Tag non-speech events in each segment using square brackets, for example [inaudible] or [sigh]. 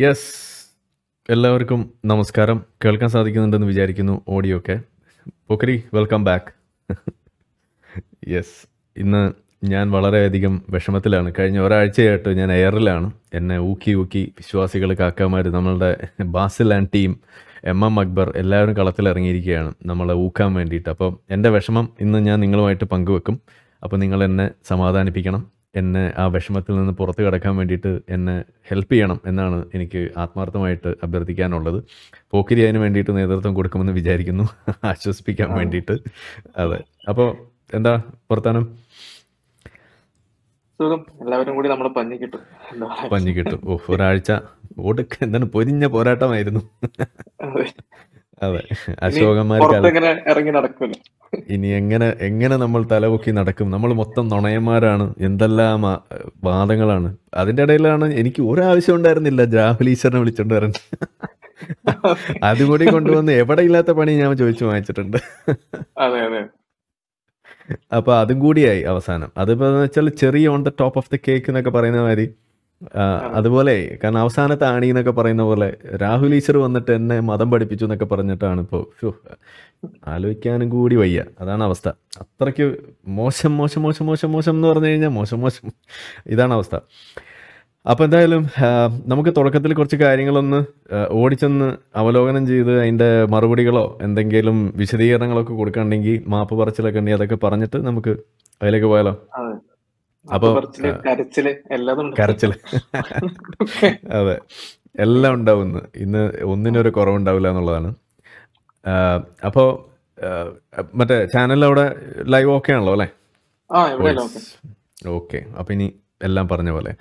Yes എല്ലാവർക്കും നമസ്കാരം കേൾക്കാൻ സാധിക്കുന്നുണ്ടെന്ന് വിചാരിക്കുന്നു ഓഡിയോ ഒക്കെ പൊക്കരി വെൽക്കം ബാക്ക് യെസ് [laughs] ഇന്ന് ഞാൻ വളരെയധികം വിഷമത്തിലാണ് കഴിഞ്ഞ ഒരാഴ്ചയായിട്ട് ഞാൻ എയറിലാണ് എന്നെ ഊക്കി ഊക്കി വിശ്വാസികൾ കാക്കാമാർ നമ്മളുടെ Basil and team M M Akbar എല്ലാവരും കളത്തിലിറങ്ങിയിരിക്കുകയാണ് നമ്മളെ ഊക്കാൻ വേണ്ടിയിട്ട് അപ്പം എൻ്റെ വിഷമം ഇന്ന് ഞാൻ നിങ്ങളുമായിട്ട് പങ്കുവെക്കും അപ്പോൾ നിങ്ങൾ എന്നെ സമാധാനിപ്പിക്കണം എന്നെ ആ വിഷമത്തിൽ നിന്ന് പുറത്തു കടക്കാൻ വേണ്ടിയിട്ട് എന്നെ ഹെൽപ്പ് ചെയ്യണം എന്നാണ് എനിക്ക് ആത്മാർത്ഥമായിട്ട് അഭ്യർത്ഥിക്കാനുള്ളത് പോക്കിരി അതിന് വേണ്ടിയിട്ട് നേതൃത്വം കൊടുക്കുമെന്ന് വിചാരിക്കുന്നു [laughs] ആശ്വസിപ്പിക്കാൻ വേണ്ടിയിട്ട് അതെ അപ്പോൾ എന്താ വർത്താനം സുഖം എല്ലാവരും കൂടി നമ്മൾ കിട്ടും ഓ ഒരാഴ്ച ഓടുക്ക എന്താണ് പൊരിഞ്ഞ പോരാട്ടമായിരുന്നു [laughs] അതെ അശോകന്മാർ ഇറങ്ങി നടക്കുന്നു ഇനി എങ്ങനെ എങ്ങനെ നമ്മൾ തലപൊക്കി നടക്കും നമ്മൾ മൊത്തം നുണയന്മാരാണ് എന്തെല്ലാം വാദങ്ങളാണ് അതിന്റെ ഇടയിലാണ് എനിക്ക് ഒരാവശ്യം ഉണ്ടായിരുന്നില്ല ജാഹുലീശ്വറിനെ വിളിച്ചോണ്ട് വരാൻ അതും കൂടി കൊണ്ടുവന്ന് എവിടെ ഇല്ലാത്ത പണി ഞാൻ ചോദിച്ചു വാങ്ങിച്ചിട്ടുണ്ട് അപ്പൊ അതും കൂടിയായി അവസാനം അതിപ്പോ വെച്ചാൽ ചെറിയ on the top of the cake എന്നൊക്കെ പറയുന്ന മാതിരി അതുപോലെ കാരണം അവസാനത്തെ ആണി എന്നൊക്കെ പറയുന്ന പോലെ രാഹുൽ ഈശ്വർ വന്നിട്ട് എന്നെ മതം പഠിപ്പിച്ചു എന്നൊക്കെ പറഞ്ഞിട്ടാണ് ഇപ്പോൾ ആലോചിക്കാനും കൂടി വയ്യ അതാണ് അവസ്ഥ അത്രയ്ക്ക് മോശം മോശം മോശം മോശം മോശം എന്ന് പറഞ്ഞു കഴിഞ്ഞാൽ മോശം മോശം ഇതാണ് അവസ്ഥ അപ്പോൾ എന്തായാലും നമുക്ക് തുടക്കത്തിൽ കുറച്ച് കാര്യങ്ങളൊന്ന് ഓടിച്ചെന്ന് അവലോകനം ചെയ്ത് അതിൻ്റെ മറുപടികളോ എന്തെങ്കിലും വിശദീകരണങ്ങളൊക്കെ കൊടുക്കണമെങ്കിൽ മാപ്പ് പറച്ചിലൊക്കെ ഉണ്ടെങ്കിൽ അതൊക്കെ പറഞ്ഞിട്ട് നമുക്ക് അതിലേക്ക് പോയാലോ അപ്പൊ കരച്ചില് [laughs] അതെ എല്ലാം ഉണ്ടാവുന്നു ഇന്ന് ഒന്നിനൊരു കുറവുണ്ടാവില്ല എന്നുള്ളതാണ് അപ്പോ മറ്റേ ചാനലിൽ അവിടെ ലൈവ് ഓക്കെ ആണല്ലോ അല്ലേ ഓക്കെ അപ്പൊ ഇനി എല്ലാം പറഞ്ഞ പോലെ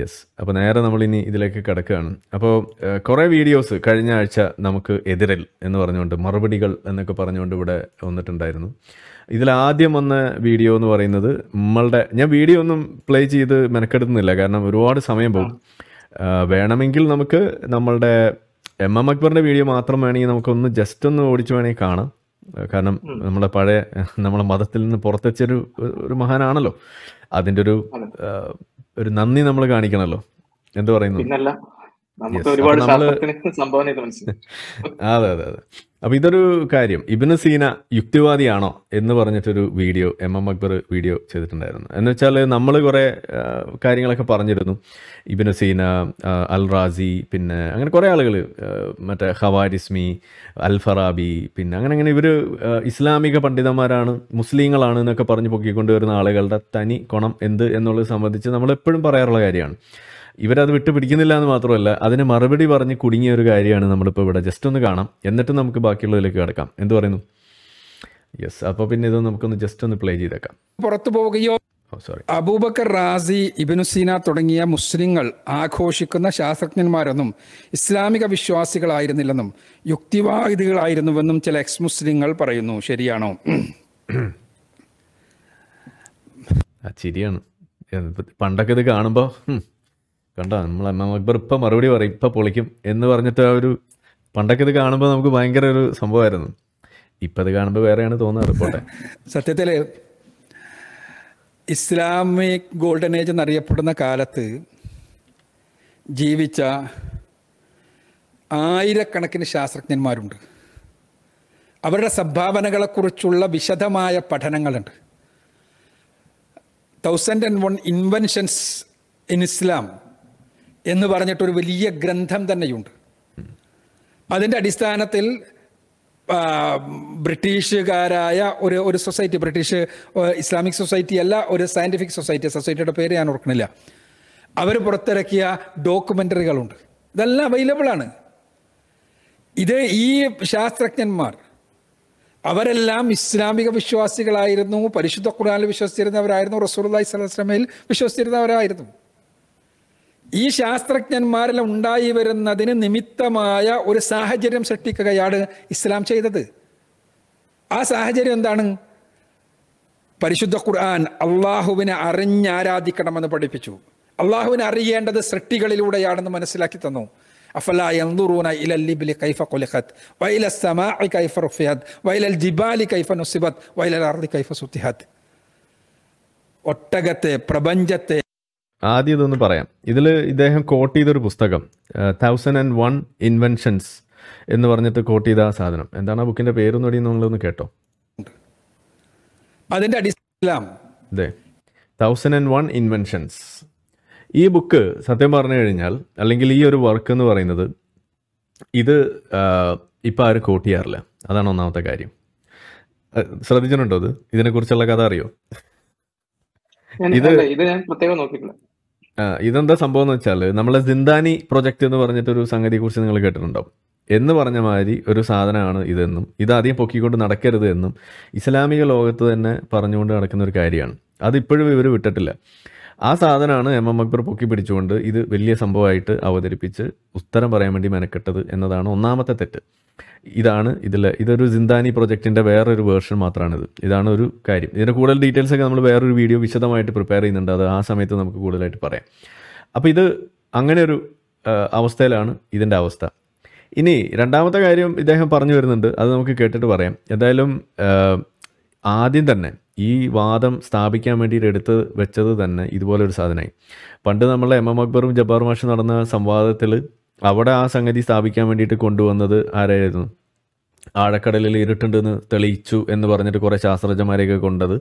യെസ് അപ്പൊ നേരെ നമ്മൾ ഇനി ഇതിലേക്ക് കിടക്കുകയാണ് അപ്പോ കുറേ വീഡിയോസ് കഴിഞ്ഞ ആഴ്ച നമുക്ക് എതിരൽ എന്ന് പറഞ്ഞുകൊണ്ട് മറുപടികൾ എന്നൊക്കെ പറഞ്ഞുകൊണ്ട് ഇവിടെ വന്നിട്ടുണ്ടായിരുന്നു ആദ്യം വന്ന വീഡിയോ എന്ന് പറയുന്നത് നമ്മളുടെ ഞാൻ വീഡിയോ ഒന്നും പ്ലേ ചെയ്ത് മെനക്കെടുത്തുന്നില്ല കാരണം ഒരുപാട് സമയം പോകും വേണമെങ്കിൽ നമുക്ക് നമ്മളുടെ എം എം അക്ബറിൻ്റെ വീഡിയോ മാത്രം വേണമെങ്കിൽ നമുക്കൊന്ന് ജസ്റ്റ് ഒന്ന് ഓടിച്ചു വേണമെങ്കിൽ കാണാം കാരണം നമ്മുടെ പഴയ നമ്മളെ മതത്തിൽ നിന്ന് പുറത്തെച്ചൊരു ഒരു മഹാനാണല്ലോ അതിൻ്റെ ഒരു ഒരു നന്ദി നമ്മൾ കാണിക്കണമല്ലോ എന്ത് പറയുന്നു [laughs] [laughs] അതെ അതെ അതെ അപ്പൊ ഇതൊരു കാര്യം ഇബിന് സീന യുക്തിവാദിയാണോ എന്ന് പറഞ്ഞിട്ടൊരു video M M Akbar video ചെയ്തിട്ടുണ്ടായിരുന്നു എന്ന് വെച്ചാൽ നമ്മൾ കുറേ കാര്യങ്ങളൊക്കെ പറഞ്ഞിരുന്നു ഇബിന് സീന അൽ റാസി പിന്നെ അങ്ങനെ കുറേ ആളുകൾ മറ്റേ ഹവാരിസ്മി അൽ ഫറാബി പിന്നെ അങ്ങനെ അങ്ങനെ ഇവർ ഇസ്ലാമിക പണ്ഡിതന്മാരാണ് മുസ്ലിങ്ങളാണ് എന്നൊക്കെ പറഞ്ഞ് പൊക്കിക്കൊണ്ടുവരുന്ന ആളുകളുടെ തനി കുണം എന്ത് എന്നുള്ളത് സംബന്ധിച്ച് നമ്മൾ എപ്പോഴും പറയാറുള്ള കാര്യമാണ് ഇവരത് വിട്ട് പിടിക്കുന്നില്ല എന്ന് മാത്രമല്ല അതിന് മറുപടി പറഞ്ഞ് കുടുങ്ങിയ ഒരു കാര്യമാണ് നമ്മളിപ്പോൾ ഇവിടെ ജസ്റ്റ് ഒന്ന് കാണാം എന്നിട്ട് നമുക്ക് ബാക്കിയുള്ളതിലേക്ക് കിടക്കാം എന്ത് പറയുന്നു യെസ് അപ്പോൾ പിന്നെ ഇത് നമുക്കൊന്ന് ജസ്റ്റ് ഒന്ന് പ്ലേ ചെയ്തേക്കാം പുറത്തു പോവുകയോ oh, അബൂബക്കർ റാസി ഇബിനുസീന തുടങ്ങിയ മുസ്ലിങ്ങൾ ആഘോഷിക്കുന്ന ശാസ്ത്രജ്ഞന്മാരൊന്നും ഇസ്ലാമിക വിശ്വാസികളായിരുന്നില്ലെന്നും യുക്തിവാദികളായിരുന്നുവെന്നും ചില എക്സ് മുസ്ലിങ്ങൾ പറയുന്നു ശരിയാണോ ശരിയാണ് പണ്ടൊക്കെ ഇത് കാണുമ്പോൾ കണ്ട നമ്മൾ എം അക്ബർ ഇപ്പം മറുപടി പറയും ഇപ്പം പൊളിക്കും എന്ന് പറഞ്ഞിട്ട് ആ ഒരു പണ്ടൊക്കെ ഇത് കാണുമ്പോൾ നമുക്ക് ഭയങ്കര ഒരു സംഭവമായിരുന്നു ഇപ്പം ഇത് കാണുമ്പോൾ വേറെയാണ് തോന്നുന്നത് റിപ്പോർട്ടെ [laughs] സത്യത്തിൽ ഇസ്ലാമിക് ഗോൾഡൻ ഏജ് എന്നറിയപ്പെടുന്ന കാലത്ത് ജീവിച്ച ആയിരക്കണക്കിന് ശാസ്ത്രജ്ഞന്മാരുണ്ട് അവരുടെ സംഭാവനകളെക്കുറിച്ചുള്ള വിശദമായ പഠനങ്ങളുണ്ട് thousand and one inventions in Islam എന്ന് പറഞ്ഞിട്ടൊരു വലിയ ഗ്രന്ഥം തന്നെയുണ്ട് അതിൻ്റെ അടിസ്ഥാനത്തിൽ ബ്രിട്ടീഷുകാരായ ഒരു ഒരു സൊസൈറ്റി ബ്രിട്ടീഷ് ഇസ്ലാമിക് സൊസൈറ്റി അല്ല ഒരു സയൻറ്റിഫിക് സൊസൈറ്റി സൊസൈറ്റിയുടെ പേര് ഞാൻ ഓർക്കണില്ല അവർ പുറത്തിറക്കിയ ഡോക്യുമെൻ്ററികളുണ്ട് ഇതെല്ലാം അവൈലബിളാണ് ഇത് ഈ ശാസ്ത്രജ്ഞന്മാർ അവരെല്ലാം ഇസ്ലാമിക വിശ്വാസികളായിരുന്നു പരിശുദ്ധ ഖുർആാനിൽ വിശ്വസിച്ചിരുന്നവരായിരുന്നു റസൂർ അള്ളഹി സ്വലമയിൽ വിശ്വസിച്ചിരുന്നവരായിരുന്നു ഈ ശാസ്ത്രജ്ഞന്മാരിൽ ഉണ്ടായി വരുന്നതിന് നിമിത്തമായ ഒരു സാഹചര്യം സൃഷ്ടിക്കുകയാണ് ഇസ്ലാം ചെയ്തത് ആ സാഹചര്യം എന്താണ് പരിശുദ്ധ ഖുർആൻ അള്ളാഹുവിനെ അറിഞ്ഞ് ആരാധിക്കണമെന്ന് പഠിപ്പിച്ചു അള്ളാഹുവിനെ അറിയേണ്ടത് സൃഷ്ടികളിലൂടെയാണെന്ന് മനസ്സിലാക്കി തന്നു ഒട്ടകത്തെ പ്രപഞ്ചത്തെ ആദ്യം ഇതൊന്ന് പറയാം ഇതിൽ ഇദ്ദേഹം കോട്ട് ചെയ്തൊരു പുസ്തകം തൗസൻഡ് ആൻഡ് വൺ ഇൻവെൻഷൻസ് എന്ന് പറഞ്ഞിട്ട് കോട്ട് ചെയ്ത ആ സാധനം എന്താണ് ആ ബുക്കിന്റെ പേരെന്ന് പറയുന്നത് നിങ്ങളൊന്ന് കേട്ടോ അതിന്റെ അടിസ്ഥാനം അതെ തൗസൻഡ് ആൻഡ് വൺ ഇൻവെൻഷൻസ് ഈ ബുക്ക് സത്യം പറഞ്ഞു കഴിഞ്ഞാൽ അല്ലെങ്കിൽ ഈ ഒരു വർക്ക് എന്ന് പറയുന്നത് ഇത് ഇപ്പം ആരും കോട്ട് ചെയ്യാറില്ല അതാണ് ഒന്നാമത്തെ കാര്യം ശ്രദ്ധിച്ചിട്ടുണ്ടോ അത് ഇതിനെക്കുറിച്ചുള്ള കഥ അറിയോ ഇത് ഇത് ഞാൻ പ്രത്യേകം നോക്കിയിട്ടില്ല ഇതെന്താ സംഭവം എന്ന് വെച്ചാൽ നമ്മളെ സിന്ദാനി പ്രൊജക്റ്റ് എന്ന് പറഞ്ഞിട്ടൊരു സംഗതിയെ കുറിച്ച് നിങ്ങൾ കേട്ടിട്ടുണ്ടാവും എന്ന് പറഞ്ഞ മാതിരി ഒരു സാധനമാണ് ഇതെന്നും ഇത് ആദ്യം പൊക്കിക്കൊണ്ട് നടക്കരുത് എന്നും ഇസ്ലാമിക ലോകത്ത് തന്നെ പറഞ്ഞുകൊണ്ട് നടക്കുന്ന ഒരു കാര്യമാണ് അതിപ്പോഴും ഇവർ വിട്ടിട്ടില്ല ആ സാധനമാണ് എം എം അക്ബർ പൊക്കി പിടിച്ചുകൊണ്ട് ഇത് വലിയ സംഭവമായിട്ട് അവതരിപ്പിച്ച് ഉത്തരം പറയാൻ വേണ്ടി മെനക്കെട്ടത് എന്നതാണ് ഒന്നാമത്തെ തെറ്റ് ഇതാണ് ഇതിൽ ഇതൊരു ജിന്ദാനി പ്രൊജക്റ്റിൻ്റെ വേറൊരു വേർഷൻ മാത്രമാണിത് ഇതാണ് ഒരു കാര്യം ഇതിൻ്റെ കൂടുതൽ ഡീറ്റെയിൽസ് ഒക്കെ നമ്മൾ വേറൊരു വീഡിയോ വിശദമായിട്ട് പ്രിപ്പയർ ചെയ്യുന്നുണ്ട് അത് ആ സമയത്ത് നമുക്ക് കൂടുതലായിട്ട് പറയാം അപ്പോൾ ഇത് അങ്ങനെ ഒരു അവസ്ഥയിലാണ് ഇതിൻ്റെ അവസ്ഥ ഇനി രണ്ടാമത്തെ കാര്യം ഇദ്ദേഹം പറഞ്ഞു വരുന്നുണ്ട് അത് നമുക്ക് കേട്ടിട്ട് പറയാം എന്തായാലും ആദ്യം തന്നെ ഈ വാദം സ്ഥാപിക്കാൻ വേണ്ടിയിട്ട് എടുത്ത് വെച്ചത് തന്നെ ഇതുപോലൊരു സാധനമായി പണ്ട് നമ്മൾ എം എം അക്ബറും ജബ്ബാർ മാഷും നടന്ന സംവാദത്തിൽ അവിടെ ആ സംഗതി സ്ഥാപിക്കാൻ വേണ്ടിയിട്ട് കൊണ്ടുവന്നത് ആരായിരുന്നു ആഴക്കടലിൽ ഇരുട്ടുണ്ടെന്ന് തെളിയിച്ചു എന്ന് പറഞ്ഞിട്ട് കുറേ ശാസ്ത്രജ്ഞന്മാരെയൊക്കെ കൊണ്ടത്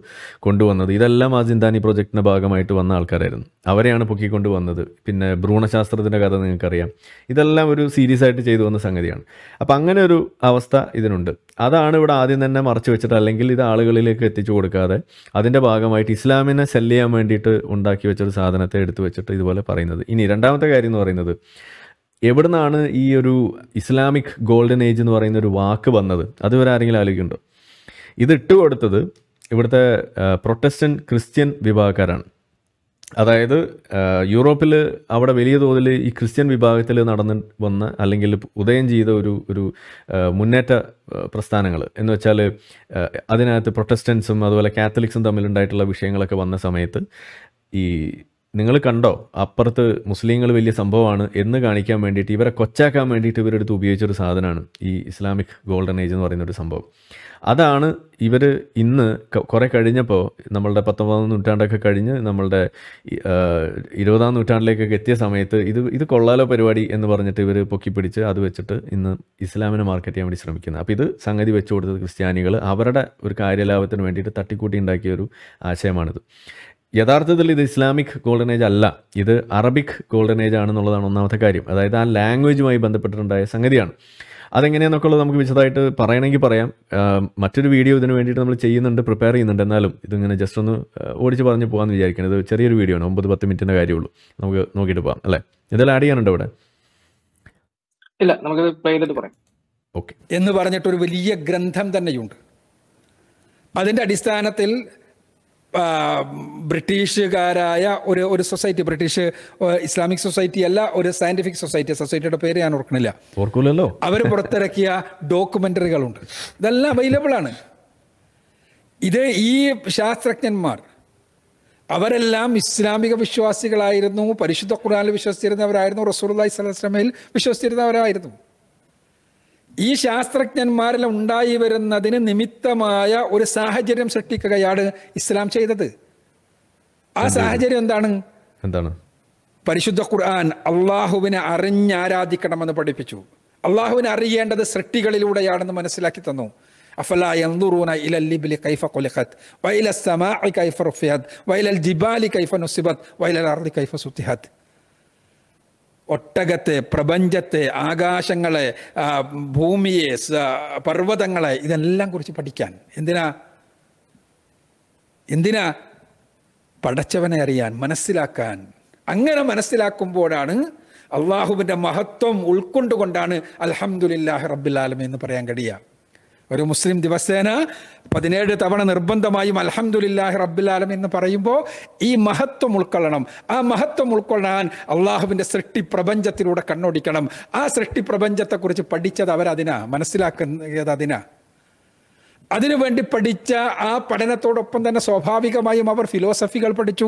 കൊണ്ടുവന്നത് ഇതെല്ലാം ആ ജിന്താനി പ്രൊജക്റ്റിൻ്റെ ഭാഗമായിട്ട് വന്ന ആൾക്കാരായിരുന്നു അവരെയാണ് പൊക്കിക്കൊണ്ട് വന്നത് പിന്നെ ഭ്രൂണശാസ്ത്രത്തിൻ്റെ കഥ നിങ്ങൾക്കറിയാം ഇതെല്ലാം ഒരു സീരീസ് ആയിട്ട് ചെയ്തു വന്ന സംഗതിയാണ് അപ്പോൾ അങ്ങനെ ഒരു അവസ്ഥ ഇതിനുണ്ട് അതാണ് ഇവിടെ ആദ്യം തന്നെ മറച്ചു വെച്ചിട്ട് അല്ലെങ്കിൽ ഇത് ആളുകളിലേക്ക് എത്തിച്ചു കൊടുക്കാതെ അതിൻ്റെ ഭാഗമായിട്ട് ഇസ്ലാമിനെ സെല്ല് ചെയ്യാൻ വേണ്ടിയിട്ട് ഉണ്ടാക്കി വെച്ചൊരു സാധനത്തെ എടുത്തു വെച്ചിട്ട് ഇതുപോലെ പറയുന്നത് ഇനി രണ്ടാമത്തെ കാര്യം എന്ന് പറയുന്നത് എവിടുന്നാണ് ഈ ഒരു ഇസ്ലാമിക് ഗോൾഡൻ ഏജ് എന്ന് പറയുന്ന ഒരു വാക്ക് വന്നത് അതുവരെ ആരെങ്കിലും ആലോചിക്കുന്നുണ്ടോ ഇത് ഇട്ട് കൊടുത്തത് ഇവിടുത്തെ പ്രൊട്ടസ്റ്റൻ്റ് ക്രിസ്ത്യൻ വിഭാഗക്കാരാണ് അതായത് യൂറോപ്പിൽ അവിടെ വലിയ തോതിൽ ഈ ക്രിസ്ത്യൻ വിഭാഗത്തിൽ നടന്ന് വന്ന അല്ലെങ്കിൽ ഉദയം ചെയ്ത ഒരു ഒരു മുന്നേറ്റ പ്രസ്ഥാനങ്ങൾ എന്ന് വെച്ചാൽ അതിനകത്ത് പ്രൊട്ടസ്റ്റൻസും അതുപോലെ കാത്തലിക്സും തമ്മിലുണ്ടായിട്ടുള്ള വിഷയങ്ങളൊക്കെ വന്ന സമയത്ത് ഈ നിങ്ങൾ കണ്ടോ അപ്പുറത്ത് മുസ്ലിങ്ങൾ വലിയ സംഭവമാണ് എന്ന് കാണിക്കാൻ വേണ്ടിയിട്ട് ഇവരെ കൊച്ചാക്കാൻ വേണ്ടിയിട്ട് ഇവരെടുത്ത് ഉപയോഗിച്ചൊരു സാധനമാണ് ഈ ഇസ്ലാമിക് ഗോൾഡൻ ഏജ് എന്ന് പറയുന്ന ഒരു സംഭവം അതാണ് ഇവർ ഇന്ന് കുറേ കഴിഞ്ഞപ്പോൾ നമ്മളുടെ പത്തൊമ്പതാം നൂറ്റാണ്ടൊക്കെ കഴിഞ്ഞ് നമ്മളുടെ ഇരുപതാം നൂറ്റാണ്ടിലേക്കൊക്കെ എത്തിയ സമയത്ത് ഇത് ഇത് കൊള്ളാലോ പരിപാടി എന്ന് പറഞ്ഞിട്ട് ഇവർ പിടിച്ച് അത് വെച്ചിട്ട് ഇന്ന് ഇസ്ലാമിനെ മാർക്കറ്റ് ചെയ്യാൻ വേണ്ടി ശ്രമിക്കുന്നത് അപ്പോൾ ഇത് സംഗതി വെച്ചു കൊടുത്തത് ക്രിസ്ത്യാനികൾ അവരുടെ ഒരു കാര്യലാഭത്തിന് വേണ്ടിയിട്ട് തട്ടിക്കൂട്ടി ഉണ്ടാക്കിയ ഒരു ആശയമാണിത് യഥാർത്ഥത്തിൽ ഇത് ഇസ്ലാമിക് ഗോൾഡൻ ഏജ് അല്ല ഇത് അറബിക് ഗോൾഡൻ ഏജ് ആണെന്നുള്ളതാണ് ഒന്നാമത്തെ കാര്യം അതായത് ആ ലാംഗ്വേജുമായി ബന്ധപ്പെട്ടിട്ടുണ്ടായ സംഗതിയാണ് അതെങ്ങനെയാണെന്നൊക്കെയുള്ളത് നമുക്ക് വിശദമായിട്ട് പറയണമെങ്കിൽ പറയാം മറ്റൊരു വീഡിയോ ഇതിന് വേണ്ടിയിട്ട് നമ്മൾ ചെയ്യുന്നുണ്ട് പ്രിപ്പയർ ചെയ്യുന്നുണ്ട് എന്നാലും ഇതിങ്ങനെ ജസ്റ്റ് ഒന്ന് ഓടിച്ച് പറഞ്ഞ് പോകാമെന്ന് വിചാരിക്കുന്നത് ഇത് ചെറിയൊരു വീഡിയോ ആണ് ഒമ്പത് പത്ത് മിനിറ്റിൻ്റെ കാര്യമുള്ളൂ നമുക്ക് നോക്കിയിട്ട് പോകാം അല്ലേ ഇതെല്ലാം ആഡ് ചെയ്യാനുണ്ടോ ഇവിടെ ഇല്ല നമുക്ക് പ്ലേ ചെയ്തിട്ട് പറയാം ഓക്കെ എന്ന് പറഞ്ഞിട്ടൊരു വലിയ ഗ്രന്ഥം തന്നെയുണ്ട് അതിന്റെ അടിസ്ഥാനത്തിൽ ബ്രിട്ടീഷുകാരായ ഒരു ഒരു സൊസൈറ്റി ബ്രിട്ടീഷ് ഇസ്ലാമിക് സൊസൈറ്റി അല്ല ഒരു സയന്റിഫിക് സൊസൈറ്റി സൊസൈറ്റിയുടെ പേര് ഞാൻ ഓർക്കണില്ല ഓർക്കില്ലല്ലോ അവർ പുറത്തിറക്കിയ ഡോക്യുമെന്ററികളുണ്ട് ഇതെല്ലാം അവൈലബിൾ ആണ് ഇത് ഈ ശാസ്ത്രജ്ഞന്മാർ അവരെല്ലാം ഇസ്ലാമിക വിശ്വാസികളായിരുന്നു പരിശുദ്ധ ഖുറാനിൽ വിശ്വസിച്ചിരുന്നവരായിരുന്നു അള്ളഹി സ്വലമയിൽ വിശ്വസിച്ചിരുന്നവരായിരുന്നു ഈ ശാസ്ത്രജ്ഞന്മാരിൽ ഉണ്ടായി വരുന്നതിന് നിമിത്തമായ ഒരു സാഹചര്യം സൃഷ്ടിക്കുകയാണ് ഇസ്ലാം ചെയ്തത് ആ സാഹചര്യം എന്താണ് എന്താണ് പരിശുദ്ധ ഖുർആൻ അള്ളാഹുവിനെ അറിഞ്ഞ് ആരാധിക്കണമെന്ന് പഠിപ്പിച്ചു അള്ളാഹുവിനെ അറിയേണ്ടത് സൃഷ്ടികളിലൂടെയാണെന്ന് മനസ്സിലാക്കി തന്നു അഫല ഇലൽ ലിബ്ലി കൈഫ കൈഫ ജിബാലി കൈഫ അർദി കൈഫ ഒട്ടകത്തെ പ്രപഞ്ചത്തെ ആകാശങ്ങളെ ഭൂമിയെ പർവ്വതങ്ങളെ ഇതെല്ലാം കുറിച്ച് പഠിക്കാൻ എന്തിനാ എന്തിനാ പടച്ചവനെ അറിയാൻ മനസ്സിലാക്കാൻ അങ്ങനെ മനസ്സിലാക്കുമ്പോഴാണ് അള്ളാഹുവിൻ്റെ മഹത്വം ഉൾക്കൊണ്ടുകൊണ്ടാണ് അലഹമുല്ലാഹ് റബ്ബുലാലം എന്ന് പറയാൻ കഴിയുക ഒരു മുസ്ലിം ദിവസേന പതിനേഴ് തവണ നിർബന്ധമായും അലഹമുല്ലാഹി റബ്ബുലാലം എന്ന് പറയുമ്പോൾ ഈ മഹത്വം ഉൾക്കൊള്ളണം ആ മഹത്വം ഉൾക്കൊള്ളാൻ അള്ളാഹുവിൻ്റെ സൃഷ്ടി പ്രപഞ്ചത്തിലൂടെ കണ്ണോടിക്കണം ആ സൃഷ്ടി പ്രപഞ്ചത്തെക്കുറിച്ച് പഠിച്ചത് അവരതിനാ മനസ്സിലാക്കുന്നത് അതിനാ അതിനുവേണ്ടി പഠിച്ച ആ പഠനത്തോടൊപ്പം തന്നെ സ്വാഭാവികമായും അവർ ഫിലോസഫികൾ പഠിച്ചു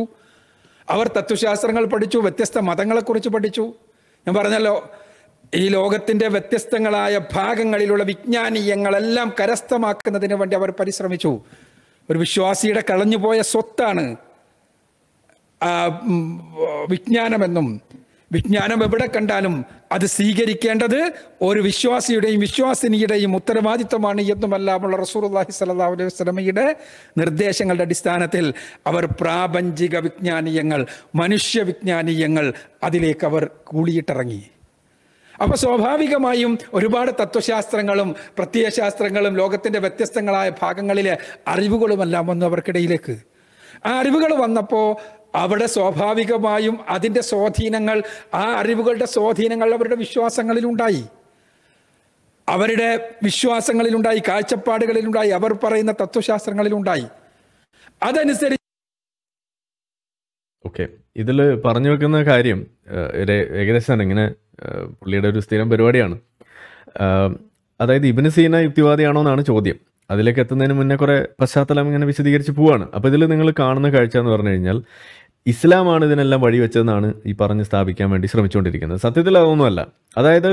അവർ തത്വശാസ്ത്രങ്ങൾ പഠിച്ചു വ്യത്യസ്ത മതങ്ങളെക്കുറിച്ച് പഠിച്ചു ഞാൻ പറഞ്ഞല്ലോ ഈ ലോകത്തിൻ്റെ വ്യത്യസ്തങ്ങളായ ഭാഗങ്ങളിലുള്ള വിജ്ഞാനീയങ്ങളെല്ലാം കരസ്ഥമാക്കുന്നതിന് വേണ്ടി അവർ പരിശ്രമിച്ചു ഒരു വിശ്വാസിയുടെ കളഞ്ഞുപോയ സ്വത്താണ് വിജ്ഞാനമെന്നും വിജ്ഞാനം എവിടെ കണ്ടാലും അത് സ്വീകരിക്കേണ്ടത് ഒരു വിശ്വാസിയുടെയും വിശ്വാസിനിയുടെയും ഉത്തരവാദിത്തമാണ് എന്നുമല്ലാമുള്ള റസൂർല്ലാഹി സല്ലാ അലൈഹി വസ്ലമയുടെ നിർദ്ദേശങ്ങളുടെ അടിസ്ഥാനത്തിൽ അവർ പ്രാപഞ്ചിക വിജ്ഞാനീയങ്ങൾ മനുഷ്യ വിജ്ഞാനീയങ്ങൾ അതിലേക്ക് അവർ കൂളിയിട്ടിറങ്ങി അപ്പോൾ സ്വാഭാവികമായും ഒരുപാട് തത്വശാസ്ത്രങ്ങളും പ്രത്യയശാസ്ത്രങ്ങളും ലോകത്തിൻ്റെ വ്യത്യസ്തങ്ങളായ ഭാഗങ്ങളിലെ അറിവുകളുമെല്ലാം വന്നു അവർക്കിടയിലേക്ക് ആ അറിവുകൾ വന്നപ്പോൾ അവിടെ സ്വാഭാവികമായും അതിൻ്റെ സ്വാധീനങ്ങൾ ആ അറിവുകളുടെ സ്വാധീനങ്ങൾ അവരുടെ വിശ്വാസങ്ങളിലുണ്ടായി അവരുടെ വിശ്വാസങ്ങളിലുണ്ടായി കാഴ്ചപ്പാടുകളിലുണ്ടായി അവർ പറയുന്ന തത്വശാസ്ത്രങ്ങളിലുണ്ടായി അതനുസരിച്ച് ഓക്കെ ഇതിൽ പറഞ്ഞു വെക്കുന്ന കാര്യം ഏകദേശം ഇങ്ങനെ പുള്ളിയുടെ ഒരു സ്ഥിരം പരിപാടിയാണ് അതായത് ഇബിന് സീന യുക്തിവാദിയാണോ എന്നാണ് ചോദ്യം അതിലേക്ക് എത്തുന്നതിന് മുന്നേ കുറേ പശ്ചാത്തലം ഇങ്ങനെ വിശദീകരിച്ച് പോവാണ് അപ്പോൾ ഇതിൽ നിങ്ങൾ കാണുന്ന കാഴ്ച എന്ന് പറഞ്ഞു കഴിഞ്ഞാൽ ഇസ്ലാമാണ് ഇതിനെല്ലാം വഴിവെച്ചതെന്നാണ് ഈ പറഞ്ഞ് സ്ഥാപിക്കാൻ വേണ്ടി ശ്രമിച്ചുകൊണ്ടിരിക്കുന്നത് സത്യത്തിൽ അതൊന്നുമല്ല അതായത്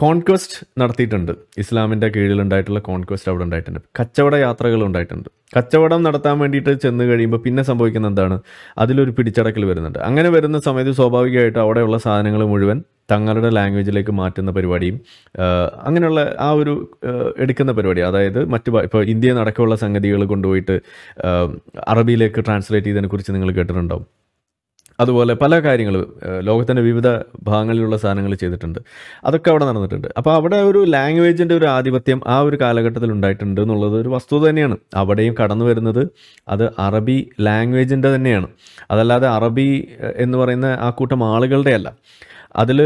കോൺക്വസ്റ്റ് നടത്തിയിട്ടുണ്ട് ഇസ്ലാമിൻ്റെ കീഴിലുണ്ടായിട്ടുള്ള കോൺക്വസ്റ്റ് അവിടെ ഉണ്ടായിട്ടുണ്ട് കച്ചവട യാത്രകൾ ഉണ്ടായിട്ടുണ്ട് കച്ചവടം നടത്താൻ വേണ്ടിയിട്ട് ചെന്ന് കഴിയുമ്പോൾ പിന്നെ സംഭവിക്കുന്ന എന്താണ് അതിലൊരു പിടിച്ചടക്കൽ വരുന്നുണ്ട് അങ്ങനെ വരുന്ന സമയത്ത് സ്വാഭാവികമായിട്ട് അവിടെയുള്ള സാധനങ്ങൾ മുഴുവൻ തങ്ങളുടെ ലാംഗ്വേജിലേക്ക് മാറ്റുന്ന പരിപാടിയും അങ്ങനെയുള്ള ആ ഒരു എടുക്കുന്ന പരിപാടി അതായത് മറ്റു ഇപ്പോൾ ഇന്ത്യയിൽ നടക്കമുള്ള സംഗതികൾ കൊണ്ടുപോയിട്ട് അറബിയിലേക്ക് ട്രാൻസ്ലേറ്റ് ചെയ്തതിനെക്കുറിച്ച് നിങ്ങൾ കേട്ടിട്ടുണ്ടാവും അതുപോലെ പല കാര്യങ്ങൾ ലോകത്തിൻ്റെ വിവിധ ഭാഗങ്ങളിലുള്ള സാധനങ്ങൾ ചെയ്തിട്ടുണ്ട് അതൊക്കെ അവിടെ നടന്നിട്ടുണ്ട് അപ്പോൾ അവിടെ ഒരു ലാംഗ്വേജിൻ്റെ ഒരു ആധിപത്യം ആ ഒരു കാലഘട്ടത്തിൽ ഉണ്ടായിട്ടുണ്ട് എന്നുള്ളത് ഒരു വസ്തുത തന്നെയാണ് അവിടെയും കടന്നു വരുന്നത് അത് അറബി ലാംഗ്വേജിൻ്റെ തന്നെയാണ് അതല്ലാതെ അറബി എന്ന് പറയുന്ന ആ കൂട്ടം ആളുകളുടെ അല്ല അതിൽ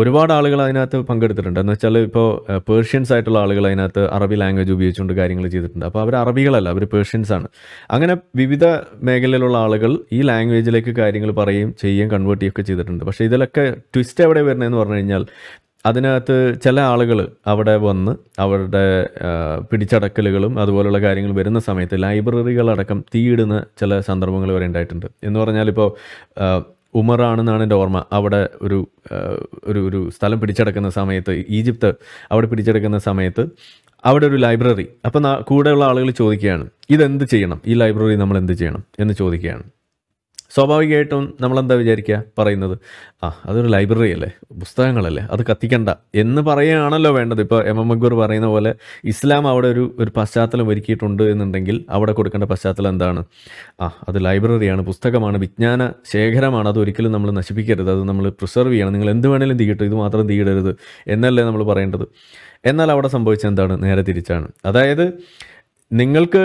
ഒരുപാട് ആളുകൾ അതിനകത്ത് പങ്കെടുത്തിട്ടുണ്ട് എന്ന് വെച്ചാൽ ഇപ്പോൾ പേർഷ്യൻസ് ആയിട്ടുള്ള ആളുകൾ അതിനകത്ത് അറബി ലാംഗ്വേജ് ഉപയോഗിച്ചുകൊണ്ട് കാര്യങ്ങൾ ചെയ്തിട്ടുണ്ട് അപ്പോൾ അവർ അറബികളല്ല അവർ പേർഷ്യൻസ് ആണ് അങ്ങനെ വിവിധ മേഖലയിലുള്ള ആളുകൾ ഈ ലാംഗ്വേജിലേക്ക് കാര്യങ്ങൾ പറയുകയും ചെയ്യുകയും കൺവേർട്ട് ചെയ്യുകയൊക്കെ ചെയ്തിട്ടുണ്ട് പക്ഷേ ഇതിലൊക്കെ ട്വിസ്റ്റ് എവിടെ വരുന്നതെന്ന് പറഞ്ഞു കഴിഞ്ഞാൽ അതിനകത്ത് ചില ആളുകൾ അവിടെ വന്ന് അവരുടെ പിടിച്ചടക്കലുകളും അതുപോലുള്ള കാര്യങ്ങൾ വരുന്ന സമയത്ത് ലൈബ്രറികളടക്കം തീയിടുന്ന ചില സന്ദർഭങ്ങൾ വരെ ഉണ്ടായിട്ടുണ്ട് എന്ന് പറഞ്ഞാൽ ഇപ്പോൾ ഉമറാണെന്നാണ് എൻ്റെ ഓർമ്മ അവിടെ ഒരു ഒരു ഒരു സ്ഥലം പിടിച്ചെടുക്കുന്ന സമയത്ത് ഈജിപ്ത് അവിടെ പിടിച്ചെടുക്കുന്ന സമയത്ത് അവിടെ ഒരു ലൈബ്രറി അപ്പം കൂടെയുള്ള ആളുകൾ ചോദിക്കുകയാണ് ഇതെന്ത് ചെയ്യണം ഈ ലൈബ്രറി നമ്മൾ എന്ത് ചെയ്യണം എന്ന് ചോദിക്കുകയാണ് സ്വാഭാവികമായിട്ടും നമ്മളെന്താ വിചാരിക്കുക പറയുന്നത് ആ അതൊരു ലൈബ്രറി അല്ലേ പുസ്തകങ്ങളല്ലേ അത് കത്തിക്കണ്ട എന്ന് പറയുകയാണല്ലോ വേണ്ടത് ഇപ്പോൾ എം എം മക്കൂർ പറയുന്ന പോലെ ഇസ്ലാം അവിടെ ഒരു ഒരു പശ്ചാത്തലം ഒരുക്കിയിട്ടുണ്ട് എന്നുണ്ടെങ്കിൽ അവിടെ കൊടുക്കേണ്ട പശ്ചാത്തലം എന്താണ് ആ അത് ലൈബ്രറിയാണ് പുസ്തകമാണ് വിജ്ഞാന ശേഖരമാണ് അത് ഒരിക്കലും നമ്മൾ നശിപ്പിക്കരുത് അത് നമ്മൾ പ്രിസർവ് ചെയ്യണം നിങ്ങൾ എന്ത് വേണേലും തീയിട്ടു ഇത് മാത്രം തീയിടരുത് എന്നല്ലേ നമ്മൾ പറയേണ്ടത് എന്നാൽ അവിടെ സംഭവിച്ചത് എന്താണ് നേരെ തിരിച്ചാണ് അതായത് നിങ്ങൾക്ക്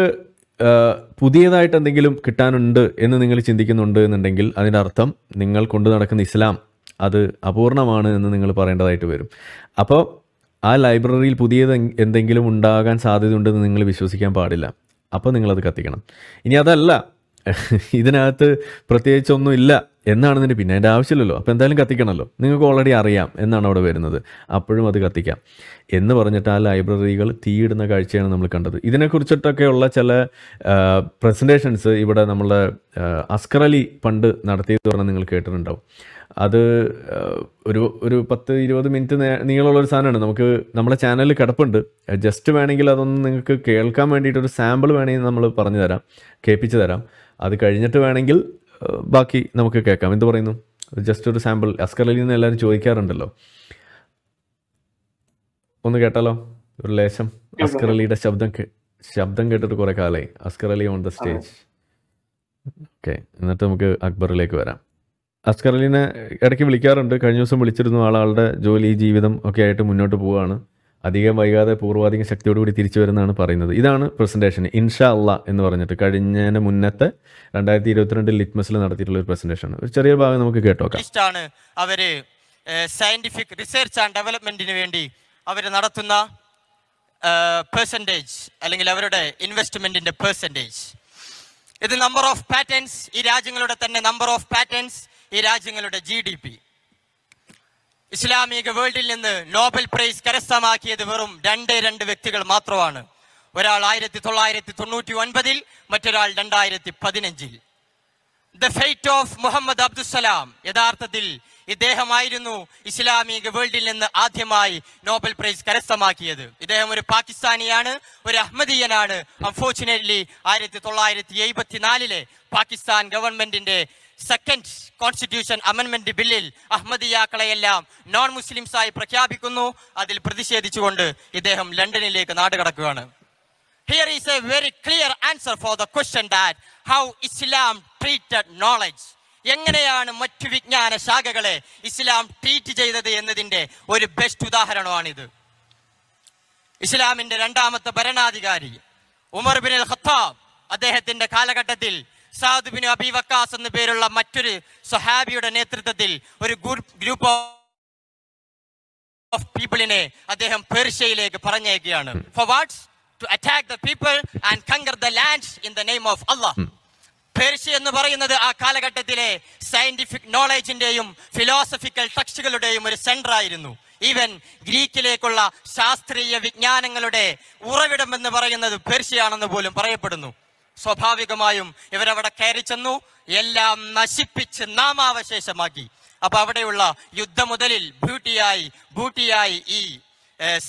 പുതിയതായിട്ട് എന്തെങ്കിലും കിട്ടാനുണ്ട് എന്ന് നിങ്ങൾ ചിന്തിക്കുന്നുണ്ട് എന്നുണ്ടെങ്കിൽ അതിൻ്റെ അർത്ഥം നിങ്ങൾ കൊണ്ടു നടക്കുന്ന ഇസ്ലാം അത് അപൂർണമാണ് എന്ന് നിങ്ങൾ പറയേണ്ടതായിട്ട് വരും അപ്പോൾ ആ ലൈബ്രറിയിൽ പുതിയത് എന്തെങ്കിലും ഉണ്ടാകാൻ സാധ്യതയുണ്ടെന്ന് നിങ്ങൾ വിശ്വസിക്കാൻ പാടില്ല അപ്പോൾ നിങ്ങളത് കത്തിക്കണം ഇനി അതല്ല [laughs] ഇതിനകത്ത് പ്രത്യേകിച്ചൊന്നും ഇല്ല എന്നാണതിന് പിന്നെ അതിൻ്റെ ആവശ്യമില്ലല്ലോ അപ്പോൾ എന്തായാലും കത്തിക്കണമല്ലോ നിങ്ങൾക്ക് ഓൾറെഡി അറിയാം എന്നാണ് അവിടെ വരുന്നത് അപ്പോഴും അത് കത്തിക്കാം എന്ന് പറഞ്ഞിട്ട് ആ ലൈബ്രറികൾ തീയിടുന്ന കാഴ്ചയാണ് നമ്മൾ കണ്ടത് ഇതിനെക്കുറിച്ചിട്ടൊക്കെയുള്ള ചില പ്രസൻറ്റേഷൻസ് ഇവിടെ നമ്മൾ അസ്കർ അലി പണ്ട് നടത്തിയെന്ന് പറഞ്ഞാൽ നിങ്ങൾ കേട്ടിട്ടുണ്ടാവും അത് ഒരു ഒരു പത്ത് ഇരുപത് മിനിറ്റ് നീളമുള്ള ഒരു സാധനമാണ് നമുക്ക് നമ്മുടെ ചാനലിൽ കിടപ്പുണ്ട് ജസ്റ്റ് വേണമെങ്കിൽ അതൊന്ന് നിങ്ങൾക്ക് കേൾക്കാൻ വേണ്ടിയിട്ടൊരു സാമ്പിൾ വേണമെങ്കിൽ നമ്മൾ പറഞ്ഞു തരാം കേൾപ്പിച്ച് തരാം അത് കഴിഞ്ഞിട്ട് വേണമെങ്കിൽ ബാക്കി നമുക്ക് കേൾക്കാം എന്ത് പറയുന്നു ജസ്റ്റ് ഒരു സാമ്പിൾ അസ്കറിൽ നിന്ന് എല്ലാവരും ചോദിക്കാറുണ്ടല്ലോ ഒന്ന് കേട്ടാലോ ഒരു ലേശം അസ്കർ അലിയുടെ ശബ്ദം ശബ്ദം കേട്ടിട്ട് കുറെ കാലമായി Askar Ali on the stage okay എന്നിട്ട് നമുക്ക് അക്ബറിലേക്ക് വരാം അസ്കർ അലിനെ ഇടയ്ക്ക് വിളിക്കാറുണ്ട് കഴിഞ്ഞ ദിവസം വിളിച്ചിരുന്നു ആളാളുടെ ജോലി ജീവിതം ഒക്കെ ആയിട്ട് മുന്നോട്ട് പോവുകയാണ് അധികം വൈകാതെ പൂർവാധികം ശക്തിയോടുകൂടി തിരിച്ചു വരുന്നതാണ് പറയുന്നത് ഇതാണ് പ്രസൻറ്റേഷൻ ഇൻഷാ അല്ല എന്ന് പറഞ്ഞിട്ട് കഴിഞ്ഞതിന് മുന്നത്തെ രണ്ടായിരത്തി ഇരുപത്തിരണ്ടിൽ ലിറ്റ്മസിൽ നടത്തിയിട്ടുള്ള ഒരു പ്രസൻറ്റേഷൻ ഒരു ചെറിയ ഭാഗം നമുക്ക് കേട്ടോക്കാം അവര് സയന്റിഫിക് റിസർച്ച് ആൻഡ് ഡെവലപ്മെന്റിന് വേണ്ടി അവർ നടത്തുന്ന പെർസെൻറ്റേജ് അല്ലെങ്കിൽ അവരുടെ ഇൻവെസ്റ്റ്മെന്റിന്റെ പെർസെൻറ്റേജ് ഇത് നമ്പർ ഓഫ് പാറ്റേൺസ് ഈ രാജ്യങ്ങളുടെ തന്നെ നമ്പർ ഓഫ് പാറ്റേൺസ് ഈ രാജ്യങ്ങളുടെ ജി ഇസ്ലാമിക വേൾഡിൽ നിന്ന് നോബൽ പ്രൈസ് കരസ്ഥമാക്കിയത് വെറും രണ്ട് രണ്ട് വ്യക്തികൾ മാത്രമാണ് ഒരാൾ ആയിരത്തി തൊള്ളായിരത്തി തൊണ്ണൂറ്റി ഒൻപതിൽ മറ്റൊരാൾ രണ്ടായിരത്തി പതിനഞ്ചിൽ the fight of Muhammad Abdus Salam യഥാർത്ഥത്തിൽ ഇദ്ദേഹമായിരുന്നു ഇസ്ലാമിക വേൾഡിൽ നിന്ന് ആദ്യമായി നോബൽ പ്രൈസ് കരസ്ഥമാക്കിയത് ഇദ്ദേഹം ഒരു പാകിസ്ഥാനിയാണ് ഒരു അഹമ്മദീയനാണ് അൺഫോർച്ചുനേറ്റ്ലി ആയിരത്തി തൊള്ളായിരത്തി എഴുപത്തിനാലിലെ പാകിസ്ഥാൻ ഗവൺമെന്റിന്റെ സെക്കൻഡ് കോൺസ്റ്റിറ്റ്യൂഷൻ അമെൻമെന്റ് ബില്ലിൽ അഹമ്മദിയാക്കളെയെല്ലാം നോൺ മുസ്ലിംസായി പ്രഖ്യാപിക്കുന്നു അതിൽ പ്രതിഷേധിച്ചുകൊണ്ട് ഇദ്ദേഹം ലണ്ടനിലേക്ക് നാടുകടക്കുകയാണ് here is a very clear answer for the question that how Islam treated knowledge എങ്ങനെയാണ് മറ്റു വിജ്ഞാന ശാഖകളെ ഇസ്ലാം ട്രീറ്റ് ചെയ്തത് എന്നതിൻ്റെ ഒരു ബെസ്റ്റ് ഉദാഹരണമാണിത് ഇസ്ലാമിന്റെ രണ്ടാമത്തെ ഭരണാധികാരി ഉമർ ബിൻ അൽ ഖത്താബ് അദ്ദേഹത്തിന്റെ കാലഘട്ടത്തിൽ സാദുബിന് അബി വക്കാസ് എന്ന പേരുള്ള മറ്റൊരു സൊഹാബിയുടെ നേതൃത്വത്തിൽ ഒരു ഗ്രൂപ്പ് ഓഫ് പീപ്പിളിനെ അദ്ദേഹം പേർഷ്യയിലേക്ക് പറഞ്ഞേക്കുകയാണ് for what's to attack the people and conquer the lands in the name of Allah Persia എന്ന് പറയുന്നത് ആ കാലഘട്ടത്തിലെ സയന്റിഫിക് നോളജിന്റെയും ഫിലോസഫിക്കൽ ടെക്സ്റ്റുകളുടെയും ഒരു സെന്റർ ആയിരുന്നു ഈവൻ ഗ്രീക്കിലേക്കുള്ള ശാസ്ത്രീയ വിജ്ഞാനങ്ങളുടെ ഉറവിടം എന്ന് പറയുന്നത് പേർഷ്യയാണെന്ന് പോലും പറയപ്പെടുന്നു സ്വാഭാവികമായും ഇവരവിടെ കയറി ചെന്നു എല്ലാം നശിപ്പിച്ച് നാമാവശേഷമാക്കി അപ്പൊ അവിടെയുള്ള യുദ്ധമുതലിൽ ബ്യൂട്ടിയായി ബ്യൂട്ടിയായി ഈ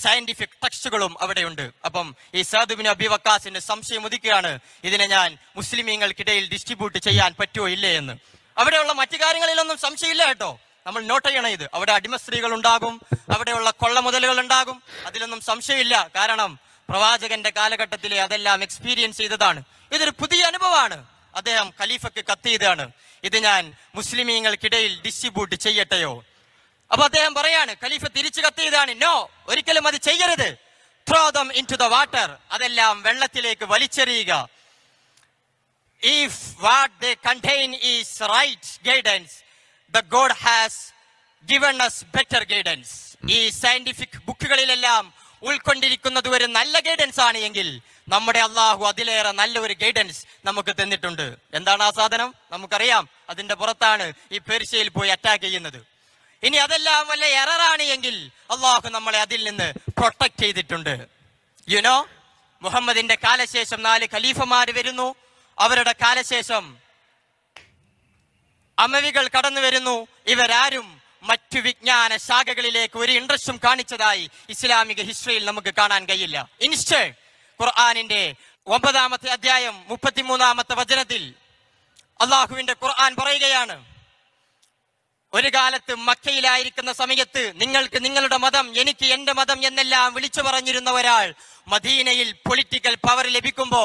സയന്റിഫിക് ടെക്സ്റ്റുകളും അവിടെയുണ്ട് അപ്പം ഈ സാധുബിന് അബിവക്കാസിന്റെ സംശയം ഉദിക്കുകയാണ് ഇതിനെ ഞാൻ മുസ്ലിമീങ്ങൾക്കിടയിൽ ഡിസ്ട്രിബ്യൂട്ട് ചെയ്യാൻ പറ്റുമോ ഇല്ലേ എന്ന് അവിടെയുള്ള മറ്റു കാര്യങ്ങളിലൊന്നും സംശയമില്ല കേട്ടോ നമ്മൾ നോട്ട് ചെയ്യണം ഇത് അവിടെ അടിമ സ്ത്രീകൾ ഉണ്ടാകും അവിടെയുള്ള കൊള്ള മുതലുകൾ ഉണ്ടാകും അതിലൊന്നും സംശയമില്ല കാരണം പ്രവാചകന്റെ കാലഘട്ടത്തിലെ അതെല്ലാം എക്സ്പീരിയൻസ് ചെയ്തതാണ് ഇതൊരു പുതിയ അനുഭവമാണ് അദ്ദേഹം ഖലീഫക്ക് കത്തിയതാണ് ഇത് ഞാൻ മുസ്ലിമീങ്ങൾക്കിടയിൽ ഡിസ്ട്രിബ്യൂട്ട് ചെയ്യട്ടെയോ അപ്പൊ അദ്ദേഹം പറയാണ് ഖലീഫ തിരിച്ചു കത്തിയതാണ് നോ ഒരിക്കലും അത് ചെയ്യരുത് throw them into the water അതെല്ലാം വെള്ളത്തിലേക്ക് വലിച്ചെറിയുക if what the contain is right guidance the God has given us better guidance ഈ സയന്റിഫിക് ബുക്കുകളിലെല്ലാം ഉൾക്കൊണ്ടിരിക്കുന്നത് ഒരു നല്ല ഗൈഡൻസ് ആണ് എങ്കിൽ നമ്മുടെ അള്ളാഹു അതിലേറെ നല്ല ഒരു ഗൈഡൻസ് നമുക്ക് തന്നിട്ടുണ്ട് എന്താണ് ആ സാധനം നമുക്കറിയാം അതിന്റെ പുറത്താണ് ഈ പേർഷ്യയിൽ പോയി അറ്റാക്ക് ചെയ്യുന്നത് ഇനി അതെല്ലാം വല്ല എററാണ് എങ്കിൽ അള്ളാഹു നമ്മളെ അതിൽ നിന്ന് പ്രൊട്ടക്ട് ചെയ്തിട്ടുണ്ട് യുനോ മുഹമ്മദിന്റെ കാലശേഷം നാല് ഖലീഫമാർ വരുന്നു അവരുടെ കാലശേഷം അമവികൾ കടന്നു വരുന്നു ഇവരാരും മറ്റു വിജ്ഞാന ശാഖകളിലേക്ക് ഒരു ഇൻട്രസ്റ്റും കാണിച്ചതായി ഇസ്ലാമിക ഹിസ്റ്ററിയിൽ നമുക്ക് കാണാൻ കഴിയില്ല ഇൻസ്റ്റേ ഖുർആാനിന്റെ ഒമ്പതാമത്തെ അധ്യായം മുപ്പത്തിമൂന്നാമത്തെ വചനത്തിൽ അള്ളാഹുവിന്റെ ഖുർആൻ പറയുകയാണ് ഒരു കാലത്ത് മക്കയിലായിരിക്കുന്ന സമയത്ത് നിങ്ങൾക്ക് നിങ്ങളുടെ മതം എനിക്ക് എന്റെ മതം എന്നെല്ലാം വിളിച്ചു പറഞ്ഞിരുന്ന ഒരാൾ മദീനയിൽ പൊളിറ്റിക്കൽ പവർ ലഭിക്കുമ്പോ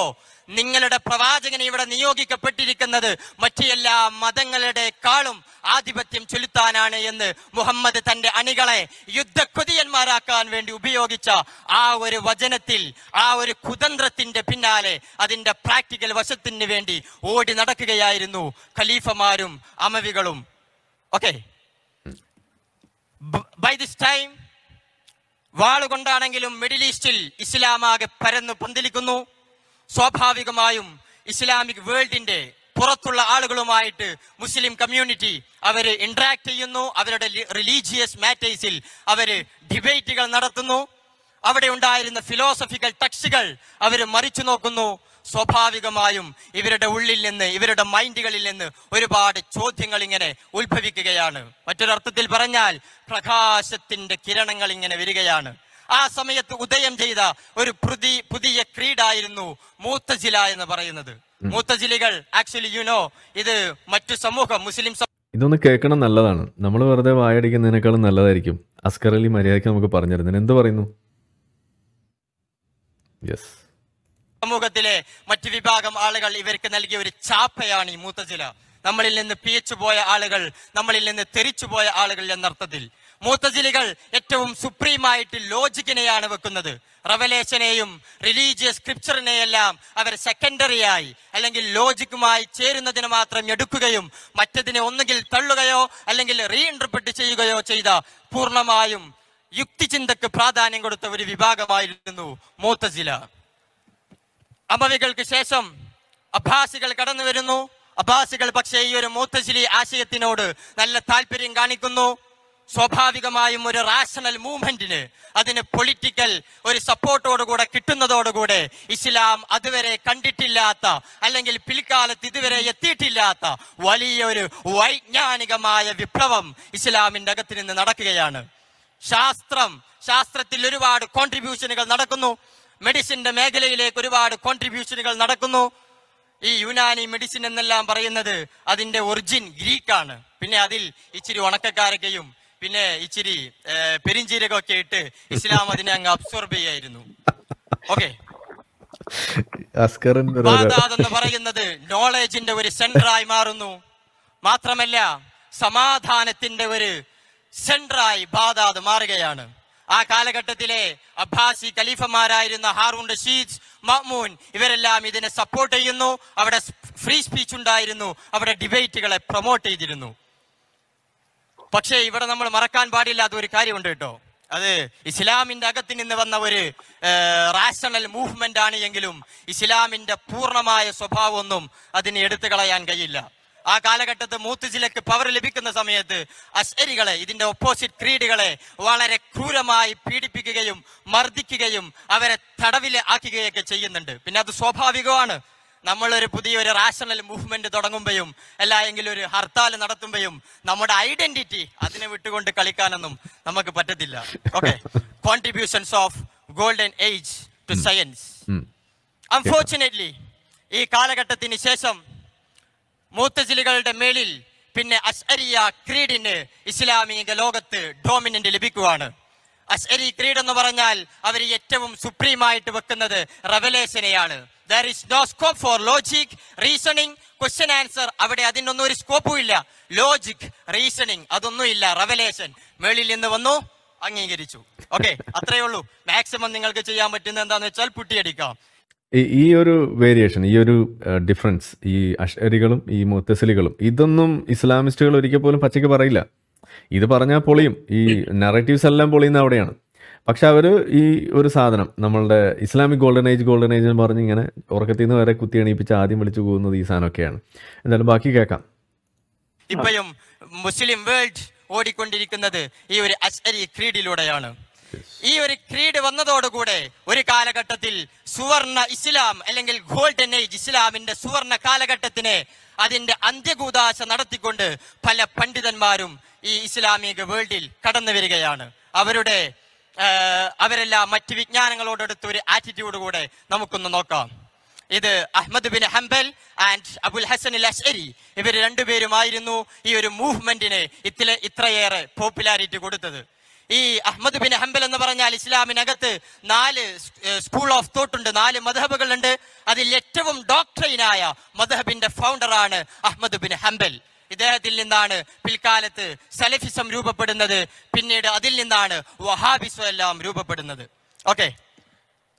നിങ്ങളുടെ പ്രവാചകനെ ഇവിടെ നിയോഗിക്കപ്പെട്ടിരിക്കുന്നത് മറ്റു എല്ലാ മതങ്ങളുടെ കാളും ആധിപത്യം ചെലുത്താനാണ് എന്ന് മുഹമ്മദ് തന്റെ അണികളെ കൊതിയന്മാരാക്കാൻ വേണ്ടി ഉപയോഗിച്ച ആ ഒരു വചനത്തിൽ ആ ഒരു കുതന്ത്രത്തിന്റെ പിന്നാലെ അതിന്റെ പ്രാക്ടിക്കൽ വശത്തിന് വേണ്ടി ഓടി നടക്കുകയായിരുന്നു ഖലീഫമാരും അമവികളും ഓക്കെ ബൈ ദിസ് ടൈം വാളുകൊണ്ടാണെങ്കിലും മിഡിൽ ഈസ്റ്റിൽ ഇസ്ലാമാകെ പരന്ന് പന്തലിക്കുന്നു സ്വാഭാവികമായും ഇസ്ലാമിക് വേൾഡിന്റെ പുറത്തുള്ള ആളുകളുമായിട്ട് മുസ്ലിം കമ്മ്യൂണിറ്റി അവര് ഇന്ററാക്ട് ചെയ്യുന്നു അവരുടെ റിലീജിയസ് മാറ്റേഴ്സിൽ അവര് ഡിബേറ്റുകൾ നടത്തുന്നു അവിടെ ഉണ്ടായിരുന്ന ഫിലോസഫിക്കൽ ടക്സുകൾ അവർ മറിച്ചു നോക്കുന്നു സ്വാഭാവികമായും ഇവരുടെ ഉള്ളിൽ നിന്ന് ഇവരുടെ മൈൻഡുകളിൽ നിന്ന് ഒരുപാട് ചോദ്യങ്ങൾ ഇങ്ങനെ ഉത്ഭവിക്കുകയാണ് മറ്റൊരർത്ഥത്തിൽ പറഞ്ഞാൽ പ്രകാശത്തിന്റെ കിരണങ്ങൾ ഇങ്ങനെ വരികയാണ് ആ സമയത്ത് ഉദയം ചെയ്ത ഒരു പുതിയ പുതിയ ക്രീഡായിരുന്നു മൂത്തജില എന്ന് പറയുന്നത് മൂത്തജിലികൾ ആക്ച്വലി യുനോ ഇത് മറ്റു സമൂഹം മുസ്ലിം ഇതൊന്ന് കേൾക്കണം നല്ലതാണ് നമ്മൾ വെറുതെ വായടിക്കുന്നതിനേക്കാളും നല്ലതായിരിക്കും അസ്കർ അലി മര്യാദയ്ക്ക് നമുക്ക് പറഞ്ഞിരുന്നു എന്ത് പറയുന്നു യെസ് സമൂഹത്തിലെ മറ്റു വിഭാഗം ആളുകൾ ഇവർക്ക് നൽകിയ ഒരു ചാപ്പയാണ് ഈ മൂത്തജില നമ്മളിൽ നിന്ന് പിയച്ചു പോയ ആളുകൾ നമ്മളിൽ നിന്ന് തെറിച്ചു പോയ ആളുകൾ എന്നർത്ഥത്തിൽ മൂത്തജിലികൾ ഏറ്റവും സുപ്രീമായിട്ട് ലോജിക്കിനെയാണ് വെക്കുന്നത് റവലേഷനെയും റിലീജിയസ് സ്ക്രിപ്ചറിനെയെല്ലാം അവർ സെക്കൻഡറിയായി അല്ലെങ്കിൽ ലോജിക്കുമായി ചേരുന്നതിന് മാത്രം എടുക്കുകയും മറ്റതിനെ ഒന്നുകിൽ തള്ളുകയോ അല്ലെങ്കിൽ റീഇൻറ്റർപ്രിറ്റ് ചെയ്യുകയോ ചെയ്ത പൂർണ്ണമായും യുക്തിചിന്തക്ക് പ്രാധാന്യം കൊടുത്ത ഒരു വിഭാഗമായിരുന്നു മൂത്തജില അമവികൾക്ക് ശേഷം അഭാസികൾ കടന്നു വരുന്നു അഭാസികൾ പക്ഷേ ഈ ഒരു മൂത്തശ്ലി ആശയത്തിനോട് നല്ല താല്പര്യം കാണിക്കുന്നു സ്വാഭാവികമായും ഒരു റാഷണൽ മൂവ്മെന്റിന് അതിന് പൊളിറ്റിക്കൽ ഒരു സപ്പോർട്ടോടുകൂടെ കിട്ടുന്നതോടുകൂടെ ഇസ്ലാം അതുവരെ കണ്ടിട്ടില്ലാത്ത അല്ലെങ്കിൽ പിൽക്കാലത്ത് ഇതുവരെ എത്തിയിട്ടില്ലാത്ത വലിയൊരു വൈജ്ഞാനികമായ വിപ്ലവം ഇസ്ലാമിൻ്റെ അകത്തു നിന്ന് നടക്കുകയാണ് ശാസ്ത്രം ശാസ്ത്രത്തിൽ ഒരുപാട് കോൺട്രിബ്യൂഷനുകൾ നടക്കുന്നു മെഡിസിന്റെ മേഖലയിലേക്ക് ഒരുപാട് കോൺട്രിബ്യൂഷനുകൾ നടക്കുന്നു ഈ യുനാനി മെഡിസിൻ എന്നെല്ലാം പറയുന്നത് അതിന്റെ ഒറിജിൻ ഗ്രീക്കാണ് പിന്നെ അതിൽ ഇച്ചിരി ഉണക്കക്കാരൊക്കെയും പിന്നെ ഇച്ചിരി പെരിഞ്ചീരകമൊക്കെ ഇട്ട് ഇസ്ലാം അതിനെ അങ്ങ് അബ്സോർബ് ചെയ്യായിരുന്നു ഓക്കെ എന്ന് പറയുന്നത് നോളേജിന്റെ ഒരു സെന്ററായി മാറുന്നു മാത്രമല്ല സമാധാനത്തിന്റെ ഒരു സെന്ററായി ബാദാദ് മാറുകയാണ് ആ കാലഘട്ടത്തിലെ അബ്ബാസി ഖലീഫമാരായിരുന്ന ഹാറൂൺ റഷീദ് മഹ്മൂൻ ഇവരെല്ലാം ഇതിനെ സപ്പോർട്ട് ചെയ്യുന്നു അവിടെ ഫ്രീ സ്പീച്ച് ഉണ്ടായിരുന്നു അവിടെ ഡിബേറ്റുകളെ പ്രൊമോട്ട് ചെയ്തിരുന്നു പക്ഷേ ഇവിടെ നമ്മൾ മറക്കാൻ പാടില്ലാത്ത ഒരു കാര്യമുണ്ട് കേട്ടോ അത് ഇസ്ലാമിന്റെ അകത്ത് നിന്ന് വന്ന ഒരു റാഷണൽ മൂവ്മെന്റ് ആണ് എങ്കിലും ഇസ്ലാമിന്റെ പൂർണ്ണമായ സ്വഭാവമൊന്നും അതിനെ എടുത്തു കളയാൻ കഴിയില്ല ആ കാലഘട്ടത്ത് മൂത്തുജിലേക്ക് പവർ ലഭിക്കുന്ന സമയത്ത് അശ്വരികളെ ഇതിന്റെ ഒപ്പോസിറ്റ് ക്രീഡുകളെ വളരെ ക്രൂരമായി പീഡിപ്പിക്കുകയും മർദ്ദിക്കുകയും അവരെ തടവിൽ ആക്കുകയൊക്കെ ചെയ്യുന്നുണ്ട് പിന്നെ അത് സ്വാഭാവികമാണ് നമ്മളൊരു പുതിയൊരു റാഷണൽ മൂവ്മെന്റ് തുടങ്ങുമ്പോഴും അല്ലെങ്കിൽ ഒരു ഹർത്താൽ നടത്തുമ്പോഴും നമ്മുടെ ഐഡന്റിറ്റി അതിനെ വിട്ടുകൊണ്ട് കളിക്കാനൊന്നും നമുക്ക് പറ്റത്തില്ല okay contributions of golden age to science unfortunately ഈ കാലഘട്ടത്തിന് ശേഷം മൂത്തസിലുകളുടെ മേളിൽ പിന്നെ അസ്അരിയ ക്രീഡിന് ഇസ്ലാമിക ലോകത്ത് ഡോമിനന്റ് ലഭിക്കുവാണ് അസ്അരി ക്രീഡ് എന്ന് പറഞ്ഞാൽ അവർ ഏറ്റവും സുപ്രീമായിട്ട് വെക്കുന്നത് റവലേഷനെയാണ് there is no scope for logic reasoning question answer അവിടെ അതിനൊന്നും ഒരു സ്കോപ്പും ഇല്ല ലോജിക് റീസണിങ് അതൊന്നും ഇല്ല റവലേഷൻ മേളിൽ നിന്ന് വന്നു അംഗീകരിച്ചു ഓക്കെ അത്രയേ ഉള്ളൂ മാക്സിമം നിങ്ങൾക്ക് ചെയ്യാൻ പറ്റുന്ന എന്താണെന്ന് വെച്ചാൽ പുട്ടിയടിക്കാം ഈ ഒരു വേരിയേഷൻ ഈ ഒരു ഡിഫറൻസ് ഈ അഷ്അരികളും ഈ മുത്തസലികളും ഇതൊന്നും ഇസ്ലാമിസ്റ്റുകൾ ഒരിക്കൽ പോലും പച്ചയ്ക്ക് പറയില്ല ഇത് പറഞ്ഞാൽ പൊളിയും ഈ നറേറ്റീവ്സ് എല്ലാം പൊളിയുന്ന അവിടെയാണ് പക്ഷെ അവർ ഈ ഒരു സാധനം നമ്മളുടെ Islamic golden age golden age എന്ന് പറഞ്ഞ് ഇങ്ങനെ ഉറക്കത്തിൽ നിന്ന് വരെ കുത്തി എണീപ്പിച്ച് ആദ്യം വിളിച്ചു പോകുന്നത് ഈ സാധനമൊക്കെയാണ് എന്തായാലും ബാക്കി കേൾക്കാം ഇപ്പോഴും മുസ്ലിം വേൾഡ് ഓടിക്കൊണ്ടിരിക്കുന്നത് ഈ ഒരു അഷ്അരി ക്രീഡിലൂടെയാണ് ഈ ഒരു ക്രീഡ് വന്നതോടുകൂടെ ഒരു കാലഘട്ടത്തിൽ സുവർണ ഇസ്ലാം അല്ലെങ്കിൽ ഗോൾഡൻ ഏജ് ഇസ്ലാമിന്റെ സുവർണ കാലഘട്ടത്തിനെ അതിന്റെ അന്ത്യകൂതാശ നടത്തിക്കൊണ്ട് പല പണ്ഡിതന്മാരും ഈ ഇസ്ലാമിക വേൾഡിൽ കടന്നു വരികയാണ് അവരുടെ അവരെല്ലാം മറ്റ് വിജ്ഞാനങ്ങളോടെടുത്ത ഒരു ആറ്റിറ്റ്യൂഡ് കൂടെ നമുക്കൊന്ന് നോക്കാം ഇത് Ahmad bin Hanbal and Abul Hasan Ashari ഇവർ രണ്ടുപേരുമായിരുന്നു ഈ ഒരു മൂവ്മെന്റിനെ ഇത്ര ഇത്രയേറെ പോപ്പുലാരിറ്റി കൊടുത്തത് ഈ അഹമ്മദ് ബിൻ ഹംബൽ എന്ന് പറഞ്ഞാൽ ഇസ്ലാമിനകത്ത് നാല് സ്കൂൾ ഓഫ് തോട്ട് ഉണ്ട് നാല് ഉണ്ട് അതിൽ ഏറ്റവും ഡോക്ടറൈനായ മധബിന്റെ ഫൗണ്ടറാണ് അഹമ്മദ് ബിൻ ഹംബൽ ഇദ്ദേഹത്തിൽ നിന്നാണ് പിൽക്കാലത്ത് സലഫിസം രൂപപ്പെടുന്നത് പിന്നീട് അതിൽ നിന്നാണ് വഹാബിസം എല്ലാം രൂപപ്പെടുന്നത് ഓക്കെ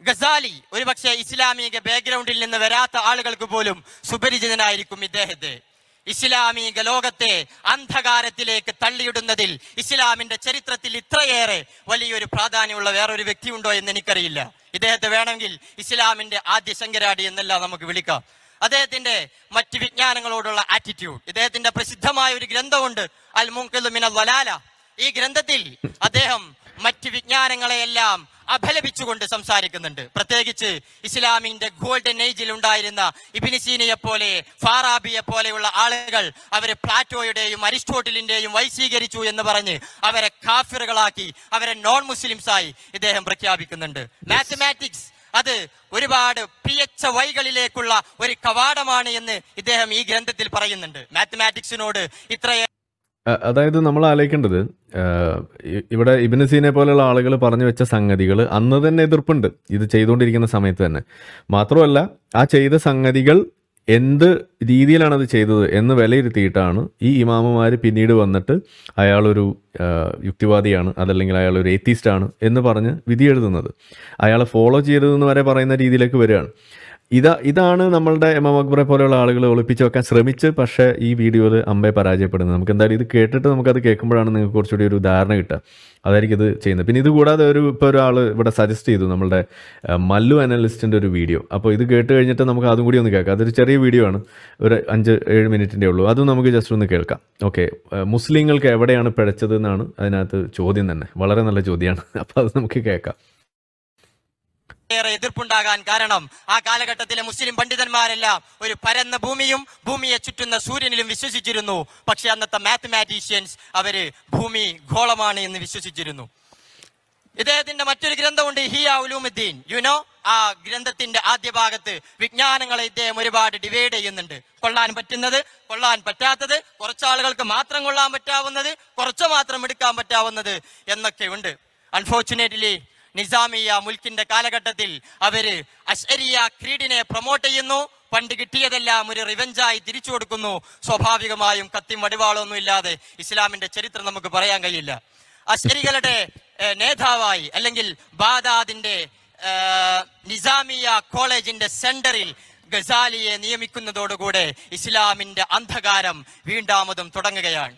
ഗസാലി ഒരുപക്ഷെ ഇസ്ലാമിക ബാക്ക്ഗ്രൗണ്ടിൽ നിന്ന് വരാത്ത ആളുകൾക്ക് പോലും സുപരിചിതനായിരിക്കും ഇദ്ദേഹത്തെ ഇസ്ലാമിക ലോകത്തെ അന്ധകാരത്തിലേക്ക് തള്ളിയിടുന്നതിൽ ഇസ്ലാമിന്റെ ചരിത്രത്തിൽ ഇത്രയേറെ വലിയൊരു പ്രാധാന്യമുള്ള വേറൊരു വ്യക്തി ഉണ്ടോ എന്ന് എനിക്കറിയില്ല ഇദ്ദേഹത്തെ വേണമെങ്കിൽ ഇസ്ലാമിന്റെ ആദ്യ ശങ്കരാടി എന്നല്ല നമുക്ക് വിളിക്കാം അദ്ദേഹത്തിന്റെ മറ്റ് വിജ്ഞാനങ്ങളോടുള്ള ആറ്റിറ്റ്യൂഡ് ഇദ്ദേഹത്തിന്റെ പ്രസിദ്ധമായ ഒരു ഗ്രന്ഥമുണ്ട് അൽ മിനൽ വലാല ഈ ഗ്രന്ഥത്തിൽ അദ്ദേഹം മറ്റ് വിജ്ഞാനങ്ങളെയെല്ലാം അഭലപിച്ചുകൊണ്ട് സംസാരിക്കുന്നുണ്ട് പ്രത്യേകിച്ച് ഇസ്ലാമിന്റെ ഗോൾഡൻ ഏജിൽ ഉണ്ടായിരുന്ന ഇബിനിസീനയെ പോലെ ഫാറാബിയെ പോലെയുള്ള ആളുകൾ അവരെ പ്ലാറ്റോയുടെയും അരിസ്റ്റോട്ടിലിന്റെയും വൈശീകരിച്ചു എന്ന് പറഞ്ഞ് അവരെ കാഫിറുകളാക്കി അവരെ നോൺ മുസ്ലിംസ് ആയി ഇദ്ദേഹം പ്രഖ്യാപിക്കുന്നുണ്ട് മാത്തമാറ്റിക്സ് അത് ഒരുപാട് പി എച്ച് വൈകളിലേക്കുള്ള ഒരു കവാടമാണ് എന്ന് ഇദ്ദേഹം ഈ ഗ്രന്ഥത്തിൽ പറയുന്നുണ്ട് മാത്തമാറ്റിക്സിനോട് ഇത്രയേറെ അതായത് നമ്മൾ ആലോചിക്കേണ്ടത് ഇവിടെ ഇബിനസീനെ സീനെ പോലെയുള്ള ആളുകൾ പറഞ്ഞു വെച്ച സംഗതികൾ അന്ന് തന്നെ എതിർപ്പുണ്ട് ഇത് ചെയ്തുകൊണ്ടിരിക്കുന്ന സമയത്ത് തന്നെ മാത്രമല്ല ആ ചെയ്ത സംഗതികൾ എന്ത് രീതിയിലാണ് അത് ചെയ്തത് എന്ന് വിലയിരുത്തിയിട്ടാണ് ഈ ഇമാമുമാർ പിന്നീട് വന്നിട്ട് അയാളൊരു യുക്തിവാദിയാണ് അതല്ലെങ്കിൽ അയാൾ ഒരു ഏത്തീസ്റ്റാണ് എന്ന് പറഞ്ഞ് വിധി എഴുതുന്നത് അയാളെ ഫോളോ ചെയ്തതെന്ന് വരെ പറയുന്ന രീതിയിലേക്ക് വരികയാണ് ഇതാ ഇതാണ് നമ്മളുടെ എം എം അക്ബറെ പോലെയുള്ള ആളുകൾ ഒളിപ്പിച്ച് വെക്കാൻ ശ്രമിച്ച് പക്ഷേ ഈ വീഡിയോയിൽ അമ്മയെ പരാജയപ്പെടുന്നത് നമുക്ക് എന്തായാലും ഇത് കേട്ടിട്ട് നമുക്കത് കേൾക്കുമ്പോഴാണ് നിങ്ങൾക്ക് കുറച്ചുകൂടി ഒരു ധാരണ കിട്ടുക അതായിരിക്കും ഇത് ചെയ്യുന്നത് പിന്നെ ഇത് കൂടാതെ ഒരു ഇപ്പോൾ ഒരാൾ ഇവിടെ സജസ്റ്റ് ചെയ്തു നമ്മളുടെ മല്ലു അനലിസ്റ്റിൻ്റെ ഒരു വീഡിയോ അപ്പോൾ ഇത് കേട്ട് കഴിഞ്ഞിട്ട് നമുക്ക് അതും കൂടി ഒന്ന് കേൾക്കാം അതൊരു ചെറിയ വീഡിയോ ആണ് ഒരു അഞ്ച് ഏഴ് മിനിറ്റിൻ്റെ ഉള്ളൂ അതും നമുക്ക് ജസ്റ്റ് ഒന്ന് കേൾക്കാം ഓക്കെ മുസ്ലിങ്ങൾക്ക് എവിടെയാണ് പിഴച്ചത് എന്നാണ് അതിനകത്ത് ചോദ്യം തന്നെ വളരെ നല്ല ചോദ്യമാണ് അപ്പോൾ അത് നമുക്ക് കേൾക്കാം ഏറെ എതിർപ്പുണ്ടാകാൻ കാരണം ആ കാലഘട്ടത്തിലെ മുസ്ലിം പണ്ഡിതന്മാരെല്ലാം ഒരു പരന്ന ഭൂമിയും ഭൂമിയെ ചുറ്റുന്ന സൂര്യനിലും വിശ്വസിച്ചിരുന്നു പക്ഷെ അന്നത്തെ മാത്തമാറ്റീഷ്യൻസ് അവര് ഭൂമി ഗോളമാണ് എന്ന് വിശ്വസിച്ചിരുന്നു ഇദ്ദേഹത്തിന്റെ മറ്റൊരു ഗ്രന്ഥമുണ്ട് ഹി ഉലൂമുദ്ദീൻ യുനോ ആ ഗ്രന്ഥത്തിന്റെ ആദ്യ ഭാഗത്ത് വിജ്ഞാനങ്ങളെ ഇദ്ദേഹം ഒരുപാട് ഡിവൈഡ് ചെയ്യുന്നുണ്ട് കൊള്ളാൻ പറ്റുന്നത് കൊള്ളാൻ പറ്റാത്തത് കുറച്ചാളുകൾക്ക് മാത്രം കൊള്ളാൻ പറ്റാവുന്നത് കുറച്ചു മാത്രം എടുക്കാൻ പറ്റാവുന്നത് എന്നൊക്കെ ഉണ്ട് അൺഫോർച്ചുനേറ്റ്ലി നിസാമിയ മുൽക്കിന്റെ കാലഘട്ടത്തിൽ അവര് അശ്വരിയ ക്രീഡിനെ പ്രൊമോട്ട് ചെയ്യുന്നു പണ്ട് കിട്ടിയതെല്ലാം ഒരു റിവെഞ്ചായി തിരിച്ചു കൊടുക്കുന്നു സ്വാഭാവികമായും കത്തിയും വടിവാളൊന്നും ഇല്ലാതെ ഇസ്ലാമിന്റെ ചരിത്രം നമുക്ക് പറയാൻ കഴിയില്ല അശ്വരികളുടെ നേതാവായി അല്ലെങ്കിൽ ബാദാദിന്റെ നിസാമിയ കോളേജിന്റെ സെന്ററിൽ ഗസാലിയെ നിയമിക്കുന്നതോടുകൂടെ ഇസ്ലാമിന്റെ അന്ധകാരം വീണ്ടാമതും തുടങ്ങുകയാണ്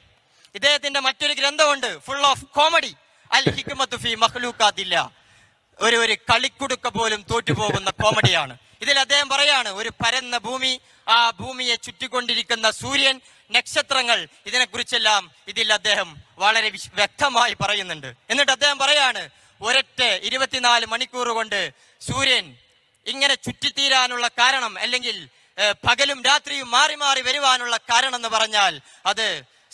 ഇദ്ദേഹത്തിന്റെ മറ്റൊരു ഗ്രന്ഥമുണ്ട് ഫുൾ ഓഫ് കോമഡി അൽ ഹിക്മത്ത് ഫി മഹ്ലൂക്കാത്തില്ല ഒരു ഒരു കളിക്കുടുക്ക പോലും തോറ്റുപോകുന്ന കോമഡിയാണ് ഇതിൽ അദ്ദേഹം പറയാണ് ഒരു പരന്ന ഭൂമി ആ ഭൂമിയെ ചുറ്റിക്കൊണ്ടിരിക്കുന്ന സൂര്യൻ നക്ഷത്രങ്ങൾ ഇതിനെക്കുറിച്ചെല്ലാം ഇതിൽ അദ്ദേഹം വളരെ വ്യക്തമായി പറയുന്നുണ്ട് എന്നിട്ട് അദ്ദേഹം പറയാണ് ഒരൊറ്റ ഇരുപത്തിനാല് മണിക്കൂർ കൊണ്ട് സൂര്യൻ ഇങ്ങനെ ചുറ്റിത്തീരാനുള്ള കാരണം അല്ലെങ്കിൽ പകലും രാത്രിയും മാറി മാറി വരുവാനുള്ള കാരണം എന്ന് പറഞ്ഞാൽ അത്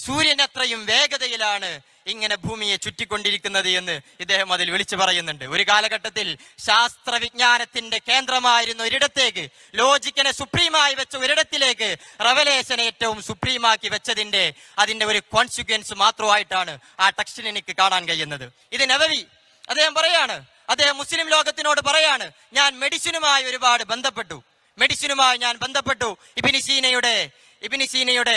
സൂര്യൻ അത്രയും വേഗതയിലാണ് ഇങ്ങനെ ഭൂമിയെ ചുറ്റിക്കൊണ്ടിരിക്കുന്നത് എന്ന് ഇദ്ദേഹം അതിൽ വിളിച്ചു പറയുന്നുണ്ട് ഒരു കാലഘട്ടത്തിൽ ശാസ്ത്രവിജ്ഞാനത്തിന്റെ കേന്ദ്രമായിരുന്ന ഒരിടത്തേക്ക് ലോജിക്കനെ സുപ്രീമായി വെച്ച ഒരിടത്തിലേക്ക് റവലേഷൻ ഏറ്റവും സുപ്രീമാക്കി വെച്ചതിന്റെ അതിന്റെ ഒരു കോൺസിക്വൻസ് മാത്രമായിട്ടാണ് ആ ടെക്സ്റ്റിൽ എനിക്ക് കാണാൻ കഴിയുന്നത് ഇത് നവവി അദ്ദേഹം പറയാണ് അദ്ദേഹം മുസ്ലിം ലോകത്തിനോട് പറയാണ് ഞാൻ മെഡിസിനുമായി ഒരുപാട് ബന്ധപ്പെട്ടു മെഡിസിനുമായി ഞാൻ ബന്ധപ്പെട്ടു ഇബിനി സീനയുടെ ഇബിനി സീനയുടെ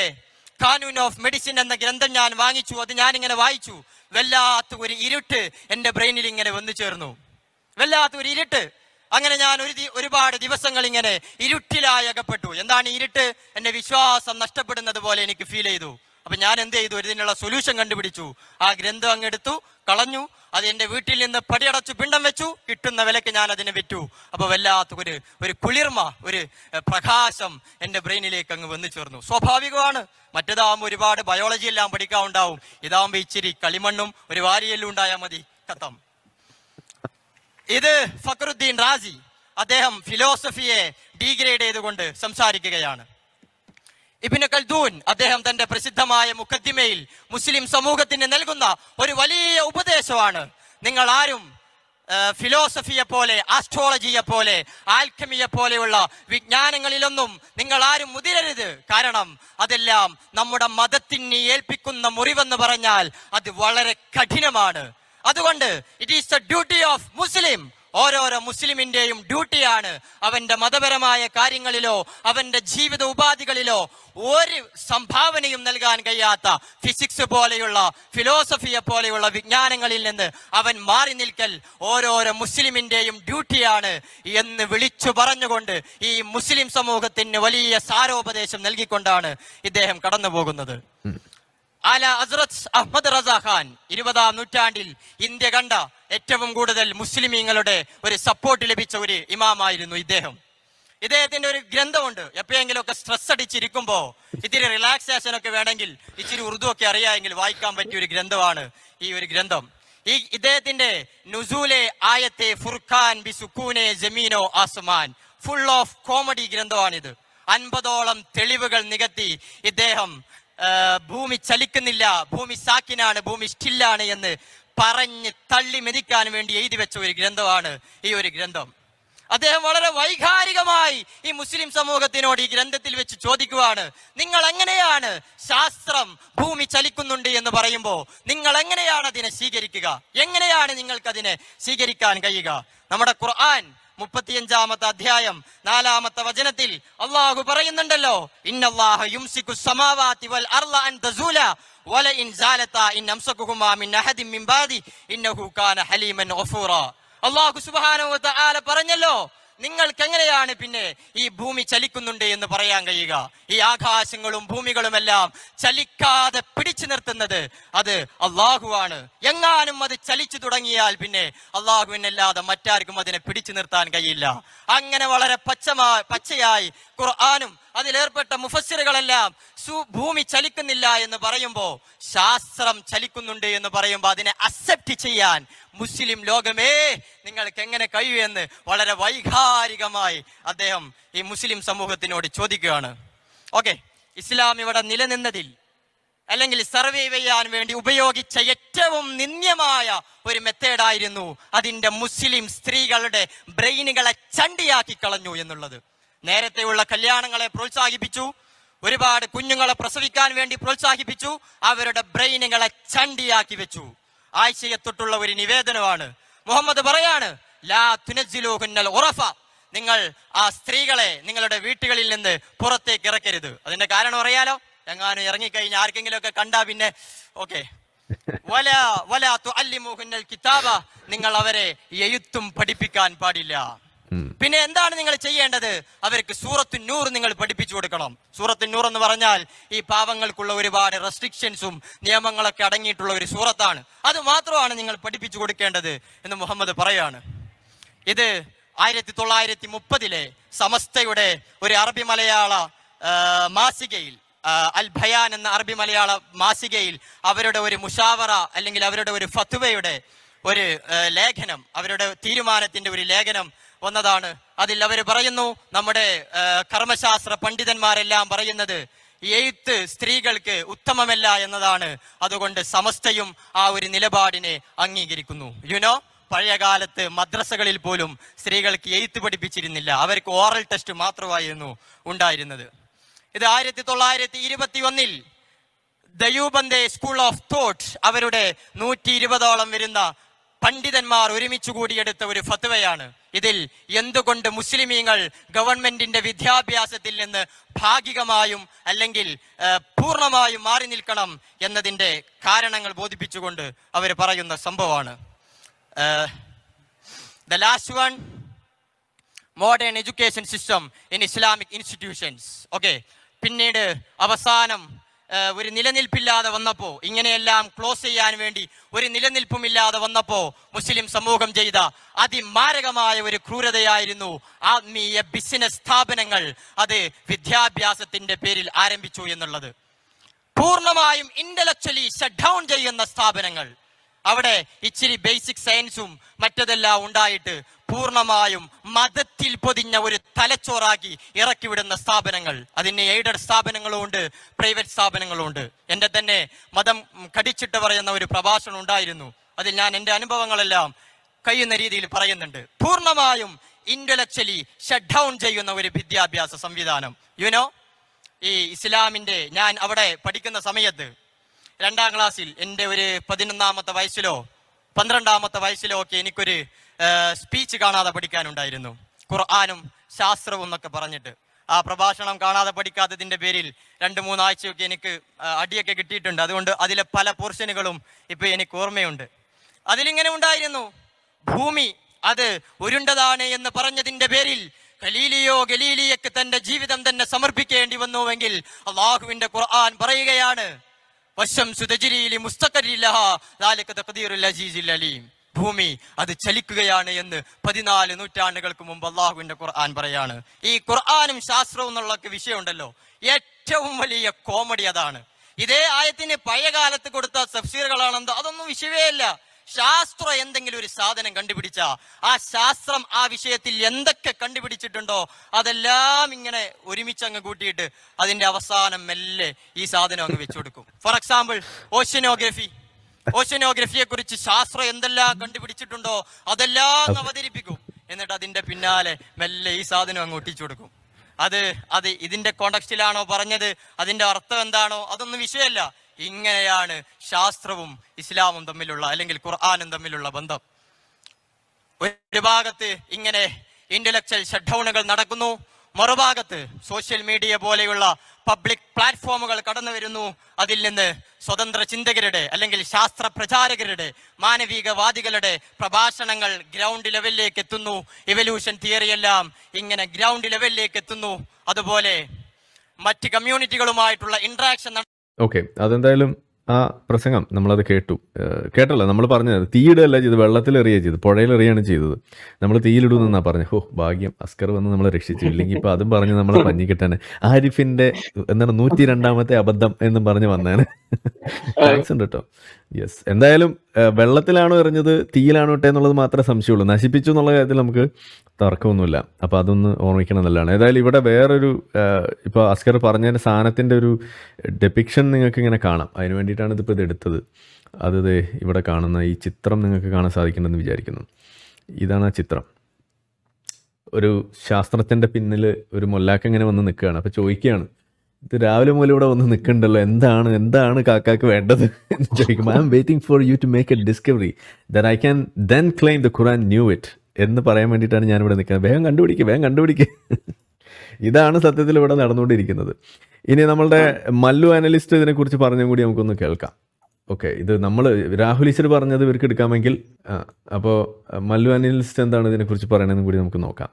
കാനൂൻ ഓഫ് മെഡിസിൻ എന്ന ഗ്രന്ഥം ഞാൻ വാങ്ങിച്ചു അത് ഞാനിങ്ങനെ വായിച്ചു വല്ലാത്ത ഒരു ഇരുട്ട് എൻ്റെ ബ്രെയിനിൽ ഇങ്ങനെ വന്നു ചേർന്നു വല്ലാത്ത ഒരു ഇരുട്ട് അങ്ങനെ ഞാൻ ഒരു ഒരുപാട് ദിവസങ്ങൾ ഇങ്ങനെ ഇരുട്ടിലായകപ്പെട്ടു എന്താണ് ഇരുട്ട് എൻ്റെ വിശ്വാസം നഷ്ടപ്പെടുന്നത് പോലെ എനിക്ക് ഫീൽ ചെയ്തു അപ്പൊ ഞാൻ എന്ത് ചെയ്തു ഇതിനുള്ള സൊല്യൂഷൻ കണ്ടുപിടിച്ചു ആ ഗ്രന്ഥം അങ്ങ് എടുത്തു കളഞ്ഞു അത് എൻ്റെ വീട്ടിൽ നിന്ന് പടിയടച്ചു പിണ്ടം വെച്ചു കിട്ടുന്ന വിലക്ക് ഞാൻ അതിനെ വിറ്റു അപ്പോൾ വല്ലാത്ത ഒരു ഒരു കുളിർമ ഒരു പ്രകാശം എൻ്റെ ബ്രെയിനിലേക്ക് അങ്ങ് വന്നു ചേർന്നു സ്വാഭാവികമാണ് മറ്റേതാകുമ്പോൾ ഒരുപാട് ബയോളജി എല്ലാം പഠിക്കാൻ ഉണ്ടാവും ഇതാകുമ്പോൾ ഇച്ചിരി കളിമണ്ണും ഒരു വാരിയെല്ലാം ഉണ്ടായാൽ മതി കത്തം ഇത് ഫക്രുദ്ദീൻ റാസി അദ്ദേഹം ഫിലോസഫിയെ ഡീഗ്രേഡ് ചെയ്തുകൊണ്ട് സംസാരിക്കുകയാണ് ഇബിന് കൽദൂൻ അദ്ദേഹം തന്റെ പ്രസിദ്ധമായ മുഖദ്ദിമയിൽ മുസ്ലിം സമൂഹത്തിന് നൽകുന്ന ഒരു വലിയ ഉപദേശമാണ് നിങ്ങൾ ആരും ഫിലോസഫിയെ പോലെ ആസ്ട്രോളജിയെ പോലെ ആൽക്കമിയെ പോലെയുള്ള വിജ്ഞാനങ്ങളിലൊന്നും നിങ്ങൾ ആരും മുതിരരുത് കാരണം അതെല്ലാം നമ്മുടെ മതത്തിന് ഏൽപ്പിക്കുന്ന മുറിവെന്ന് പറഞ്ഞാൽ അത് വളരെ കഠിനമാണ് അതുകൊണ്ട് it is the duty of Muslim ഓരോരോ മുസ്ലിമിന്റെയും ഡ്യൂട്ടിയാണ് അവന്റെ മതപരമായ കാര്യങ്ങളിലോ അവന്റെ ജീവിത ഉപാധികളിലോ ഒരു സംഭാവനയും നൽകാൻ കഴിയാത്ത ഫിസിക്സ് പോലെയുള്ള ഫിലോസഫിയെ പോലെയുള്ള വിജ്ഞാനങ്ങളിൽ നിന്ന് അവൻ മാറി നിൽക്കൽ ഓരോരോ മുസ്ലിമിന്റെയും ഡ്യൂട്ടിയാണ് എന്ന് വിളിച്ചു പറഞ്ഞുകൊണ്ട് ഈ മുസ്ലിം സമൂഹത്തിന് വലിയ സാരോപദേശം നൽകിക്കൊണ്ടാണ് ഇദ്ദേഹം കടന്നു പോകുന്നത് ആല അസ്രത് അഹമ്മദ് റസാഖാൻ ഇരുപതാം നൂറ്റാണ്ടിൽ ഇന്ത്യ കണ്ട ഏറ്റവും കൂടുതൽ മുസ്ലിമീങ്ങളുടെ ഒരു സപ്പോർട്ട് ലഭിച്ച ഒരു ഇമാമായിരുന്നു ഇദ്ദേഹം ഇദ്ദേഹത്തിന്റെ ഒരു ഗ്രന്ഥമുണ്ട് എപ്പോഴെങ്കിലുമൊക്കെ സ്ട്രെസ് അടിച്ചിരിക്കുമ്പോൾ ഇത്തിരി റിലാക്സേഷൻ ഒക്കെ വേണമെങ്കിൽ ഇച്ചിരി ഉറുദു ഒക്കെ അറിയാമെങ്കിൽ വായിക്കാൻ പറ്റിയ ഒരു ഗ്രന്ഥമാണ് ഈ ഒരു ഗ്രന്ഥം ഈ ഇദ്ദേഹത്തിന്റെ നുസൂലെ ആയത്തെ ഫുർഖാൻ ബി സുക്കൂനെ ജമീനോ ആസുമാൻ ഫുൾ ഓഫ് കോമഡി ഗ്രന്ഥമാണിത് അൻപതോളം തെളിവുകൾ നികത്തി ഇദ്ദേഹം ഭൂമി ചലിക്കുന്നില്ല ഭൂമി സാക്കിനാണ് ഭൂമി സ്റ്റില്ലാണ് എന്ന് പറഞ്ഞ് തള്ളി മെതിക്കാൻ വേണ്ടി എഴുതി വെച്ച ഒരു ഗ്രന്ഥമാണ് ഈ ഒരു ഗ്രന്ഥം അദ്ദേഹം വളരെ വൈകാരികമായി ഈ മുസ്ലിം സമൂഹത്തിനോട് ഈ ഗ്രന്ഥത്തിൽ വെച്ച് ചോദിക്കുവാണ് നിങ്ങൾ എങ്ങനെയാണ് ശാസ്ത്രം ഭൂമി ചലിക്കുന്നുണ്ട് എന്ന് പറയുമ്പോൾ നിങ്ങൾ എങ്ങനെയാണ് അതിനെ സ്വീകരിക്കുക എങ്ങനെയാണ് നിങ്ങൾക്ക് അതിനെ സ്വീകരിക്കാൻ കഴിയുക നമ്മുടെ ഖുർആൻ മുപ്പത്തിയഞ്ചാമത്തെ അധ്യായം നാലാമത്തെ വചനത്തിൽ അള്ളാഹു പറയുന്നുണ്ടല്ലോ അള്ളാഹു സുബാനോ പറഞ്ഞല്ലോ നിങ്ങൾക്ക് എങ്ങനെയാണ് പിന്നെ ഈ ഭൂമി ചലിക്കുന്നുണ്ട് എന്ന് പറയാൻ കഴിയുക ഈ ആകാശങ്ങളും ഭൂമികളുമെല്ലാം ചലിക്കാതെ പിടിച്ചു നിർത്തുന്നത് അത് അള്ളാഹുവാണ് എങ്ങാനും അത് ചലിച്ചു തുടങ്ങിയാൽ പിന്നെ അള്ളാഹുവിനല്ലാതെ മറ്റാർക്കും അതിനെ പിടിച്ചു നിർത്താൻ കഴിയില്ല അങ്ങനെ വളരെ പച്ചമായി പച്ചയായി ഖുർആാനും അതിലേർപ്പെട്ട മുഫസ്സിറുകളെല്ലാം ഭൂമി ചലിക്കുന്നില്ല എന്ന് പറയുമ്പോൾ ശാസ്ത്രം ചലിക്കുന്നുണ്ട് എന്ന് പറയുമ്പോൾ അതിനെ അക്സെപ്റ്റ് ചെയ്യാൻ മുസ്ലിം ലോകമേ നിങ്ങൾക്ക് എങ്ങനെ കഴിയുമെന്ന് വളരെ വൈകാരികമായി അദ്ദേഹം ഈ മുസ്ലിം സമൂഹത്തിനോട് ചോദിക്കുകയാണ് ഓക്കെ ഇസ്ലാം ഇവിടെ നിലനിന്നതിൽ അല്ലെങ്കിൽ സർവൈവ് ചെയ്യാൻ വേണ്ടി ഉപയോഗിച്ച ഏറ്റവും നിന്ദ്യമായ ഒരു മെത്തേഡായിരുന്നു അതിൻ്റെ മുസ്ലിം സ്ത്രീകളുടെ ബ്രെയിനുകളെ ചണ്ടിയാക്കി കളഞ്ഞു എന്നുള്ളത് നേരത്തെയുള്ള കല്യാണങ്ങളെ പ്രോത്സാഹിപ്പിച്ചു ഒരുപാട് കുഞ്ഞുങ്ങളെ പ്രസവിക്കാൻ വേണ്ടി പ്രോത്സാഹിപ്പിച്ചു അവരുടെ ബ്രെയിനുകളെ ചണ്ടിയാക്കി വെച്ചു ആഴ്ചയെ തൊട്ടുള്ള ഒരു നിവേദനമാണ് മുഹമ്മദ് പറയാണ് ലാ തുനജിലുഹുന്നൽ ഉറഫ നിങ്ങൾ ആ സ്ത്രീകളെ നിങ്ങളുടെ വീട്ടുകളിൽ നിന്ന് പുറത്തേക്ക് ഇറക്കരുത് അതിന്റെ കാരണം അറിയാലോ എങ്ങാനും ഇറങ്ങിക്കഴിഞ്ഞാൽ ആർക്കെങ്കിലും ഒക്കെ കണ്ടാ പിന്നെ ഓക്കെ വല വല തുഅല്ലിമുഹുന്നൽ കിതാബ നിങ്ങൾ അവരെ എഴുത്തും പഠിപ്പിക്കാൻ പാടില്ല പിന്നെ എന്താണ് നിങ്ങൾ ചെയ്യേണ്ടത് അവർക്ക് സൂറത്തു നൂർ നിങ്ങൾ പഠിപ്പിച്ചു കൊടുക്കണം സൂറത്തു നൂർ എന്ന് പറഞ്ഞാൽ ഈ പാവങ്ങൾക്കുള്ള ഒരുപാട് റെസ്ട്രിക്ഷൻസും നിയമങ്ങളൊക്കെ അടങ്ങിയിട്ടുള്ള ഒരു സൂറത്താണ് അത് മാത്രമാണ് നിങ്ങൾ പഠിപ്പിച്ചു കൊടുക്കേണ്ടത് എന്ന് മുഹമ്മദ് പറയാണ് ഇത് ആയിരത്തി തൊള്ളായിരത്തി മുപ്പതിലെ സമസ്തയുടെ ഒരു അറബി മലയാള മാസികയിൽ അൽ ഭയാൻ എന്ന അറബി മലയാള മാസികയിൽ അവരുടെ ഒരു മുഷാവറ അല്ലെങ്കിൽ അവരുടെ ഒരു ഫത്വയുടെ ഒരു ലേഖനം അവരുടെ തീരുമാനത്തിന്റെ ഒരു ലേഖനം വന്നതാണ് അതിൽ അവർ പറയുന്നു നമ്മുടെ കർമ്മശാസ്ത്ര പണ്ഡിതന്മാരെല്ലാം പറയുന്നത് എഴുത്ത് സ്ത്രീകൾക്ക് ഉത്തമമല്ല എന്നതാണ് അതുകൊണ്ട് സമസ്തയും ആ ഒരു നിലപാടിനെ അംഗീകരിക്കുന്നു യുനോ പഴയ കാലത്ത് മദ്രസകളിൽ പോലും സ്ത്രീകൾക്ക് എഴുത്ത് പഠിപ്പിച്ചിരുന്നില്ല അവർക്ക് ഓറൽ ടെസ്റ്റ് മാത്രമായിരുന്നു ഉണ്ടായിരുന്നത് ഇത് ആയിരത്തി തൊള്ളായിരത്തി ഇരുപത്തി ഒന്നിൽ ദയൂബന്ദെ സ്കൂൾ ഓഫ് തോട്ട് അവരുടെ നൂറ്റി ഇരുപതോളം വരുന്ന പണ്ഡിതന്മാർ ഒരുമിച്ച് കൂടിയെടുത്ത ഒരു ഫത്വയാണ് ഇതിൽ എന്തുകൊണ്ട് മുസ്ലിമീങ്ങൾ ഗവൺമെന്റിന്റെ വിദ്യാഭ്യാസത്തിൽ നിന്ന് ഭാഗികമായും അല്ലെങ്കിൽ പൂർണ്ണമായും മാറി നിൽക്കണം എന്നതിൻ്റെ കാരണങ്ങൾ ബോധിപ്പിച്ചുകൊണ്ട് അവർ പറയുന്ന സംഭവമാണ് the last one modern education system in Islamic institutions okay പിന്നീട് അവസാനം ഒരു നിലനിൽപ്പില്ലാതെ വന്നപ്പോൾ ഇങ്ങനെയെല്ലാം ക്ലോസ് ചെയ്യാൻ വേണ്ടി ഒരു നിലനിൽപ്പുമില്ലാതെ വന്നപ്പോൾ മുസ്ലിം സമൂഹം ചെയ്ത അതിമാരകമായ ഒരു ക്രൂരതയായിരുന്നു ആത്മീയ ബിസിനസ് സ്ഥാപനങ്ങൾ അത് വിദ്യാഭ്യാസത്തിന്റെ പേരിൽ ആരംഭിച്ചു എന്നുള്ളത് പൂർണ്ണമായും ഇന്റലക്ച്വലി ഷട്ട് ഡൗൺ ചെയ്യുന്ന സ്ഥാപനങ്ങൾ അവിടെ ഇച്ചിരി ബേസിക് സയൻസും മറ്റതെല്ലാം ഉണ്ടായിട്ട് പൂർണ്ണമായും മതത്തിൽ പൊതിഞ്ഞ ഒരു തലച്ചോറാക്കി ഇറക്കിവിടുന്ന സ്ഥാപനങ്ങൾ അതിന് എയ്ഡഡ് ഉണ്ട് പ്രൈവറ്റ് ഉണ്ട് എൻ്റെ തന്നെ മതം കടിച്ചിട്ട് പറയുന്ന ഒരു പ്രഭാഷണം ഉണ്ടായിരുന്നു അതിൽ ഞാൻ എൻ്റെ അനുഭവങ്ങളെല്ലാം കഴിയുന്ന രീതിയിൽ പറയുന്നുണ്ട് പൂർണ്ണമായും ഇന്റലക്ച്വലി ഷട്ട് ഡൗൺ ചെയ്യുന്ന ഒരു വിദ്യാഭ്യാസ സംവിധാനം യുനോ ഈ ഇസ്ലാമിൻ്റെ ഞാൻ അവിടെ പഠിക്കുന്ന സമയത്ത് രണ്ടാം ക്ലാസ്സിൽ എൻ്റെ ഒരു പതിനൊന്നാമത്തെ വയസ്സിലോ പന്ത്രണ്ടാമത്തെ വയസ്സിലോ ഒക്കെ എനിക്കൊരു സ്പീച്ച് കാണാതെ പഠിക്കാനുണ്ടായിരുന്നു ഖുർആാനും ശാസ്ത്രവും എന്നൊക്കെ പറഞ്ഞിട്ട് ആ പ്രഭാഷണം കാണാതെ പഠിക്കാത്തതിൻ്റെ പേരിൽ രണ്ട് മൂന്നാഴ്ചയൊക്കെ എനിക്ക് അടിയൊക്കെ കിട്ടിയിട്ടുണ്ട് അതുകൊണ്ട് അതിലെ പല പോർഷനുകളും ഇപ്പോൾ എനിക്ക് ഓർമ്മയുണ്ട് അതിലിങ്ങനെ ഉണ്ടായിരുന്നു ഭൂമി അത് ഉരുണ്ടതാണ് എന്ന് പറഞ്ഞതിൻ്റെ പേരിൽ ഖലീലിയോ ഗലീലിയക്ക് തന്റെ ജീവിതം തന്നെ സമർപ്പിക്കേണ്ടി വന്നുവെങ്കിൽ അള്ളാഹുവിൻ്റെ ഖുർആൻ പറയുകയാണ് ഭൂമി അത് ചലിക്കുകയാണ് എന്ന് പതിനാല് നൂറ്റാണ്ടുകൾക്ക് മുമ്പ് അള്ളാഹുവിന്റെ ഖുർആൻ പറയാണ് ഈ ഖുർആാനും ശാസ്ത്രവും എന്നുള്ള വിഷയമുണ്ടല്ലോ ഏറ്റവും വലിയ കോമഡി അതാണ് ഇതേ ആയത്തിന് പഴയ കാലത്ത് കൊടുത്ത സബ്സീറുകളാണെന്തോ അതൊന്നും വിഷയമേ അല്ല ശാസ്ത്രം എന്തെങ്കിലും ഒരു സാധനം കണ്ടുപിടിച്ച ആ ശാസ്ത്രം ആ വിഷയത്തിൽ എന്തൊക്കെ കണ്ടുപിടിച്ചിട്ടുണ്ടോ അതെല്ലാം ഇങ്ങനെ ഒരുമിച്ച് അങ്ങ് കൂട്ടിയിട്ട് അതിന്റെ അവസാനം മെല്ലെ ഈ സാധനം അങ്ങ് വെച്ചു കൊടുക്കും ഫോർ എക്സാമ്പിൾ ഓഷ്യനോഗ്രഫി ഓഷ്യനോഗ്രഫിയെ കുറിച്ച് ശാസ്ത്രം എന്തെല്ലാം കണ്ടുപിടിച്ചിട്ടുണ്ടോ അതെല്ലാം അവതരിപ്പിക്കും എന്നിട്ട് അതിന്റെ പിന്നാലെ മെല്ലെ ഈ സാധനം അങ്ങ് ഒട്ടിച്ചു കൊടുക്കും അത് അത് ഇതിന്റെ കോണ്ടക്സ്റ്റിലാണോ പറഞ്ഞത് അതിന്റെ അർത്ഥം എന്താണോ അതൊന്നും വിഷയമല്ല ഇങ്ങനെയാണ് ശാസ്ത്രവും ഇസ്ലാമും തമ്മിലുള്ള അല്ലെങ്കിൽ ഖുർആാനും തമ്മിലുള്ള ബന്ധം ഒരു ഭാഗത്ത് ഇങ്ങനെ ഇന്റലക്ച്വൽ ഷട്ട്ഡൗണുകൾ നടക്കുന്നു മറുഭാഗത്ത് സോഷ്യൽ മീഡിയ പോലെയുള്ള പബ്ലിക് പ്ലാറ്റ്ഫോമുകൾ കടന്നു വരുന്നു അതിൽ നിന്ന് സ്വതന്ത്ര ചിന്തകരുടെ അല്ലെങ്കിൽ ശാസ്ത്ര പ്രചാരകരുടെ മാനവികവാദികളുടെ പ്രഭാഷണങ്ങൾ ഗ്രൗണ്ട് ലെവലിലേക്ക് എത്തുന്നു ഇവല്യൂഷൻ തിയറിയെല്ലാം ഇങ്ങനെ ഗ്രൗണ്ട് ലെവലിലേക്ക് എത്തുന്നു അതുപോലെ മറ്റ് കമ്മ്യൂണിറ്റികളുമായിട്ടുള്ള ഇന്ററാക്ഷൻ ഓക്കെ അതെന്തായാലും ആ പ്രസംഗം നമ്മളത് കേട്ടു കേട്ടല്ലോ നമ്മൾ പറഞ്ഞത് തീയിടല്ല ചെയ്ത് വെള്ളത്തിലെറിയുക ചെയ്ത് പുഴയിലെറിയാണ് ചെയ്തത് നമ്മൾ തീയിലിടുന്നെന്നാണ് പറഞ്ഞത് ഓ ഭാഗ്യം അസ്കർ വന്ന് നമ്മളെ രക്ഷിച്ചു ഇല്ലെങ്കിൽ ഇപ്പം അതും പറഞ്ഞ് നമ്മളെ പഞ്ഞിക്കിട്ടാണ് ആരിഫിന്റെ എന്താണ് നൂറ്റി രണ്ടാമത്തെ അബദ്ധം എന്നും പറഞ്ഞ് വന്നേനെ താങ്ക്സ് ഉണ്ട് കേട്ടോ യെസ് എന്തായാലും വെള്ളത്തിലാണോ എറിഞ്ഞത് തീയിലാണോ ഇട്ടേ എന്നുള്ളത് മാത്രമേ സംശയമുള്ളൂ നശിപ്പിച്ചു എന്നുള്ള കാര്യത്തിൽ നമുക്ക് തർക്കമൊന്നുമില്ല അപ്പോൾ അതൊന്ന് ഓർമ്മിക്കണം എന്നുള്ളതാണ് ഏതായാലും ഇവിടെ വേറൊരു ഇപ്പോൾ അസ്കർ പറഞ്ഞതിൻ്റെ സാധനത്തിൻ്റെ ഒരു ഡെപിക്ഷൻ നിങ്ങൾക്ക് ഇങ്ങനെ കാണാം അതിന് വേണ്ടിയിട്ടാണ് ഇതിപ്പോൾ ഇത് എടുത്തത് അത് ഇവിടെ കാണുന്ന ഈ ചിത്രം നിങ്ങൾക്ക് കാണാൻ സാധിക്കണമെന്ന് വിചാരിക്കുന്നു ഇതാണ് ആ ചിത്രം ഒരു ശാസ്ത്രത്തിൻ്റെ പിന്നിൽ ഒരു മൊല്ലാക്ക ഇങ്ങനെ വന്ന് നിൽക്കുകയാണ് അപ്പോൾ ചോദിക്കുകയാണ് ഇത് രാവിലെ മുതൽ ഇവിടെ വന്ന് നിൽക്കണ്ടല്ലോ എന്താണ് എന്താണ് കാക്കാക്ക് വേണ്ടത് എന്ന് ചോദിക്കും I'm waiting for you to make a discovery then I can then claim the Quran knew it എന്ന് പറയാൻ വേണ്ടിയിട്ടാണ് ഞാനിവിടെ നിൽക്കുന്നത് വേഗം കണ്ടുപിടിക്കുക വേഗം കണ്ടുപിടിക്കുക ഇതാണ് സത്യത്തിൽ ഇവിടെ നടന്നുകൊണ്ടിരിക്കുന്നത് ഇനി നമ്മളുടെ മല്ലു അനലിസ്റ്റ് ഇതിനെക്കുറിച്ച് പറഞ്ഞും കൂടി നമുക്കൊന്ന് കേൾക്കാം ഓക്കെ ഇത് നമ്മൾ രാഹുൽ ഈശ്വർ പറഞ്ഞത് ഇവർക്ക് എടുക്കാമെങ്കിൽ അപ്പോൾ മല്ലു അനലിസ്റ്റ് എന്താണ് ഇതിനെക്കുറിച്ച് പറയണതെന്ന് കൂടി നമുക്ക് നോക്കാം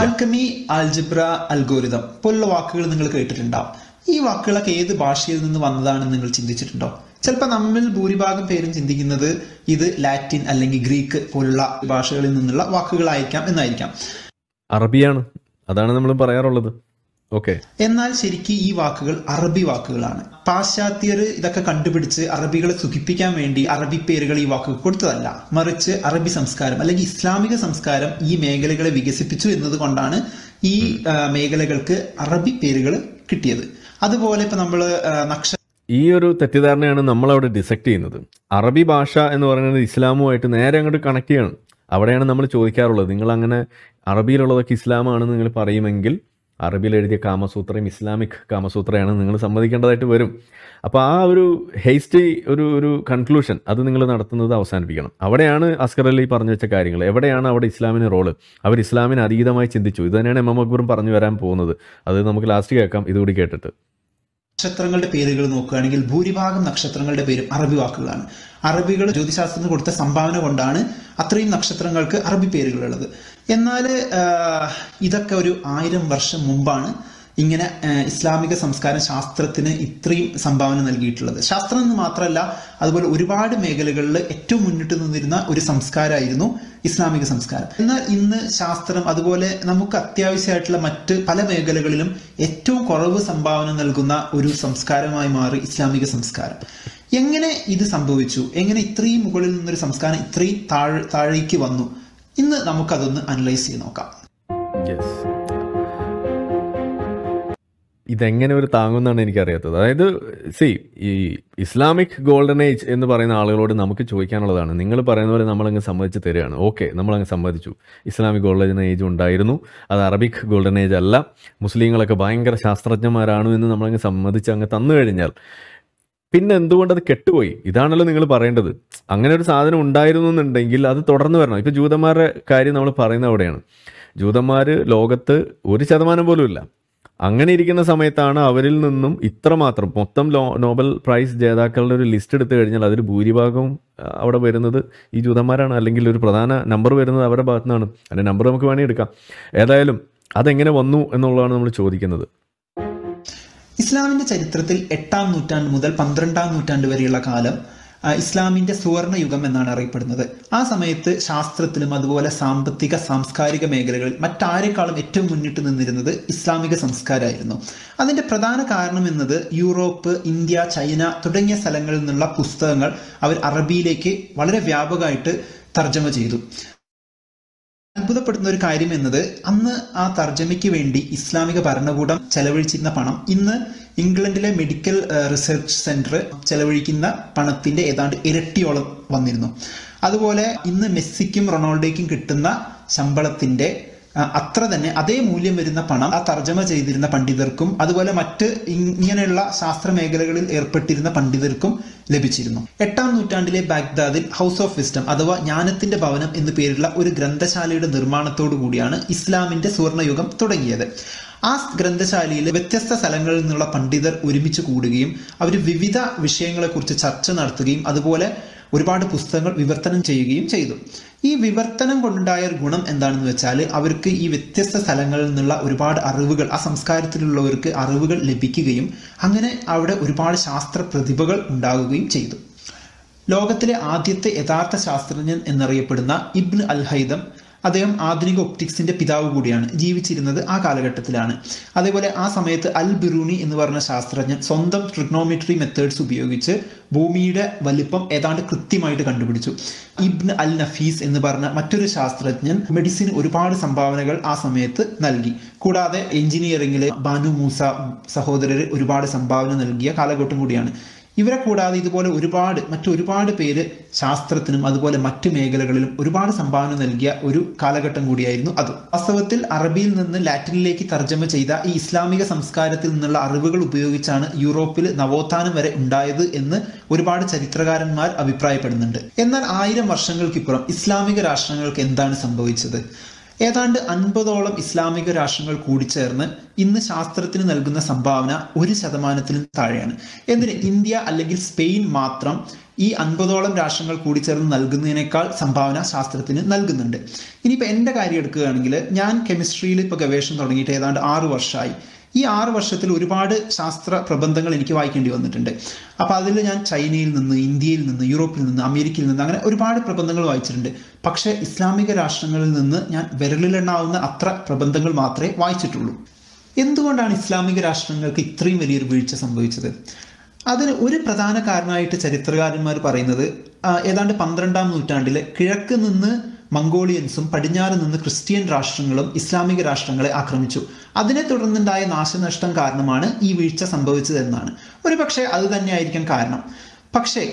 ആൽക്കമി ആൽജിബ്ര അൽഗോരിതം പോലുള്ള വാക്കുകൾ നിങ്ങൾ കേട്ടിട്ടുണ്ടാവും ഈ വാക്കുകളൊക്കെ ഏത് ഭാഷയിൽ നിന്ന് വന്നതാണെന്ന് നിങ്ങൾ ചിന്തിച്ചിട്ടുണ്ടോ ചിലപ്പോൾ നമ്മൾ ഭൂരിഭാഗം പേരും ചിന്തിക്കുന്നത് ഇത് ലാറ്റിൻ അല്ലെങ്കിൽ ഗ്രീക്ക് പോലുള്ള ഭാഷകളിൽ നിന്നുള്ള വാക്കുകളായിരിക്കാം എന്നായിരിക്കാം അറബിയാണ് അതാണ് നമ്മൾ പറയാറുള്ളത് ഓക്കെ എന്നാൽ ശരിക്ക് ഈ വാക്കുകൾ അറബി വാക്കുകളാണ് പാശ്ചാത്യർ ഇതൊക്കെ കണ്ടുപിടിച്ച് അറബികളെ സുഖിപ്പിക്കാൻ വേണ്ടി അറബി പേരുകൾ ഈ വാക്കുകൾ കൊടുത്തതല്ല മറിച്ച് അറബി സംസ്കാരം അല്ലെങ്കിൽ ഇസ്ലാമിക സംസ്കാരം ഈ മേഖലകളെ വികസിപ്പിച്ചു എന്നതുകൊണ്ടാണ് ഈ മേഖലകൾക്ക് അറബി പേരുകൾ കിട്ടിയത് അതുപോലെ ഇപ്പൊ നമ്മൾ നക്ഷ ഈ ഒരു തെറ്റിദ്ധാരണയാണ് നമ്മൾ അവിടെ ഡിസക്ട് ചെയ്യുന്നത് അറബി ഭാഷ എന്ന് പറയുന്നത് ഇസ്ലാമുമായിട്ട് നേരെ അങ്ങോട്ട് കണക്ട് ചെയ്യണം അവിടെയാണ് നമ്മൾ ചോദിക്കാറുള്ളത് നിങ്ങൾ അങ്ങനെ അറബിയിലുള്ളതൊക്കെ ഇസ്ലാമാണെന്ന് നിങ്ങൾ പറയുമെങ്കിൽ അറബിയിൽ എഴുതിയ കാമസൂത്രയും ഇസ്ലാമിക് കാമസൂത്രയാണ് നിങ്ങൾ സമ്മതിക്കേണ്ടതായിട്ട് വരും അപ്പോൾ ആ ഒരു ഹേസ്റ്റി ഒരു ഒരു കൺക്ലൂഷൻ അത് നിങ്ങൾ നടത്തുന്നത് അവസാനിപ്പിക്കണം അവിടെയാണ് അസ്കർ അലി പറഞ്ഞു വെച്ച കാര്യങ്ങൾ എവിടെയാണ് അവിടെ ഇസ്ലാമിന് റോള് അവർ ഇസ്ലാമിന് അതീതമായി ചിന്തിച്ചു ഇത് തന്നെയാണ് എം എം അക്ബറും പറഞ്ഞു വരാൻ പോകുന്നത് അത് നമുക്ക് ലാസ്റ്റ് കേൾക്കാം ഇതുകൂടി കേട്ടിട്ട് നക്ഷത്രങ്ങളുടെ പേരുകൾ നോക്കുകയാണെങ്കിൽ ഭൂരിഭാഗം നക്ഷത്രങ്ങളുടെ പേരും അറബി വാക്കുകളാണ് അറബികൾ ജ്യോതിശാസ്ത്രത്തിന് കൊടുത്ത സംഭാവന കൊണ്ടാണ് അത്രയും നക്ഷത്രങ്ങൾക്ക് അറബി പേരുകളുള്ളത് എന്നാൽ ഇതൊക്കെ ഒരു ആയിരം വർഷം മുമ്പാണ് ഇങ്ങനെ ഇസ്ലാമിക സംസ്കാരം ശാസ്ത്രത്തിന് ഇത്രയും സംഭാവന നൽകിയിട്ടുള്ളത് ശാസ്ത്രം എന്ന് മാത്രമല്ല അതുപോലെ ഒരുപാട് മേഖലകളിൽ ഏറ്റവും മുന്നിട്ട് നിന്നിരുന്ന ഒരു സംസ്കാരമായിരുന്നു ഇസ്ലാമിക സംസ്കാരം എന്നാൽ ഇന്ന് ശാസ്ത്രം അതുപോലെ നമുക്ക് അത്യാവശ്യമായിട്ടുള്ള മറ്റ് പല മേഖലകളിലും ഏറ്റവും കുറവ് സംഭാവന നൽകുന്ന ഒരു സംസ്കാരമായി മാറി ഇസ്ലാമിക സംസ്കാരം എങ്ങനെ ഇത് സംഭവിച്ചു എങ്ങനെ ഇത്രയും മുകളിൽ നിന്നൊരു സംസ്കാരം ഇത്രയും താഴ് താഴേക്ക് വന്നു ഇന്ന് നമുക്കതൊന്ന് അനലൈസ് ചെയ്ത് നോക്കാം ഇതെങ്ങനെ ഒരു എനിക്ക് എനിക്കറിയാത്തത് അതായത് സി ഈ ഇസ്ലാമിക് ഗോൾഡൻ ഏജ് എന്ന് പറയുന്ന ആളുകളോട് നമുക്ക് ചോദിക്കാനുള്ളതാണ് നിങ്ങൾ പറയുന്ന പോലെ നമ്മളങ്ങ് സമ്മതിച്ച് തരികയാണ് ഓക്കെ നമ്മളങ്ങ് സമ്മതിച്ചു ഇസ്ലാമിക് ഗോൾഡൻ ഏജ് ഉണ്ടായിരുന്നു അത് അറബിക് ഗോൾഡൻ ഏജ് അല്ല മുസ്ലിങ്ങളൊക്കെ ഭയങ്കര ശാസ്ത്രജ്ഞന്മാരാണ് എന്ന് നമ്മളങ്ങ് സമ്മതിച്ച് അങ്ങ് തന്നു കഴിഞ്ഞാൽ പിന്നെ എന്തുകൊണ്ട് അത് കെട്ടുപോയി ഇതാണല്ലോ നിങ്ങൾ പറയേണ്ടത് അങ്ങനെ ഒരു സാധനം ഉണ്ടായിരുന്നു എന്നുണ്ടെങ്കിൽ അത് തുടർന്ന് വരണം ഇപ്പോൾ ജൂതന്മാരുടെ കാര്യം നമ്മൾ പറയുന്ന അവിടെയാണ് ജൂതന്മാർ ലോകത്ത് ഒരു ശതമാനം പോലും ഇല്ല അങ്ങനെ ഇരിക്കുന്ന സമയത്താണ് അവരിൽ നിന്നും ഇത്രമാത്രം മൊത്തം ലോ നോബൽ പ്രൈസ് ജേതാക്കളുടെ ഒരു ലിസ്റ്റ് എടുത്തു കഴിഞ്ഞാൽ അതിൽ ഭൂരിഭാഗവും അവിടെ വരുന്നത് ഈ ജൂതന്മാരാണ് അല്ലെങ്കിൽ ഒരു പ്രധാന നമ്പർ വരുന്നത് അവരുടെ ഭാഗത്തു നിന്നാണ് അതിൻ്റെ നമ്പർ നമുക്ക് വേണമെങ്കിൽ എടുക്കാം ഏതായാലും അതെങ്ങനെ വന്നു എന്നുള്ളതാണ് നമ്മൾ ചോദിക്കുന്നത് ഇസ്ലാമിൻ്റെ ചരിത്രത്തിൽ എട്ടാം നൂറ്റാണ്ട് മുതൽ പന്ത്രണ്ടാം നൂറ്റാണ്ട് വരെയുള്ള കാലം ഇസ്ലാമിൻ്റെ സുവർണ യുഗം എന്നാണ് അറിയപ്പെടുന്നത് ആ സമയത്ത് ശാസ്ത്രത്തിലും അതുപോലെ സാമ്പത്തിക സാംസ്കാരിക മേഖലകളിൽ മറ്റാരെക്കാളും ഏറ്റവും മുന്നിട്ട് നിന്നിരുന്നത് ഇസ്ലാമിക സംസ്കാരമായിരുന്നു അതിൻ്റെ പ്രധാന കാരണം എന്നത് യൂറോപ്പ് ഇന്ത്യ ചൈന തുടങ്ങിയ സ്ഥലങ്ങളിൽ നിന്നുള്ള പുസ്തകങ്ങൾ അവർ അറബിയിലേക്ക് വളരെ വ്യാപകമായിട്ട് തർജ്ജമ ചെയ്തു അത്ഭുതപ്പെടുന്ന ഒരു കാര്യം എന്നത് അന്ന് ആ തർജ്ജമയ്ക്ക് വേണ്ടി ഇസ്ലാമിക ഭരണകൂടം ചെലവഴിച്ചിരുന്ന പണം ഇന്ന് ഇംഗ്ലണ്ടിലെ മെഡിക്കൽ റിസർച്ച് സെന്റർ ചെലവഴിക്കുന്ന പണത്തിന്റെ ഏതാണ്ട് ഇരട്ടിയോളം വന്നിരുന്നു അതുപോലെ ഇന്ന് മെസ്സിക്കും റൊണാൾഡോയ്ക്കും കിട്ടുന്ന ശമ്പളത്തിന്റെ അത്ര തന്നെ അതേ മൂല്യം വരുന്ന പണം ആ തർജ്ജമ ചെയ്തിരുന്ന പണ്ഡിതർക്കും അതുപോലെ മറ്റ് ഇങ്ങനെയുള്ള ശാസ്ത്ര മേഖലകളിൽ ഏർപ്പെട്ടിരുന്ന പണ്ഡിതർക്കും ലഭിച്ചിരുന്നു എട്ടാം നൂറ്റാണ്ടിലെ ബാഗ്ദാദിൽ ഹൗസ് ഓഫ് വിസ്ഡം അഥവാ ജ്ഞാനത്തിന്റെ ഭവനം എന്നു പേരുള്ള ഒരു ഗ്രന്ഥശാലയുടെ നിർമ്മാണത്തോടു കൂടിയാണ് ഇസ്ലാമിന്റെ സുവർണയുഗം തുടങ്ങിയത് ആ ഗ്രന്ഥശാലയിൽ വ്യത്യസ്ത സ്ഥലങ്ങളിൽ നിന്നുള്ള പണ്ഡിതർ ഒരുമിച്ച് കൂടുകയും അവർ വിവിധ വിഷയങ്ങളെക്കുറിച്ച് ചർച്ച നടത്തുകയും അതുപോലെ ഒരുപാട് പുസ്തകങ്ങൾ വിവർത്തനം ചെയ്യുകയും ചെയ്തു ഈ വിവർത്തനം കൊണ്ടുണ്ടായ ഒരു ഗുണം എന്താണെന്ന് വെച്ചാൽ അവർക്ക് ഈ വ്യത്യസ്ത സ്ഥലങ്ങളിൽ നിന്നുള്ള ഒരുപാട് അറിവുകൾ ആ സംസ്കാരത്തിലുള്ളവർക്ക് അറിവുകൾ ലഭിക്കുകയും അങ്ങനെ അവിടെ ഒരുപാട് ശാസ്ത്ര പ്രതിഭകൾ ഉണ്ടാകുകയും ചെയ്തു ലോകത്തിലെ ആദ്യത്തെ യഥാർത്ഥ ശാസ്ത്രജ്ഞൻ എന്നറിയപ്പെടുന്ന ഇബ്ന് അൽ ഹൈദം അദ്ദേഹം ആധുനിക ഒപ്റ്റിക്സിന്റെ പിതാവ് കൂടിയാണ് ജീവിച്ചിരുന്നത് ആ കാലഘട്ടത്തിലാണ് അതേപോലെ ആ സമയത്ത് അൽ ബിറൂണി എന്ന് പറഞ്ഞ ശാസ്ത്രജ്ഞൻ സ്വന്തം ട്രിഗ്നോമെട്രി മെത്തേഡ്സ് ഉപയോഗിച്ച് ഭൂമിയുടെ വലിപ്പം ഏതാണ്ട് കൃത്യമായിട്ട് കണ്ടുപിടിച്ചു ഇബ്ൻ അൽ നഫീസ് എന്ന് പറഞ്ഞ മറ്റൊരു ശാസ്ത്രജ്ഞൻ മെഡിസിന് ഒരുപാട് സംഭാവനകൾ ആ സമയത്ത് നൽകി കൂടാതെ എഞ്ചിനീയറിംഗിലെ ബാനു മൂസ സഹോദരർ ഒരുപാട് സംഭാവന നൽകിയ കാലഘട്ടം കൂടിയാണ് ഇവരെ കൂടാതെ ഇതുപോലെ ഒരുപാട് മറ്റൊരുപാട് പേര് ശാസ്ത്രത്തിനും അതുപോലെ മറ്റ് മേഖലകളിലും ഒരുപാട് സംഭാവന നൽകിയ ഒരു കാലഘട്ടം കൂടിയായിരുന്നു അത് വാസ്തവത്തിൽ അറബിയിൽ നിന്ന് ലാറ്റിനിലേക്ക് തർജ്ജമ ചെയ്ത ഈ ഇസ്ലാമിക സംസ്കാരത്തിൽ നിന്നുള്ള അറിവുകൾ ഉപയോഗിച്ചാണ് യൂറോപ്പിൽ നവോത്ഥാനം വരെ ഉണ്ടായത് എന്ന് ഒരുപാട് ചരിത്രകാരന്മാർ അഭിപ്രായപ്പെടുന്നുണ്ട് എന്നാൽ ആയിരം വർഷങ്ങൾക്കിപ്പുറം ഇസ്ലാമിക രാഷ്ട്രങ്ങൾക്ക് എന്താണ് സംഭവിച്ചത് ഏതാണ്ട് അൻപതോളം ഇസ്ലാമിക രാഷ്ട്രങ്ങൾ ചേർന്ന് ഇന്ന് ശാസ്ത്രത്തിന് നൽകുന്ന സംഭാവന ഒരു ശതമാനത്തിനും താഴെയാണ് എന്തിന് ഇന്ത്യ അല്ലെങ്കിൽ സ്പെയിൻ മാത്രം ഈ അൻപതോളം രാഷ്ട്രങ്ങൾ ചേർന്ന് നൽകുന്നതിനേക്കാൾ സംഭാവന ശാസ്ത്രത്തിന് നൽകുന്നുണ്ട് ഇനിയിപ്പോൾ എൻ്റെ കാര്യം എടുക്കുകയാണെങ്കിൽ ഞാൻ കെമിസ്ട്രിയിൽ ഇപ്പോൾ ഗവേഷണം തുടങ്ങിയിട്ട് ഏതാണ്ട് ആറ് വർഷമായി ഈ ആറ് വർഷത്തിൽ ഒരുപാട് ശാസ്ത്ര പ്രബന്ധങ്ങൾ എനിക്ക് വായിക്കേണ്ടി വന്നിട്ടുണ്ട് അപ്പോൾ അതിൽ ഞാൻ ചൈനയിൽ നിന്ന് ഇന്ത്യയിൽ നിന്ന് യൂറോപ്പിൽ നിന്ന് അമേരിക്കയിൽ നിന്ന് അങ്ങനെ ഒരുപാട് പ്രബന്ധങ്ങൾ വായിച്ചിട്ടുണ്ട് പക്ഷേ ഇസ്ലാമിക രാഷ്ട്രങ്ങളിൽ നിന്ന് ഞാൻ വിരലിലെണ്ണാവുന്ന അത്ര പ്രബന്ധങ്ങൾ മാത്രമേ വായിച്ചിട്ടുള്ളൂ എന്തുകൊണ്ടാണ് ഇസ്ലാമിക രാഷ്ട്രങ്ങൾക്ക് ഇത്രയും വലിയൊരു വീഴ്ച സംഭവിച്ചത് അതിന് ഒരു പ്രധാന കാരണമായിട്ട് ചരിത്രകാരന്മാർ പറയുന്നത് ഏതാണ്ട് പന്ത്രണ്ടാം നൂറ്റാണ്ടിൽ കിഴക്ക് നിന്ന് മംഗോളിയൻസും പടിഞ്ഞാറ് നിന്ന് ക്രിസ്ത്യൻ രാഷ്ട്രങ്ങളും ഇസ്ലാമിക രാഷ്ട്രങ്ങളെ ആക്രമിച്ചു അതിനെ തുടർന്നുണ്ടായ നാശനഷ്ടം കാരണമാണ് ഈ വീഴ്ച സംഭവിച്ചതെന്നാണ് ഒരു പക്ഷേ അത് തന്നെയായിരിക്കാം കാരണം പക്ഷേ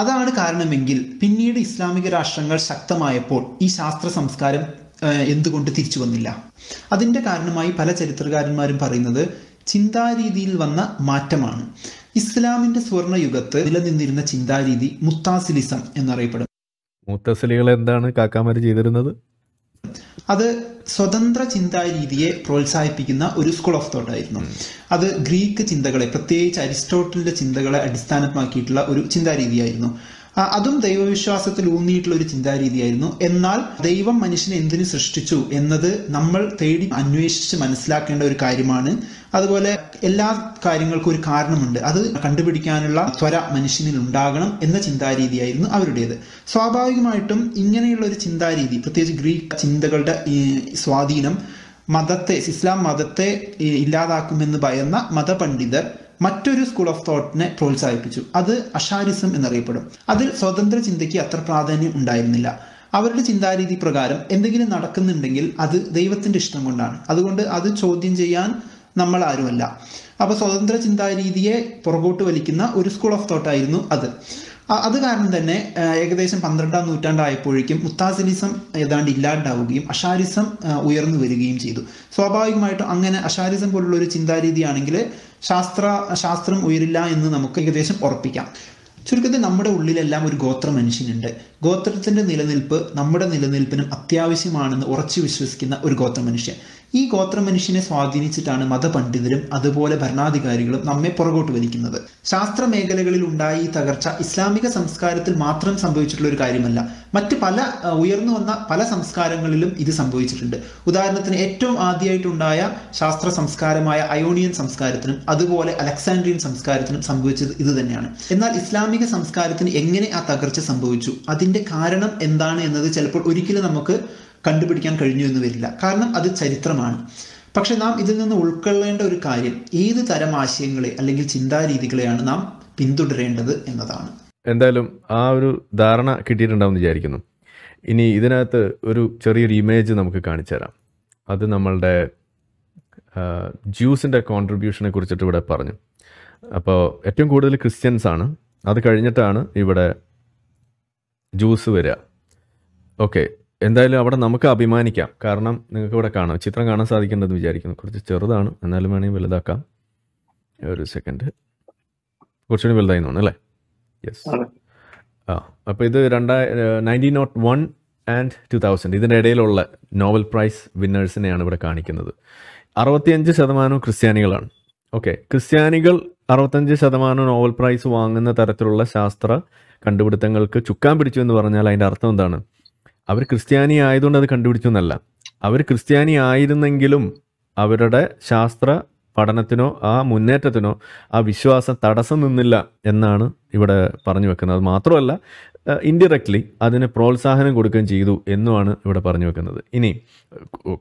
അതാണ് കാരണമെങ്കിൽ പിന്നീട് ഇസ്ലാമിക രാഷ്ട്രങ്ങൾ ശക്തമായപ്പോൾ ഈ ശാസ്ത്ര സംസ്കാരം എന്തുകൊണ്ട് തിരിച്ചു വന്നില്ല അതിൻ്റെ കാരണമായി പല ചരിത്രകാരന്മാരും പറയുന്നത് ചിന്താരീതിയിൽ വന്ന മാറ്റമാണ് ഇസ്ലാമിൻ്റെ സ്വർണ്ണയുഗത്ത് നിലനിന്നിരുന്ന ചിന്താരീതി മുത്താസിലിസം എന്നറിയപ്പെടും മുത്തസലികൾ എന്താണ് കാക്കാമാർ ചെയ്തിരുന്നത് അത് സ്വതന്ത്ര ചിന്താ രീതിയെ പ്രോത്സാഹിപ്പിക്കുന്ന ഒരു സ്കൂൾ ഓഫ് തോട്ട് ആയിരുന്നു അത് ഗ്രീക്ക് ചിന്തകളെ പ്രത്യേകിച്ച് അരിസ്റ്റോട്ടലിന്റെ ചിന്തകളെ അടിസ്ഥാനമാക്കിയിട്ടുള്ള ഒരു ചിന്താരീതിയായിരുന്നു അതും ദൈവവിശ്വാസത്തിൽ ഊന്നിയിട്ടുള്ള ഒരു ചിന്താരീതിയായിരുന്നു എന്നാൽ ദൈവം മനുഷ്യനെ എന്തിനു സൃഷ്ടിച്ചു എന്നത് നമ്മൾ തേടി അന്വേഷിച്ച് മനസ്സിലാക്കേണ്ട ഒരു കാര്യമാണ് അതുപോലെ എല്ലാ കാര്യങ്ങൾക്കും ഒരു കാരണമുണ്ട് അത് കണ്ടുപിടിക്കാനുള്ള ത്വര മനുഷ്യനിൽ ഉണ്ടാകണം എന്ന ചിന്താരീതിയായിരുന്നു അവരുടേത് സ്വാഭാവികമായിട്ടും ഇങ്ങനെയുള്ള ഒരു ചിന്താരീതി പ്രത്യേകിച്ച് ഗ്രീക്ക് ചിന്തകളുടെ സ്വാധീനം മതത്തെ ഇസ്ലാം മതത്തെ ഇല്ലാതാക്കുമെന്ന് ഭയന്ന മതപണ്ഡിതർ മറ്റൊരു സ്കൂൾ ഓഫ് തോട്ടിനെ പ്രോത്സാഹിപ്പിച്ചു അത് അഷാരിസം എന്നറിയപ്പെടും അതിൽ സ്വതന്ത്ര ചിന്തയ്ക്ക് അത്ര പ്രാധാന്യം ഉണ്ടായിരുന്നില്ല അവരുടെ ചിന്താരീതി പ്രകാരം എന്തെങ്കിലും നടക്കുന്നുണ്ടെങ്കിൽ അത് ദൈവത്തിൻ്റെ ഇഷ്ടം കൊണ്ടാണ് അതുകൊണ്ട് അത് ചോദ്യം ചെയ്യാൻ നമ്മൾ ആരുമല്ല അപ്പോൾ സ്വതന്ത്ര ചിന്താരീതിയെ പുറകോട്ട് വലിക്കുന്ന ഒരു സ്കൂൾ ഓഫ് തോട്ടായിരുന്നു അത് അത് കാരണം തന്നെ ഏകദേശം പന്ത്രണ്ടാം നൂറ്റാണ്ടായപ്പോഴേക്കും മുത്താസിലിസം ഏതാണ്ട് ഇല്ലാണ്ടാവുകയും അഷാരിസം ഉയർന്നു വരികയും ചെയ്തു സ്വാഭാവികമായിട്ടും അങ്ങനെ അഷാരിസം പോലുള്ള ഒരു ചിന്താരീതിയാണെങ്കിൽ ശാസ്ത്ര ശാസ്ത്രം ഉയരില്ല എന്ന് നമുക്ക് ഏകദേശം ഉറപ്പിക്കാം ചുരുക്കത്തിൽ നമ്മുടെ ഉള്ളിലെല്ലാം ഒരു ഗോത്ര മനുഷ്യനുണ്ട് ഗോത്രത്തിൻ്റെ നിലനിൽപ്പ് നമ്മുടെ നിലനിൽപ്പിനും അത്യാവശ്യമാണെന്ന് ഉറച്ചു വിശ്വസിക്കുന്ന ഒരു ഗോത്ര മനുഷ്യൻ ഈ ഗോത്ര മനുഷ്യനെ സ്വാധീനിച്ചിട്ടാണ് മതപണ്ഡിതരും അതുപോലെ ഭരണാധികാരികളും നമ്മെ പുറകോട്ട് വലിക്കുന്നത് ശാസ്ത്ര മേഖലകളിൽ ഉണ്ടായ ഈ തകർച്ച ഇസ്ലാമിക സംസ്കാരത്തിൽ മാത്രം സംഭവിച്ചിട്ടുള്ള ഒരു കാര്യമല്ല മറ്റ് പല ഉയർന്നു വന്ന പല സംസ്കാരങ്ങളിലും ഇത് സംഭവിച്ചിട്ടുണ്ട് ഉദാഹരണത്തിന് ഏറ്റവും ആദ്യമായിട്ടുണ്ടായ ശാസ്ത്ര സംസ്കാരമായ അയോണിയൻ സംസ്കാരത്തിനും അതുപോലെ അലക്സാൻഡ്രിയൻ സംസ്കാരത്തിനും സംഭവിച്ചത് ഇത് തന്നെയാണ് എന്നാൽ ഇസ്ലാമിക സംസ്കാരത്തിന് എങ്ങനെ ആ തകർച്ച സംഭവിച്ചു അതിന്റെ കാരണം എന്താണ് എന്നത് ചിലപ്പോൾ ഒരിക്കലും നമുക്ക് കണ്ടുപിടിക്കാൻ കഴിഞ്ഞു എന്ന് വരില്ല കാരണം അത് ചരിത്രമാണ് പക്ഷെ നാം ഇതിൽ നിന്ന് ഉൾക്കൊള്ളേണ്ട ഒരു കാര്യം ഏത് തരം ആശയങ്ങളെ അല്ലെങ്കിൽ ചിന്താരീതികളെയാണ് നാം പിന്തുടരേണ്ടത് എന്നതാണ് എന്തായാലും ആ ഒരു ധാരണ കിട്ടിയിട്ടുണ്ടാവും വിചാരിക്കുന്നു ഇനി ഇതിനകത്ത് ഒരു ചെറിയൊരു ഇമേജ് നമുക്ക് കാണിച്ചു തരാം അത് നമ്മളുടെ ജ്യൂസിൻ്റെ കോൺട്രിബ്യൂഷനെ കുറിച്ചിട്ട് ഇവിടെ പറഞ്ഞു അപ്പോൾ ഏറ്റവും കൂടുതൽ ക്രിസ്ത്യൻസ് ആണ് അത് കഴിഞ്ഞിട്ടാണ് ഇവിടെ ജ്യൂസ് വരിക ഓക്കെ എന്തായാലും അവിടെ നമുക്ക് അഭിമാനിക്കാം കാരണം നിങ്ങൾക്ക് ഇവിടെ കാണാം ചിത്രം കാണാൻ സാധിക്കേണ്ടെന്ന് വിചാരിക്കുന്നു കുറച്ച് ചെറുതാണ് എന്നാലും വേണമെങ്കിൽ വലുതാക്കാം ഒരു സെക്കൻഡ് കുറച്ചുകൂടി വലുതായി തോന്നുന്നു അല്ലേ യെസ് ആ അപ്പോൾ ഇത് രണ്ടായി nineteen nought one and two thousand ഇതിൻ്റെ ഇടയിലുള്ള നോവൽ പ്രൈസ് വിന്നേഴ്സിനെയാണ് ഇവിടെ കാണിക്കുന്നത് അറുപത്തിയഞ്ച് ശതമാനം ക്രിസ്ത്യാനികളാണ് ഓക്കെ ക്രിസ്ത്യാനികൾ അറുപത്തഞ്ച് ശതമാനം നോവൽ പ്രൈസ് വാങ്ങുന്ന തരത്തിലുള്ള ശാസ്ത്ര കണ്ടുപിടുത്തങ്ങൾക്ക് ചുക്കാൻ പിടിച്ചു എന്ന് പറഞ്ഞാൽ അതിൻ്റെ അർത്ഥം എന്താണ് അവർ ക്രിസ്ത്യാനി ആയതുകൊണ്ട് അത് കണ്ടുപിടിച്ചു എന്നല്ല അവർ ക്രിസ്ത്യാനി ആയിരുന്നെങ്കിലും അവരുടെ ശാസ്ത്ര പഠനത്തിനോ ആ മുന്നേറ്റത്തിനോ ആ വിശ്വാസം തടസ്സം നിന്നില്ല എന്നാണ് ഇവിടെ പറഞ്ഞു വെക്കുന്നത് മാത്രമല്ല ഇൻഡിറക്ട്ലി അതിന് പ്രോത്സാഹനം കൊടുക്കുകയും ചെയ്തു എന്നുമാണ് ഇവിടെ പറഞ്ഞു വെക്കുന്നത് ഇനി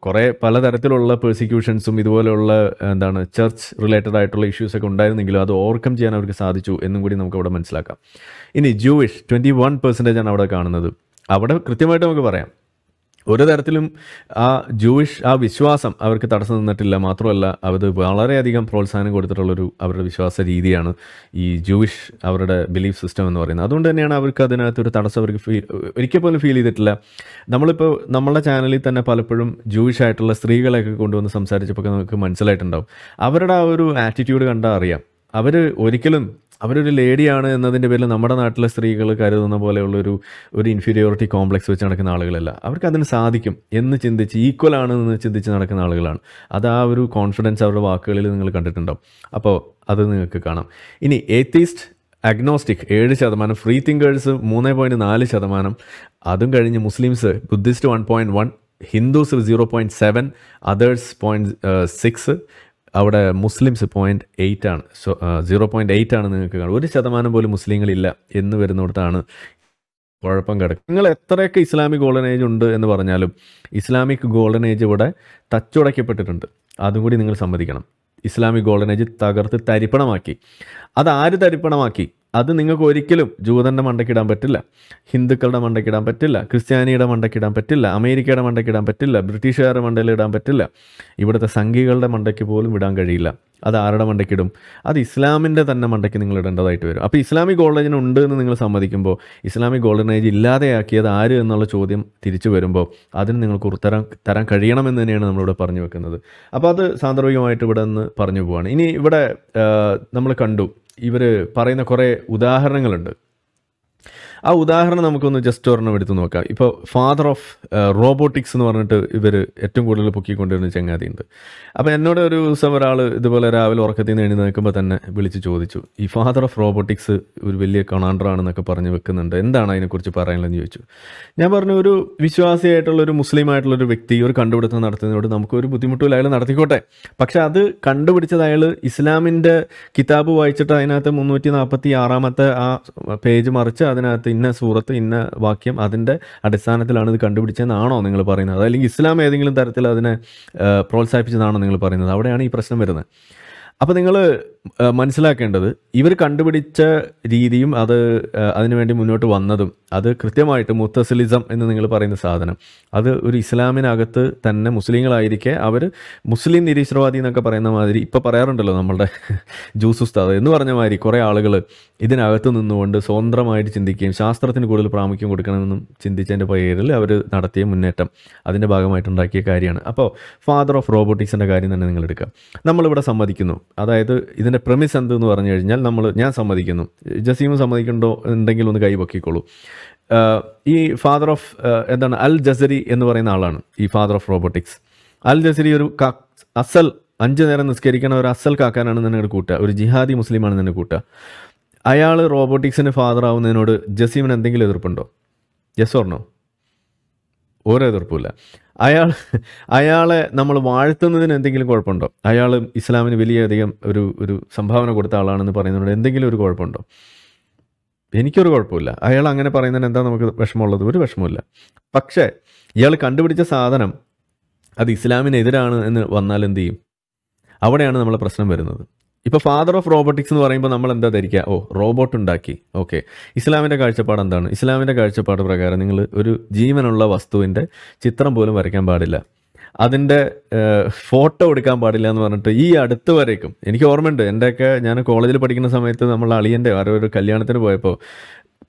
കുറേ പലതരത്തിലുള്ള പെർസിക്യൂഷൻസും ഇതുപോലെയുള്ള എന്താണ് ചർച്ച് റിലേറ്റഡ് ആയിട്ടുള്ള ഇഷ്യൂസൊക്കെ ഉണ്ടായിരുന്നെങ്കിലും അത് ഓവർകം ചെയ്യാൻ അവർക്ക് സാധിച്ചു എന്നും കൂടി നമുക്ക് ഇവിടെ മനസ്സിലാക്കാം ഇനി ജൂയിഷ് ട്വൻറ്റി വൺ പെർസെൻറ്റേജ് ആണ് അവിടെ കാണുന്നത് അവിടെ കൃത്യമായിട്ട് നമുക്ക് പറയാം ഒരു തരത്തിലും ആ ജൂയിഷ് ആ വിശ്വാസം അവർക്ക് തടസ്സം നിന്നിട്ടില്ല മാത്രമല്ല അവർ വളരെയധികം പ്രോത്സാഹനം കൊടുത്തിട്ടുള്ളൊരു അവരുടെ വിശ്വാസ രീതിയാണ് ഈ ജൂയിഷ് അവരുടെ ബിലീഫ് സിസ്റ്റം എന്ന് പറയുന്നത് അതുകൊണ്ട് തന്നെയാണ് അവർക്ക് അതിനകത്ത് ഒരു തടസ്സം അവർക്ക് ഫീൽ ഒരിക്കൽ പോലും ഫീൽ ചെയ്തിട്ടില്ല നമ്മളിപ്പോൾ നമ്മുടെ ചാനലിൽ തന്നെ പലപ്പോഴും ജൂയിഷ് ആയിട്ടുള്ള സ്ത്രീകളെയൊക്കെ കൊണ്ടുവന്ന് സംസാരിച്ചപ്പോൾ നമുക്ക് മനസ്സിലായിട്ടുണ്ടാവും അവരുടെ ആ ഒരു ആറ്റിറ്റ്യൂഡ് കണ്ടാൽ അറിയാം അവർ ഒരിക്കലും അവരൊരു ലേഡിയാണ് എന്നതിൻ്റെ പേരിൽ നമ്മുടെ നാട്ടിലെ സ്ത്രീകൾ കരുതുന്ന പോലെയുള്ള ഒരു ഒരു ഇൻഫീരിയോറിറ്റി കോംപ്ലക്സ് വെച്ച് നടക്കുന്ന ആളുകളല്ല അവർക്ക് അതിന് സാധിക്കും എന്ന് ചിന്തിച്ച് ഈക്വൽ ആണ് എന്ന് ചിന്തിച്ച് നടക്കുന്ന ആളുകളാണ് അത് ആ ഒരു കോൺഫിഡൻസ് അവരുടെ വാക്കുകളിൽ നിങ്ങൾ കണ്ടിട്ടുണ്ടാവും അപ്പോൾ അത് നിങ്ങൾക്ക് കാണാം ഇനി ഏത്തീസ്റ്റ് അഗ്നോസ്റ്റിക് ഏഴ് ശതമാനം ഫ്രീ തിങ്കേഴ്സ് മൂന്ന് പോയിൻറ്റ് നാല് ശതമാനം അതും കഴിഞ്ഞ് Muslims Buddhist one point one Hindus zero point seven others point six അവിടെ മുസ്ലിംസ് പോയിൻ്റ് എയ്റ്റ് ആണ് സോ സീറോ എയ്റ്റ് ആണ് നിങ്ങൾക്ക് കാണാം ഒരു ശതമാനം പോലും മുസ്ലിങ്ങളില്ല എന്ന് വരുന്നിടത്താണ് കുഴപ്പം കിടക്കുക നിങ്ങൾ എത്രയൊക്കെ ഇസ്ലാമിക് ഗോൾഡൻ ഏജ് ഉണ്ട് എന്ന് പറഞ്ഞാലും ഇസ്ലാമിക് ഗോൾഡൻ ഏജ് ഇവിടെ തച്ചുടയ്ക്കപ്പെട്ടിട്ടുണ്ട് അതും കൂടി നിങ്ങൾ സമ്മതിക്കണം ഇസ്ലാമിക് ഗോൾഡൻ ഏജ് തകർത്ത് തരിപ്പണമാക്കി അത് ആര് തരിപ്പണമാക്കി അത് നിങ്ങൾക്ക് ഒരിക്കലും ജൂതൻ്റെ മണ്ടക്കിടാൻ പറ്റില്ല ഹിന്ദുക്കളുടെ മണ്ടക്കിടാൻ പറ്റില്ല ക്രിസ്ത്യാനിയുടെ മണ്ടക്കിടാൻ പറ്റില്ല അമേരിക്കയുടെ മണ്ടക്കിടാൻ പറ്റില്ല ബ്രിട്ടീഷുകാരുടെ മണ്ടയിൽ ഇടാൻ പറ്റില്ല ഇവിടുത്തെ സംഘികളുടെ മണ്ടയ്ക്ക് പോലും ഇടാൻ കഴിയില്ല അത് ആരുടെ മണ്ടയ്ക്കിടും അത് ഇസ്ലാമിൻ്റെ തന്നെ മണ്ടയ്ക്ക് നിങ്ങൾ ഇടേണ്ടതായിട്ട് വരും അപ്പോൾ ഇസ്ലാമിക് ഗോൾഡേജിന് ഉണ്ട് എന്ന് നിങ്ങൾ സമ്മതിക്കുമ്പോൾ ഇസ്ലാമിക് ഗോൾഡൻ ഏജ് ഇല്ലാതെയാക്കിയത് ആര് എന്നുള്ള ചോദ്യം തിരിച്ചു വരുമ്പോൾ അതിന് നിങ്ങൾക്ക് ഉത്തരം തരാൻ കഴിയണമെന്ന് തന്നെയാണ് നമ്മളിവിടെ പറഞ്ഞു വെക്കുന്നത് അപ്പോൾ അത് സാന്ദർഭികമായിട്ട് ഇവിടെ നിന്ന് പറഞ്ഞു പോവാണ് ഇനി ഇവിടെ നമ്മൾ കണ്ടു ഇവർ പറയുന്ന കുറേ ഉദാഹരണങ്ങളുണ്ട് ആ ഉദാഹരണം നമുക്കൊന്ന് ജസ്റ്റ് ഒരെണ്ണം എടുത്തു നോക്കാം ഇപ്പോൾ ഫാദർ ഓഫ് റോബോട്ടിക്സ് എന്ന് പറഞ്ഞിട്ട് ഇവർ ഏറ്റവും കൂടുതൽ പൊക്കിക്കൊണ്ടിരുന്ന ചങ്ങാതിയുണ്ട് അപ്പോൾ എന്നോട് ഒരു ദിവസം ഒരാൾ ഇതുപോലെ രാവിലെ ഉറക്കത്തിൽ നിന്ന് എഴുതി നിൽക്കുമ്പോൾ തന്നെ വിളിച്ച് ചോദിച്ചു ഈ ഫാദർ ഓഫ് റോബോട്ടിക്സ് ഒരു വലിയ കൊണാണ്ടറാണെന്നൊക്കെ പറഞ്ഞ് വെക്കുന്നുണ്ട് എന്താണ് അതിനെക്കുറിച്ച് പറയാനുള്ളതെന്ന് ചോദിച്ചു ഞാൻ പറഞ്ഞു ഒരു വിശ്വാസിയായിട്ടുള്ള ഒരു മുസ്ലിം ആയിട്ടുള്ള ഒരു വ്യക്തി ഒരു കണ്ടുപിടുത്തം നടത്തുന്നതിനോട് നമുക്കൊരു ബുദ്ധിമുട്ടും അയാൾ നടത്തിക്കോട്ടെ പക്ഷെ അത് കണ്ടുപിടിച്ചത് അയാൾ ഇസ്ലാമിൻ്റെ കിതാബ് വായിച്ചിട്ട് അതിനകത്ത് മുന്നൂറ്റി നാൽപ്പത്തി ആറാമത്തെ ആ പേജ് മറിച്ച് അതിനകത്ത് അതിനകത്ത് ഇന്ന സൂറത്ത് ഇന്ന വാക്യം അതിൻ്റെ അടിസ്ഥാനത്തിലാണ് ഇത് കണ്ടുപിടിച്ചതെന്നാണോ നിങ്ങൾ പറയുന്നത് അല്ലെങ്കിൽ ഇസ്ലാം ഏതെങ്കിലും തരത്തിൽ അതിനെ പ്രോത്സാഹിപ്പിച്ചതാണോ നിങ്ങൾ പറയുന്നത് അവിടെയാണ് ഈ പ്രശ്നം വരുന്നത് അപ്പോൾ നിങ്ങൾ മനസ്സിലാക്കേണ്ടത് ഇവർ കണ്ടുപിടിച്ച രീതിയും അത് അതിനുവേണ്ടി മുന്നോട്ട് വന്നതും അത് കൃത്യമായിട്ട് മുത്തസിലിസം എന്ന് നിങ്ങൾ പറയുന്ന സാധനം അത് ഒരു ഇസ്ലാമിനകത്ത് തന്നെ മുസ്ലിങ്ങളായിരിക്കെ അവർ മുസ്ലിം നിരീശ്വരവാദി എന്നൊക്കെ പറയുന്ന മാതിരി ഇപ്പോൾ പറയാറുണ്ടല്ലോ നമ്മളുടെ ജൂസ് ഉസ്താദ് എന്ന് പറഞ്ഞ മാതിരി കുറേ ആളുകൾ ഇതിനകത്ത് നിന്നുകൊണ്ട് സ്വതന്ത്രമായിട്ട് ചിന്തിക്കുകയും ശാസ്ത്രത്തിന് കൂടുതൽ പ്രാമുഖ്യം കൊടുക്കണമെന്നും ചിന്തിച്ചതിൻ്റെ പേരിൽ അവർ നടത്തിയ മുന്നേറ്റം അതിൻ്റെ ഭാഗമായിട്ടുണ്ടാക്കിയ കാര്യമാണ് അപ്പോൾ ഫാദർ ഓഫ് റോബോട്ടിക്സിൻ്റെ കാര്യം തന്നെ നിങ്ങൾ എടുക്കുക നമ്മളിവിടെ സമ്മതിക്കുന്നു അതായത് ഇതിൻ്റെ അതിൻ്റെ പ്രമിസ് എന്തെന്ന് പറഞ്ഞു കഴിഞ്ഞാൽ നമ്മൾ ഞാൻ സമ്മതിക്കുന്നു ജസീമും സമ്മതിക്കണ്ടോ ഉണ്ടെങ്കിൽ ഒന്ന് കൈ പൊക്കിക്കോളൂ ഈ ഫാദർ ഓഫ് എന്താണ് അൽ ജസരി എന്ന് പറയുന്ന ആളാണ് ഈ father of robotics al Jazari ഒരു അസൽ അഞ്ച് നേരം നിസ്കരിക്കണ ഒരു അസൽ കാക്കാനാണ് നിന്നെ കൂട്ടുക ഒരു ജിഹാദി മുസ്ലിമാണ് നിന്നെ കൂട്ടുക അയാൾ റോബോട്ടിക്സിന് ഫാദർ ആവുന്നതിനോട് ജസീമിന് എന്തെങ്കിലും എതിർപ്പുണ്ടോ യെസ് ഓർണോ ഒരു എതിർപ്പുമില്ല അയാൾ അയാളെ നമ്മൾ വാഴ്ത്തുന്നതിന് എന്തെങ്കിലും കുഴപ്പമുണ്ടോ അയാൾ ഇസ്ലാമിന് വലിയധികം ഒരു ഒരു സംഭാവന കൊടുത്ത ആളാണെന്ന് പറയുന്നതുകൊണ്ട് എന്തെങ്കിലും ഒരു കുഴപ്പമുണ്ടോ എനിക്കൊരു കുഴപ്പമില്ല അയാൾ അങ്ങനെ പറയുന്നതിന് എന്താ നമുക്ക് വിഷമമുള്ളത് ഒരു വിഷമമില്ല പക്ഷേ ഇയാൾ കണ്ടുപിടിച്ച സാധനം അത് ഇസ്ലാമിനെതിരാണ് എന്ന് വന്നാൽ എന്ത് ചെയ്യും അവിടെയാണ് നമ്മളെ പ്രശ്നം വരുന്നത് ഇപ്പോൾ ഫാദർ ഓഫ് റോബോട്ടിക്സ് എന്ന് പറയുമ്പോൾ നമ്മൾ എന്താ ധരിക്കുക ഓ റോബോട്ട് ഉണ്ടാക്കി ഓക്കെ ഇസ്ലാമിൻ്റെ കാഴ്ചപ്പാട് എന്താണ് ഇസ്ലാമിൻ്റെ കാഴ്ചപ്പാട് പ്രകാരം നിങ്ങൾ ഒരു ജീവനുള്ള വസ്തുവിൻ്റെ ചിത്രം പോലും വരയ്ക്കാൻ പാടില്ല അതിൻ്റെ ഫോട്ടോ എടുക്കാൻ പാടില്ല എന്ന് പറഞ്ഞിട്ട് ഈ അടുത്ത് വരേക്കും എനിക്ക് ഓർമ്മയുണ്ട് എൻ്റെയൊക്കെ ഞാൻ കോളേജിൽ പഠിക്കുന്ന സമയത്ത് നമ്മൾ അളിയൻ്റെ ആരോ ഒരു കല്യാണത്തിന് പോയപ്പോൾ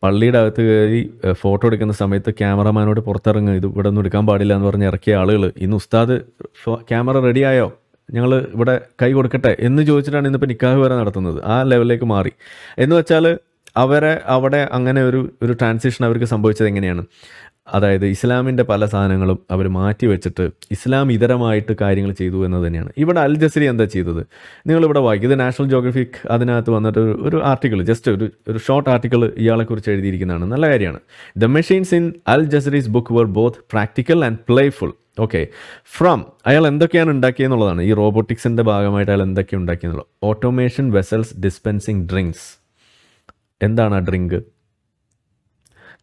പള്ളിയുടെ അകത്ത് കയറി ഫോട്ടോ എടുക്കുന്ന സമയത്ത് ക്യാമറമാനോട് പുറത്തിറങ്ങുക ഇത് ഇവിടെ ഒന്നും എടുക്കാൻ പാടില്ല എന്ന് പറഞ്ഞ് ഇറക്കിയ ആളുകൾ ഇന്ന് ഉസ്താദ് ക്യാമറ റെഡിയായോ ഞങ്ങൾ ഇവിടെ കൈ കൊടുക്കട്ടെ എന്ന് ചോദിച്ചിട്ടാണ് ഇന്നിപ്പോൾ നിക്കാഹ് വരെ നടത്തുന്നത് ആ ലെവലിലേക്ക് മാറി എന്ന് വെച്ചാൽ അവരെ അവിടെ അങ്ങനെ ഒരു ഒരു ട്രാൻസിഷൻ അവർക്ക് സംഭവിച്ചത് എങ്ങനെയാണ് അതായത് ഇസ്ലാമിൻ്റെ പല സാധനങ്ങളും അവർ മാറ്റി വെച്ചിട്ട് ഇസ്ലാം ഇതരമായിട്ട് കാര്യങ്ങൾ ചെയ്തു എന്ന് തന്നെയാണ് ഇവിടെ അൽ ജസരി എന്താ ചെയ്തത് നിങ്ങളിവിടെ വായിക്കും ഇത് നാഷണൽ ജോഗ്രഫിക് അതിനകത്ത് വന്നിട്ട് ഒരു ആർട്ടിക്കിൾ ജസ്റ്റ് ഒരു ഒരു ഷോർട്ട് ആർട്ടിക്കിൾ ഇയാളെക്കുറിച്ച് എഴുതിയിരിക്കുന്നതാണ് നല്ല കാര്യമാണ് the machines in al Jazari's book were both practical and playful okay from അയാൾ എന്തൊക്കെയാണ് ഉണ്ടാക്കിയെന്നുള്ളതാണ് ഈ റോബോട്ടിക്സിൻ്റെ ഭാഗമായിട്ട് അയാൾ എന്തൊക്കെ ഉണ്ടാക്കിയെന്നുള്ളത് ഓട്ടോമേഷൻ വെസൽസ് ഡിസ്പെൻസിങ് ഡ്രിങ്ക്സ് എന്താണ് ആ ഡ്രിങ്ക്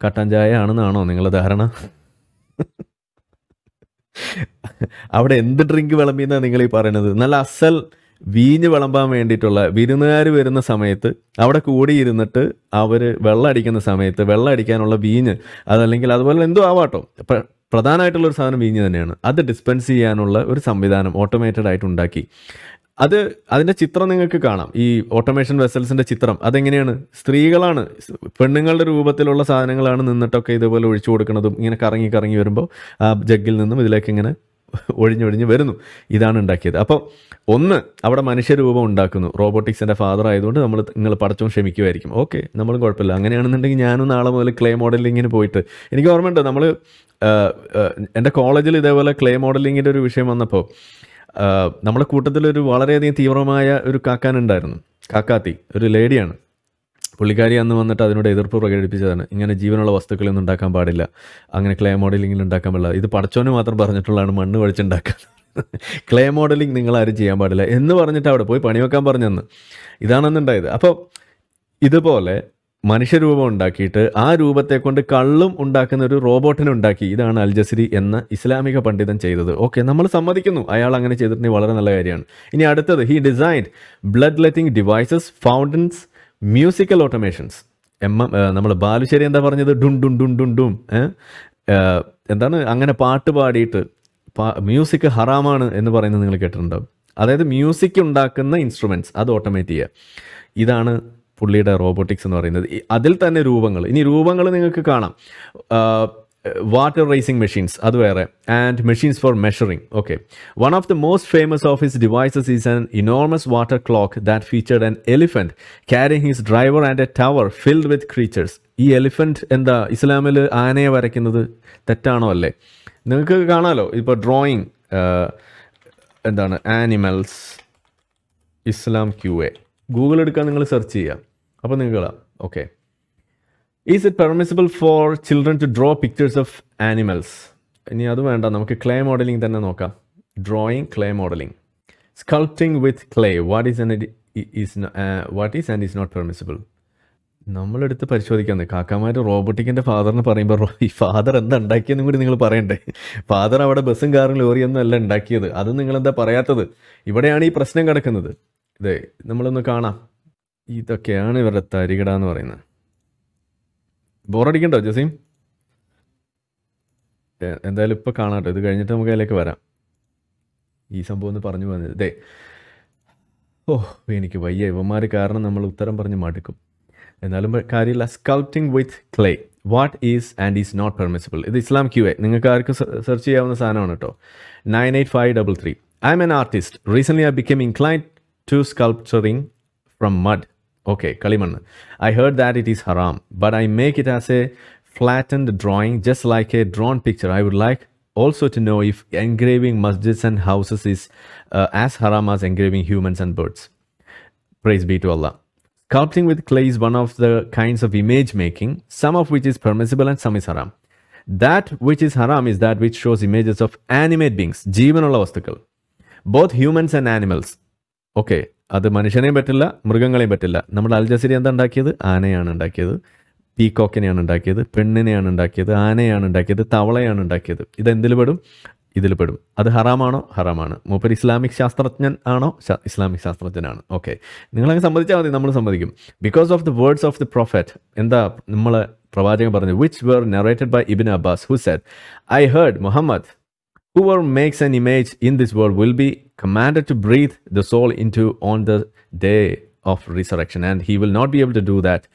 കട്ടൻ ആണെന്നാണോ നിങ്ങളുടെ ധാരണ അവിടെ എന്ത് ഡ്രിങ്ക് വിളമ്പിന്നാണ് നിങ്ങൾ ഈ പറയുന്നത് നല്ല അസൽ വീഞ്ഞ് വിളമ്പാൻ വേണ്ടിയിട്ടുള്ള വിരുന്നുകാർ വരുന്ന സമയത്ത് അവിടെ കൂടിയിരുന്നിട്ട് അവർ വെള്ളം അടിക്കുന്ന സമയത്ത് വെള്ളം അടിക്കാനുള്ള വീഞ്ഞ് അതല്ലെങ്കിൽ അതുപോലെ എന്തോ ആവാട്ടോ പ്രധാനമായിട്ടുള്ള ഒരു സാധനം വീഞ്ഞ് തന്നെയാണ് അത് ഡിസ്പെൻസ് ചെയ്യാനുള്ള ഒരു സംവിധാനം ഓട്ടോമേറ്റഡ് ആയിട്ട് ഉണ്ടാക്കി അത് അതിൻ്റെ ചിത്രം നിങ്ങൾക്ക് കാണാം ഈ ഓട്ടോമേഷൻ വെസൽസിൻ്റെ ചിത്രം അതെങ്ങനെയാണ് സ്ത്രീകളാണ് പെണ്ണുങ്ങളുടെ രൂപത്തിലുള്ള സാധനങ്ങളാണ് നിന്നിട്ടൊക്കെ ഇതുപോലെ ഒഴിച്ചു കൊടുക്കുന്നതും ഇങ്ങനെ കറങ്ങി കറങ്ങി വരുമ്പോൾ ആ ജഗ്ഗിൽ നിന്നും ഇതിലേക്ക് ഇങ്ങനെ ഒഴിഞ്ഞൊഴിഞ്ഞ് വരുന്നു ഇതാണ് ഉണ്ടാക്കിയത് അപ്പോൾ ഒന്ന് അവിടെ മനുഷ്യരൂപം ഉണ്ടാക്കുന്നു റോബോട്ടിക്സിൻ്റെ ഫാദർ ആയതുകൊണ്ട് നമ്മൾ നിങ്ങൾ പഠിച്ചും ക്ഷമിക്കുമായിരിക്കും ഓക്കെ നമ്മളും കുഴപ്പമില്ല അങ്ങനെയാണെന്നുണ്ടെങ്കിൽ ഞാനും നാളെ മുതൽ ക്ലേ മോഡലിങ്ങിന് പോയിട്ട് എനിക്ക് ഓർമ്മയുണ്ട് നമ്മൾ എൻ്റെ കോളേജിൽ ഇതേപോലെ ക്ലേ മോഡലിങ്ങിൻ്റെ ഒരു വിഷയം വന്നപ്പോൾ നമ്മുടെ കൂട്ടത്തിൽ ഒരു വളരെയധികം തീവ്രമായ ഒരു കാക്കാനുണ്ടായിരുന്നു കാക്കാത്തി ഒരു ലേഡിയാണ് പുള്ളിക്കാരി അന്ന് വന്നിട്ട് അതിനോട് എതിർപ്പ് പ്രകടിപ്പിച്ചതാണ് ഇങ്ങനെ ജീവനുള്ള വസ്തുക്കളൊന്നും ഉണ്ടാക്കാൻ പാടില്ല അങ്ങനെ ക്ലേ മോഡലിങ്ങിൽ ഉണ്ടാക്കാൻ പാടില്ല ഇത് പടച്ചോനെ മാത്രം പറഞ്ഞിട്ടുള്ളതാണ് മണ്ണ് വഴിച്ചുണ്ടാക്കാൻ ക്ലേ മോഡലിംഗ് നിങ്ങൾ ആരും ചെയ്യാൻ പാടില്ല എന്ന് പറഞ്ഞിട്ട് അവിടെ പോയി പണിവെക്കാൻ പറഞ്ഞെന്ന് ഇതാണെന്നുണ്ടായത് അപ്പോൾ ഇതുപോലെ മനുഷ്യരൂപം ഉണ്ടാക്കിയിട്ട് ആ രൂപത്തെ കൊണ്ട് കള്ളും ഉണ്ടാക്കുന്ന ഒരു റോബോട്ടിനെ ഉണ്ടാക്കി ഇതാണ് അൽ ജസരി എന്ന ഇസ്ലാമിക പണ്ഡിതൻ ചെയ്തത് ഓക്കെ നമ്മൾ സമ്മതിക്കുന്നു അയാൾ അങ്ങനെ ചെയ്തിട്ടുണ്ടെങ്കിൽ വളരെ നല്ല കാര്യമാണ് ഇനി അടുത്തത് he designed blood letting devices fountains musical automations hmm hmm നമ്മൾ ബാലുശ്ശേരി എന്താ പറഞ്ഞത് ഡുൺ ഡുൺ ഡുൺ ഡുൺ ഡും എന്താണ് അങ്ങനെ പാട്ട് പാടിയിട്ട് മ്യൂസിക് ഹറാമാണ് എന്ന് പറയുന്നത് നിങ്ങൾ കേട്ടിട്ടുണ്ടാവും അതായത് മ്യൂസിക് ഉണ്ടാക്കുന്ന ഇൻസ്ട്രുമെൻറ്റ്സ് അത് ഓട്ടോമേറ്റ് ചെയ്യുക ഇതാണ് പുള്ളിയുടെ റോബോട്ടിക്സ് എന്ന് പറയുന്നത് അതിൽ തന്നെ രൂപങ്ങൾ ഇനി രൂപങ്ങൾ നിങ്ങൾക്ക് കാണാം വാട്ടർ റേസിംഗ് മെഷീൻസ് അത് വേറെ and machines for measuring okay one of the most famous of his devices is an enormous water clock that featured an elephant carrying his driver and a tower filled with creatures ഈ elephant എന്താ ഇസ്ലാമിൽ ആനയെ വരയ്ക്കുന്നത് തെറ്റാണോ അല്ലേ നിങ്ങൾക്ക് കാണാമല്ലോ ഇപ്പോൾ ഡ്രോയിങ് എന്താണ് animals Islam Q A Google എടുക്കാൻ നിങ്ങൾ സെർച്ച് ചെയ്യാം അപ്പോൾ നിങ്ങൾ കാണാം okay is it permissible for children to draw pictures of animals ഇനി അത് വേണ്ട നമുക്ക് ക്ലേ മോഡലിംഗ് തന്നെ നോക്കാം drawing clay modelling sculpting with clay what is and is what is and is not permissible നമ്മളെടുത്ത് പരിശോധിക്കുന്നത് കാക്കാമാര് റോബോട്ടിക്കിൻ്റെ ഫാദറിന് പറയുമ്പോൾ ഈ ഫാദർ എന്താ ഉണ്ടാക്കിയെന്നും കൂടി നിങ്ങൾ പറയണ്ടേ ഫാദർ അവിടെ ബസ്സും കാറും ലോറിയൊന്നും അല്ല ഉണ്ടാക്കിയത് അത് നിങ്ങളെന്താ പറയാത്തത് ഇവിടെയാണ് ഈ പ്രശ്നം കിടക്കുന്നത് ഇതേ നമ്മളൊന്ന് കാണാം ഇതൊക്കെയാണ് ഇവരുടെ തരികിട എന്ന് പറയുന്നത് ബോറടിക്കണ്ടോ ജസീം എന്തായാലും ഇപ്പോൾ കാണാട്ടോ ഇത് കഴിഞ്ഞിട്ട് നമുക്ക് അതിലേക്ക് വരാം ഈ സംഭവം ഒന്ന് പറഞ്ഞു പോകുന്നത് അതെ ഓ എനിക്ക് വയ്യ ഇവന്മാർ കാരണം നമ്മൾ ഉത്തരം പറഞ്ഞ് മടുക്കും എന്നാലും കാര്യമില്ല scouting with clay what is and is not permissible ഇത് ഇസ്ലാം ക്യൂ എ നിങ്ങൾക്ക് ആർക്കും സെർച്ച് ചെയ്യാവുന്ന സാധനമാണ് കേട്ടോ nine eight five double three I'm an artist recent I become incline to sculpturing from mud Okay, Kalimana. I heard that it is haram, but I make it as a flattened drawing, just like a drawn picture. I would like also to know if engraving masjids and houses is uh, as haram as engraving humans and birds. Praise be to Allah. Sculpting with clay is one of the kinds of image making, some of which is permissible and some is haram. That which is haram is that which shows images of animate beings, jeevanulla vastukal, both humans and animals. Okay, അത് മനുഷ്യനെയും പറ്റില്ല മൃഗങ്ങളെയും പറ്റില്ല നമ്മൾ അൽജസിരി എന്താ ഉണ്ടാക്കിയത് ആനയാണ് ഉണ്ടാക്കിയത് പീക്കോക്കിനെയാണ് ഉണ്ടാക്കിയത് പെണ്ണിനെയാണ് ഉണ്ടാക്കിയത് ആനയാണ് ഉണ്ടാക്കിയത് തവളയാണ് ഉണ്ടാക്കിയത് ഇതെന്തിൽ പെടും ഇതിൽ പെടും അത് ഹറാമാണോ ഹറാമാണ് മൂപ്പർ ഇസ്ലാമിക് ശാസ്ത്രജ്ഞൻ ആണോ ഇസ്ലാമിക് ശാസ്ത്രജ്ഞനാണ് ഓക്കെ നിങ്ങളങ്ങ് സമ്മതിച്ചാൽ മതി നമ്മൾ സമ്മതിക്കും because of the words of the prophet എന്താ നമ്മൾ പ്രവാചകൻ പറഞ്ഞു which were narrated by Ibn Abbas who said I heard Muhammad Whoever makes an image in this world will be commanded to breathe the soul into on the day of resurrection and he will not be able to do that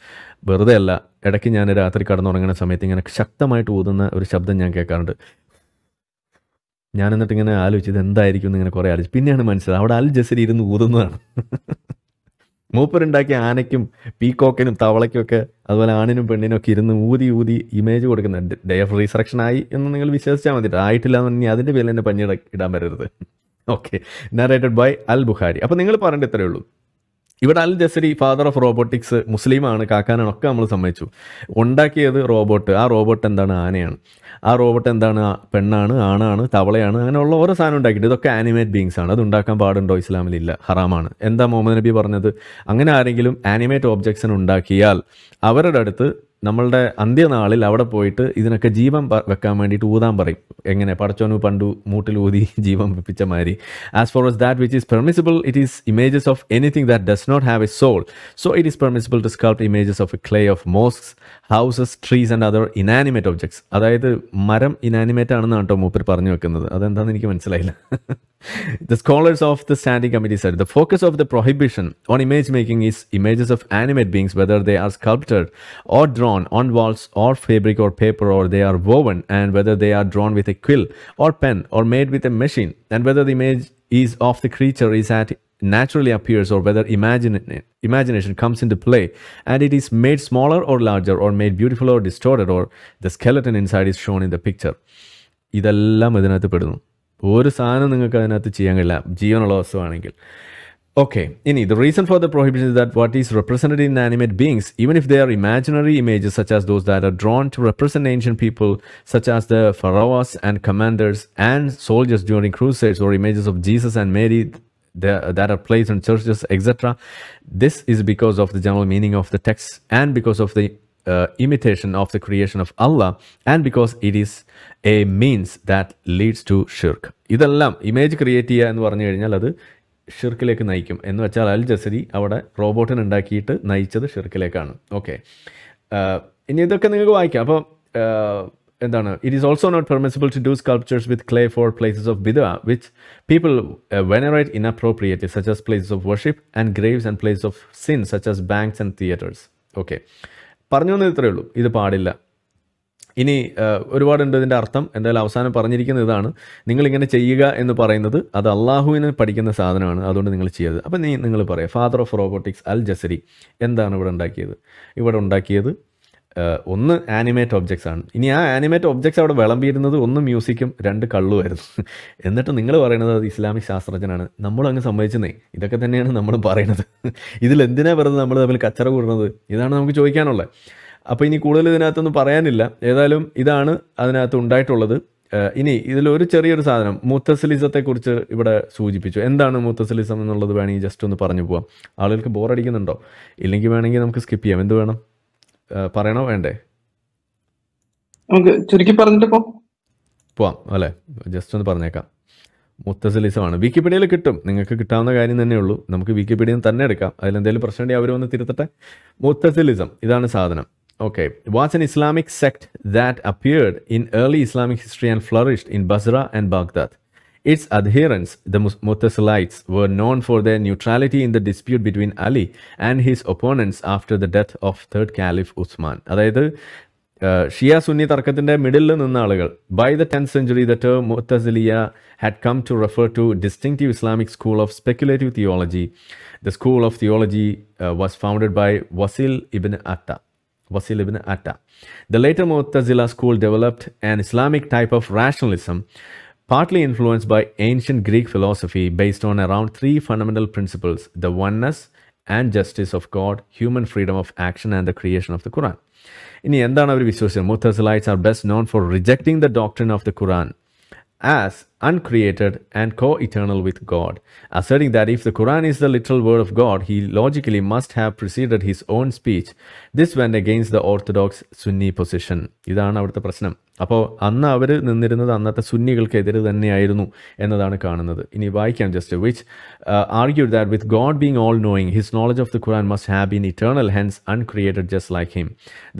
വെറുതെ അല്ല ഇടയ്ക്ക് ഞാൻ രാത്രി കടന്നുറങ്ങുന്ന സമയത്ത് ഇങ്ങനെ ശക്തമായിട്ട് ഊതുന്ന ഒരു ശബ്ദം ഞാൻ കേൾക്കാറുണ്ട് ഞാൻ എന്നിട്ട് ഇങ്ങനെ ആലോചിച്ചത് എന്തായിരിക്കും എന്ന് ഇങ്ങനെ കുറേ ആലോചിച്ചു പിന്നെയാണ് മനസ്സിലായത് അവിടെ അൽ ജസരി ഇരുന്ന് ഊതുന്നതാണ് മൂപ്പരുണ്ടാക്കിയ ആനയ്ക്കും പീക്കോക്കിനും തവളയ്ക്കും അതുപോലെ ആണിനും പെണ്ണിനും ഒക്കെ ഇരുന്ന് ഊതി ഊതി ഇമേജ് കൊടുക്കുന്നുണ്ട് ഡേ ഓഫ് റീസറക്ഷൻ ആയി എന്ന് നിങ്ങൾ വിശ്വസിച്ചാൽ മതിയിട്ട് ആയിട്ടില്ല എന്നുണ്ടെങ്കിൽ അതിൻ്റെ പേരിൽ തന്നെ പഞ്ഞി ഇടാൻ വരരുത് okay narrated by al Bukhari അപ്പോൾ നിങ്ങൾ പറഞ്ഞിട്ട് ഇത്രയേ ഉള്ളൂ ഇവിടെ al Jazari father of robotics മുസ്ലിമാണ് കാക്കാനാണ് ഒക്കെ നമ്മൾ സമ്മതിച്ചു ഉണ്ടാക്കിയത് റോബോട്ട് ആ റോബോട്ട് എന്താണ് ആനയാണ് ആ റോബോട്ട് എന്താണ് പെണ്ണാണ് ആണാണ് തവളയാണ് അങ്ങനെയുള്ള ഓരോ സാധനം ഉണ്ടാക്കിയിട്ട് ഇതൊക്കെ ആനിമേറ്റ് ബീങ്സ് ആണ് അത് ഉണ്ടാക്കാൻ പാടുണ്ടോ ഇസ്ലാമിൽ ഇല്ല ഹറാമാണ് എന്താ മുഹമ്മദ് നബി പറഞ്ഞത് അങ്ങനെ ആരെങ്കിലും ആനിമേറ്റ് ഓബ്ജെക്ട്സിന് ഉണ്ടാക്കിയാൽ അവരുടെ അടുത്ത് നമ്മളുടെ അന്ത്യനാളിൽ അവിടെ പോയിട്ട് ഇതിനൊക്കെ ജീവൻ വെക്കാൻ വേണ്ടിയിട്ട് ഊതാൻ പറയും എങ്ങനെ പടച്ചോനു പണ്ടു മൂട്ടിൽ ഊതി [laughs] ജീവൻ വെപ്പിച്ച മാതിരി as for as that which is permissible it is images of anything that does not have a soul so it is permissible to sculpt images of a clay of mosques houses trees and other inanimate objects അതായത് മരം inanimate ആണെന്നാണ് കേട്ടോ മൂപ്പർ പറഞ്ഞു വെക്കുന്നത് അതെന്താണെന്ന് എനിക്ക് മനസ്സിലായില്ല [laughs] [laughs] the scholars of the standing committee said the focus of the prohibition on image making is images of animate beings, whether they are sculpted or drawn on walls or fabric or paper, or they are woven, and whether they are drawn with a quill or pen or made with a machine, and whether the image is of the creature is at naturally appears or whether imagine, imagination comes into play and it is made smaller or larger or made beautiful or distorted or the skeleton inside is shown in the picture ഇതെല്ലാം ഇതിനകത്ത് പെടുന്നു ഒരു സാധനം നിങ്ങൾക്ക് അതിനകത്ത് ചെയ്യാൻ കഴിയില്ല ജീവനുള്ള വസ്തുവാണെങ്കിൽ ഓക്കെ ഇനി the reason for the prohibition is that what is represented in animate beings even if they are imaginary images such as those that are drawn to represent ancient people such as the pharaohs and commanders and soldiers during crusades or images of Jesus and Mary that are placed in churches, etc. This is because of the general meaning of the text and because of the uh, imitation of the creation of Allah and because it is a means that leads to shirk ഇതെല്ലാം image create ചെയ്യുക എന്ന് പറഞ്ഞു കഴിഞ്ഞാൽ അത് ഷിർക്കിലേക്ക് നയിക്കും എന്ന് വെച്ചാൽ അൽ ജസരി അവിടെ റോബോട്ടിനെ ഉണ്ടാക്കിയിട്ട് നയിച്ചത് ഷിർക്കിലേക്കാണ് ഓക്കെ uh, ഇനി ഇതൊക്കെ നിങ്ങൾക്ക് വായിക്കാം അപ്പോൾ uh, എന്താണ് it is also not permissible to do sculptures with clay for places of ബിദ which people venerate inappropriate such as places of worship and graves and places of sin such as banks and theatres okay പറഞ്ഞു വന്നത് ഇത്രയേ ഉള്ളൂ ഇത് പാടില്ല ഇനി ഒരുപാടുണ്ട് ഇതിൻ്റെ അർത്ഥം എന്തായാലും അവസാനം പറഞ്ഞിരിക്കുന്ന ഇതാണ് നിങ്ങളിങ്ങനെ ചെയ്യുക എന്ന് പറയുന്നത് അത് അള്ളാഹുവിനെ പഠിക്കുന്ന സാധനമാണ് അതുകൊണ്ട് നിങ്ങൾ ചെയ്യരുത് അപ്പം നീ നിങ്ങൾ പറയാം father of robotics al Jazari എന്താണ് ഇവിടെ ഉണ്ടാക്കിയത് ഇവിടെ ഉണ്ടാക്കിയത് ഒന്ന് ആനിമേറ്റ് ഒബ്ജക്ട്സ് ആണ് ഇനി ആ ആനിമേറ്റ് ഒബ്ജക്ട്സ് അവിടെ വിളമ്പിയിരുന്നത് ഒന്ന് മ്യൂസിക്കും രണ്ട് കള്ളുമായിരുന്നു [laughs] എന്നിട്ട് നിങ്ങൾ പറയുന്നത് അത് ഇസ്ലാമിക് ശാസ്ത്രജ്ഞനാണ് നമ്മളങ്ങ് അങ്ങ് ഇതൊക്കെ തന്നെയാണ് നമ്മൾ പറയുന്നത് [laughs] ഇതിൽ എന്തിനാ പറയുന്നത് നമ്മൾ തമ്മിൽ കച്ചറ കൂടുന്നത് ഇതാണ് നമുക്ക് ചോദിക്കാനുള്ളത് അപ്പോൾ ഇനി കൂടുതൽ ഇതിനകത്തൊന്നും പറയാനില്ല ഏതായാലും ഇതാണ് അതിനകത്ത് ഉണ്ടായിട്ടുള്ളത് ഇനി ഇതിലൊരു ചെറിയൊരു സാധനം മുത്തസലിസത്തെക്കുറിച്ച് ഇവിടെ സൂചിപ്പിച്ചു എന്താണ് മുത്തസലിസം എന്നുള്ളത് വേണമെങ്കിൽ ജസ്റ്റ് ഒന്ന് പറഞ്ഞു പോവാം ആളുകൾക്ക് ബോറടിക്കുന്നുണ്ടോ ഇല്ലെങ്കിൽ വേണമെങ്കിൽ നമുക്ക് സ്കിപ്പ് ചെയ്യാം എന്ത് വേണം പറയണോ വേണ്ടേ നമുക്ക് ചുരുക്കി പറഞ്ഞിട്ട് പോവാം അല്ലേ ജസ്റ്റ് ഒന്ന് പറഞ്ഞേക്കാം മുത്തസലിസമാണ് വിക്കിപീഡിയയിൽ കിട്ടും നിങ്ങൾക്ക് കിട്ടാവുന്ന കാര്യം തന്നെ ഉള്ളൂ നമുക്ക് വിക്കിപീഡിയയിൽ തന്നെ എടുക്കാം അതിലെന്തെങ്കിലും പ്രശ്നമുണ്ടെങ്കിൽ അവർ വന്ന് തിരുത്തട്ടെ മുത്തസലിസം ഇതാണ് സാധനം okay was an Islamic sect that appeared in early Islamic history and flourished in Basra and Baghdad Its adherents, the Mu'tazilites, were known for their neutrality in the dispute between Ali and his opponents after the death of third Caliph Uthman. That is, Shia Sunni Tarkatinde middle in By the 10th century, the term Mutasiliya had come to refer to distinctive Islamic school of speculative theology. The school of theology uh, was founded by Wasil ibn Atta. Wasil ibn Atta. The later Mu'tazila school developed an Islamic type of rationalism partly influenced by ancient Greek philosophy based on around three fundamental principles the oneness and justice of God, human freedom of action, and the creation of the Quran. In the അവർ വിശ്വസിച്ചത് are best known for rejecting the doctrine of the Quran as uncreated and co eternal with God, asserting that if the Quran is the literal word of God, he logically must have preceded his own speech. This went against the orthodox Sunni position. ഇതാണ് അവിടുത്തെ പ്രശ്നം അപ്പോൾ അന്ന് അവർ നിന്നിരുന്നത് അന്നത്തെ സുന്നികൾക്കെതിരെ തന്നെയായിരുന്നു എന്നതാണ് കാണുന്നത് ഇനി വായിക്കാം just which argue that with God being all knowing his knowledge of the Quran must have been eternal hence uncreated just like him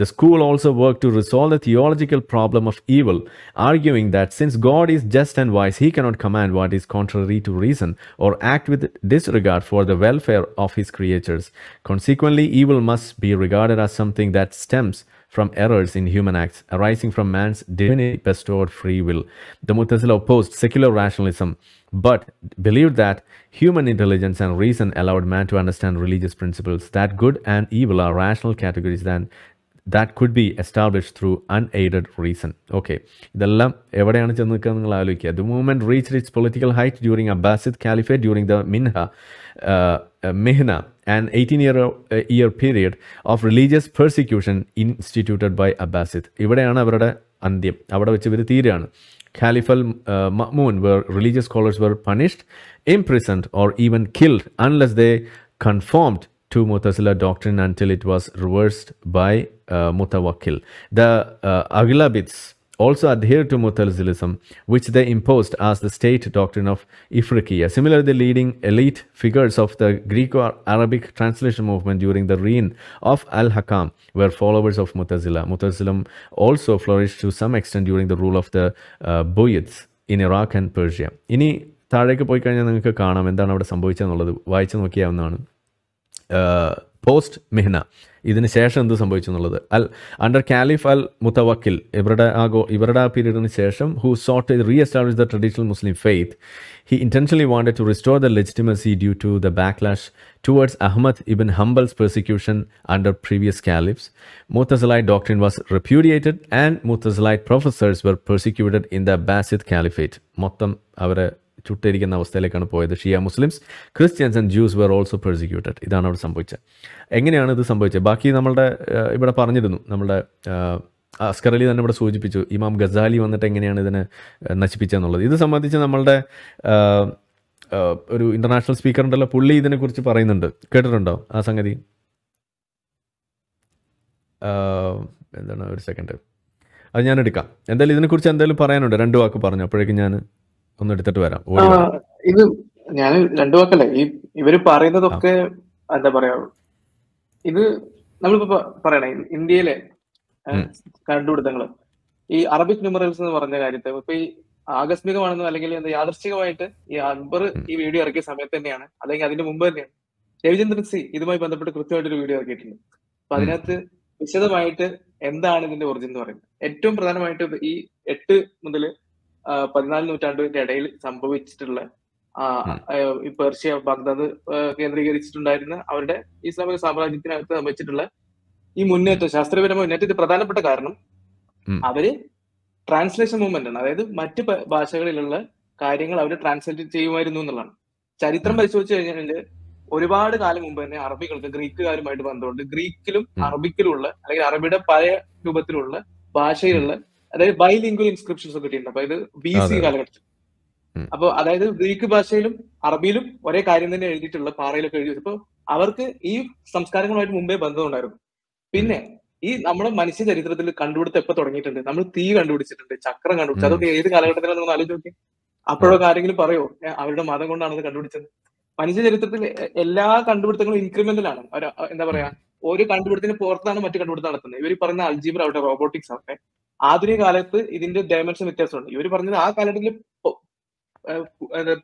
the school also work to resolve the theological problem of evil arguing that since God is just and wise he cannot command what is contrary to reason or act with disregard for the welfare of his creators consequently evil must be regarded as something that stems from errors in human acts arising from man's divinely bestowed free will. The Mu'tazila opposed secular rationalism but believed that human intelligence and reason allowed man to understand religious principles, that good and evil are rational categories than that could be established through unaided reason Okay. The movement reached its political height during movement reach its political height during Abbasid caliphate an 18 year, uh, year period of religious persecution instituted by Abbasid. ഇവിടെയാണ് അവരുടെ അന്ത്യം അവിടെ വെച്ച് ഇവർ തീരുകയാണ് Khalifal uh, Ma'mun, where religious scholars were punished, imprisoned, or even killed unless they conformed to Mu'tazila doctrine until it was reversed by uh, Mutawakkil. The uh, Aghlabids, also adhere to Mu'tazilism, which they imposed as the state doctrine of Ifriqiya. Similarly, the leading elite figures of the Greek or arabic translation movement during the reign of Al-Hakam were followers of Mu'tazila. Mu'tazilism also flourished to some extent during the rule of the uh, Buyids in Iraq and Persia. ഇനി താഴേക്ക് പോയി കഴിഞ്ഞാൽ നിങ്ങൾക്ക് കാണാം എന്താണ് അവിടെ സംഭവിച്ചതെന്നുള്ളത് വായിച്ചു നോക്കിയാവുന്നതാണ് post uh, മെഹ്ന ഇതിന് ശേഷം എന്ത് സംഭവിച്ചു എന്നുള്ളത് അൽ അണ്ടർ കാലിഫ് അൽ മുത്തവക്കിൽ ഇവരുടെ ആ ഗോ ഇവരുടെ ആ പീരീഡിന് ശേഷം who sought reestablish the traditional Muslim faith he intentionally wanted to restore the legitimacy due to the backlash towards Ahmad ibn Hanbal's persecution under previous caliphs Mutazilite doctrine was repudiated and Mutazilite professors were persecuted in the Abbasid caliphate മൊത്തം അവരെ ചുട്ടിരിക്കുന്ന അവസ്ഥയിലേക്കാണ് പോയത് Shia Muslims Christians and Jews were also persecuted ഇതാണ് അവിടെ സംഭവിച്ചത് എങ്ങനെയാണ് ഇത് സംഭവിച്ചത് ബാക്കി നമ്മളുടെ ഇവിടെ പറഞ്ഞിരുന്നു നമ്മുടെ അസ്കർ അലി തന്നെ ഇവിടെ സൂചിപ്പിച്ചു ഇമാം ഗസാലി വന്നിട്ട് എങ്ങനെയാണ് ഇതിനെ നശിപ്പിച്ചെന്നുള്ളത് ഇത് സംബന്ധിച്ച് നമ്മളുടെ ഒരു ഇൻ്റർനാഷണൽ സ്പീക്കർ ഉണ്ടല്ലോ പുള്ളി ഇതിനെക്കുറിച്ച് പറയുന്നുണ്ട് കേട്ടിട്ടുണ്ടോ ആ സംഗതി എന്താണ് ഒരു സെക്കൻഡ് അത് ഞാൻ എടുക്കാം എന്തായാലും ഇതിനെക്കുറിച്ച് എന്തായാലും പറയാനുണ്ട് രണ്ട് വാക്ക് പറഞ്ഞു അപ്പോഴേക്കും ഞാൻ ഒന്ന് എടുത്തിട്ട് വരാം ഇത് ഞാൻ രണ്ടു വാക്കല്ലേ ഈ ഇവര് പറയുന്നതൊക്കെ എന്താ പറയാ ഇത് നമ്മളിപ്പോ പറയണേ ഇന്ത്യയിലെ കണ്ടുപിടുത്തങ്ങള് ഈ അറബിക് ന്യൂമറൽസ് എന്ന് പറഞ്ഞ കാര്യത്തെ ഇപ്പൊ ഈ ആകസ്മികമാണെന്നോ അല്ലെങ്കിൽ എന്താ യാദർശികമായിട്ട് ഈ അക്ബർ ഈ വീഡിയോ ഇറക്കിയ സമയത്ത് തന്നെയാണ് അല്ലെങ്കിൽ അതിന്റെ മുമ്പ് തന്നെയാണ് രവിചന്ദ്രൻ സി ഇതുമായി ബന്ധപ്പെട്ട് കൃത്യമായിട്ട് ഒരു വീഡിയോ ഇറക്കിയിട്ടുണ്ട് അപ്പൊ അതിനകത്ത് വിശദമായിട്ട് എന്താണ് ഇതിന്റെ ഒറിജിൻ എന്ന് പറയുന്നത് ഏറ്റവും പ്രധാനമായിട്ട് ഈ എട്ട് മുതൽ പതിനാല് നൂറ്റാണ്ടിന്റെ ഇടയിൽ സംഭവിച്ചിട്ടുള്ള പേർഷ്യ ബാഗ്ദാദ് കേന്ദ്രീകരിച്ചിട്ടുണ്ടായിരുന്ന അവരുടെ ഇസ്ലാമിക സാമ്രാജ്യത്തിനകത്ത് സംഭവിച്ചിട്ടുള്ള ഈ മുന്നേറ്റം ശാസ്ത്രീയപരമായ മുന്നേറ്റത്തിന് പ്രധാനപ്പെട്ട കാരണം അവര് ട്രാൻസ്ലേഷൻ മൂവ്മെന്റ് ആണ് അതായത് മറ്റ് ഭാഷകളിലുള്ള കാര്യങ്ങൾ അവർ ട്രാൻസ്ലേറ്റ് ചെയ്യുമായിരുന്നു എന്നുള്ളതാണ് ചരിത്രം പരിശോധിച്ചു കഴിഞ്ഞാൽ ഒരുപാട് കാലം മുമ്പ് തന്നെ അറബികൾക്ക് ഗ്രീക്കുകാരുമായിട്ട് ബന്ധമുണ്ട് ഗ്രീക്കിലും അറബിക്കിലുള്ള അല്ലെങ്കിൽ അറബിയുടെ പഴയ രൂപത്തിലുള്ള ഭാഷയിലുള്ള അതായത് ബൈലിംഗ്വൽ ഇൻസ്ക്രിപ്ഷൻസ് കിട്ടിയിട്ടുണ്ട് ഇത് ബി സി കാലഘട്ടത്തിൽ അപ്പൊ അതായത് ഗ്രീക്ക് ഭാഷയിലും അറബിയിലും ഒരേ കാര്യം തന്നെ എഴുതിയിട്ടുള്ള പാറയിലൊക്കെ എഴുതി അപ്പൊ അവർക്ക് ഈ സംസ്കാരങ്ങളുമായിട്ട് മുമ്പേ ബന്ധമുണ്ടായിരുന്നു പിന്നെ ഈ നമ്മുടെ മനുഷ്യ ചരിത്രത്തിൽ കണ്ടുപിടുത്തം എപ്പോ തുടങ്ങിയിട്ടുണ്ട് നമ്മൾ തീ കണ്ടുപിടിച്ചിട്ടുണ്ട് ചക്രം കണ്ടുപിടിച്ചു അതൊക്കെ ഏത് കാലഘട്ടത്തിലാണ് നമ്മൾ ആലോചിച്ച് നോക്കി അപ്പോഴൊക്കെ ആരെങ്കിലും പറയോ അവരുടെ മതം കൊണ്ടാണ് അത് കണ്ടുപിടിച്ചത് മനുഷ്യ ചരിത്രത്തിൽ എല്ലാ കണ്ടുപിടുത്തങ്ങളും ഇൻക്രിമെന്റൽ ആണ് എന്താ പറയാ ഒരു കണ്ടുപിടുത്തിന് പുറത്താണ് മറ്റു കണ്ടുപിടുത്തം നടത്തുന്നത് ഇവർ പറഞ്ഞ അൽജീബ്ര അവരുടെ റോബോട്ടിക്സ് ആവട്ടെ ആധുനിക കാലത്ത് ഇതിന്റെ ഡയമെൻഷൻ വ്യത്യാസമുണ്ട് ഇവർ പറഞ്ഞത് ആ കാലഘട്ടത്തിൽ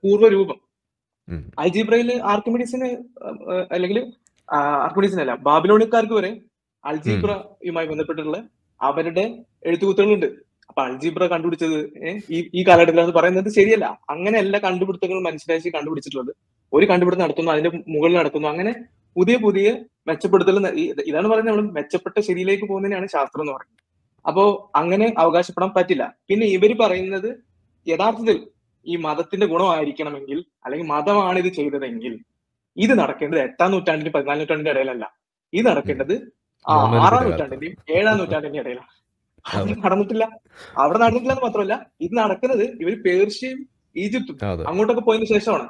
പൂർവ്വരൂപം അൽജിബ്രയിൽ ആർക്കിമിഡീസിന് അല്ലെങ്കിൽ അല്ല ബാബിലോണിക്കാർക്ക് വരെ അൽജിബ്രയുമായി ബന്ധപ്പെട്ടിട്ടുള്ള അവരുടെ എഴുത്തുകുത്തുകളുണ്ട് അപ്പൊ അൽജിബ്ര കണ്ടുപിടിച്ചത് ഈ ഈ കാലഘട്ടത്തിലാണ് പറയുന്നത് ശരിയല്ല എല്ലാ കണ്ടുപിടുത്തങ്ങൾ മനസ്സിലാക്കി കണ്ടുപിടിച്ചിട്ടുള്ളത് ഒരു കണ്ടുപിടുത്തം നടത്തുന്നു അതിന്റെ മുകളിൽ നടത്തുന്നു അങ്ങനെ പുതിയ പുതിയ മെച്ചപ്പെടുത്തൽ ഇതാണ് പറയുന്നത് നമ്മൾ മെച്ചപ്പെട്ട ശരിയിലേക്ക് പോകുന്നതിനാണ് ശാസ്ത്രം എന്ന് പറയുന്നത് അപ്പോ അങ്ങനെ അവകാശപ്പെടാൻ പറ്റില്ല പിന്നെ ഇവർ പറയുന്നത് യഥാർത്ഥത്തിൽ ഈ മതത്തിന്റെ ഗുണമായിരിക്കണമെങ്കിൽ അല്ലെങ്കിൽ മതമാണ് ഇത് ചെയ്തതെങ്കിൽ ഇത് നടക്കേണ്ടത് എട്ടാം നൂറ്റാണ്ടിന്റെ പതിനാല് നൂറ്റാണ്ടിന്റെ ഇടയിലല്ല ഇത് നടക്കേണ്ടത് ആറാം നൂറ്റാണ്ടിന്റെയും ഏഴാം നൂറ്റാണ്ടിന്റെ ഇടയിലാണ് അത് നടന്നിട്ടില്ല അവിടെ നടന്നിട്ടില്ല എന്ന് മാത്രമല്ല ഇത് നടക്കുന്നത് ഇവർ പേർഷ്യയും ഈജിപ്തും അങ്ങോട്ടൊക്കെ പോയതിന് ശേഷമാണ്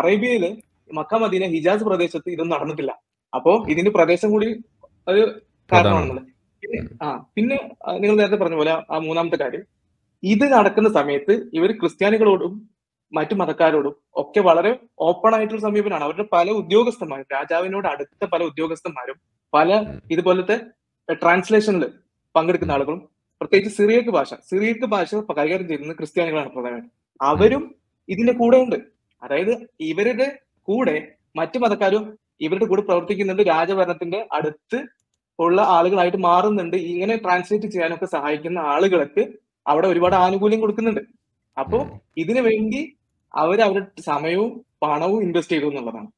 അറേബ്യയില് മക്ക മദീന ഹിജാസ് പ്രദേശത്ത് ഇതൊന്നും നടന്നിട്ടില്ല അപ്പോ ഇതിന്റെ പ്രദേശം കൂടി ഒരു കാരണമാണെന്നുള്ളത് ആ പിന്നെ നിങ്ങൾ നേരത്തെ പറഞ്ഞ പോലെ ആ മൂന്നാമത്തെ കാര്യം ഇത് നടക്കുന്ന സമയത്ത് ഇവർ ക്രിസ്ത്യാനികളോടും മറ്റു മതക്കാരോടും ഒക്കെ വളരെ ഓപ്പൺ ആയിട്ടുള്ള സമീപനമാണ് അവരുടെ പല ഉദ്യോഗസ്ഥന്മാരും രാജാവിനോട് അടുത്ത പല ഉദ്യോഗസ്ഥന്മാരും പല ഇതുപോലത്തെ ട്രാൻസ്ലേഷനിൽ പങ്കെടുക്കുന്ന ആളുകളും പ്രത്യേകിച്ച് സിറിയക്ക് ഭാഷ സിറിയക്ക് ഭാഷ കൈകാര്യം ചെയ്യുന്നത് ക്രിസ്ത്യാനികളാണ് പ്രധാനമായിട്ട് അവരും ഇതിന്റെ കൂടെ ഉണ്ട് അതായത് ഇവരുടെ കൂടെ മറ്റു മതക്കാരും ഇവരുടെ കൂടെ പ്രവർത്തിക്കുന്നുണ്ട് രാജഭരണത്തിന്റെ അടുത്ത് ഉള്ള ആളുകളായിട്ട് മാറുന്നുണ്ട് ഇങ്ങനെ ട്രാൻസ്ലേറ്റ് ചെയ്യാനൊക്കെ സഹായിക്കുന്ന ആളുകൾക്ക് അവിടെ ഒരുപാട് ആനുകൂല്യം കൊടുക്കുന്നുണ്ട് അപ്പോൾ ഇതിനു വേണ്ടി അവർ അവരുടെ സമയവും പണവും ഇൻവെസ്റ്റ് ചെയ്തു എന്നുള്ളതാണ്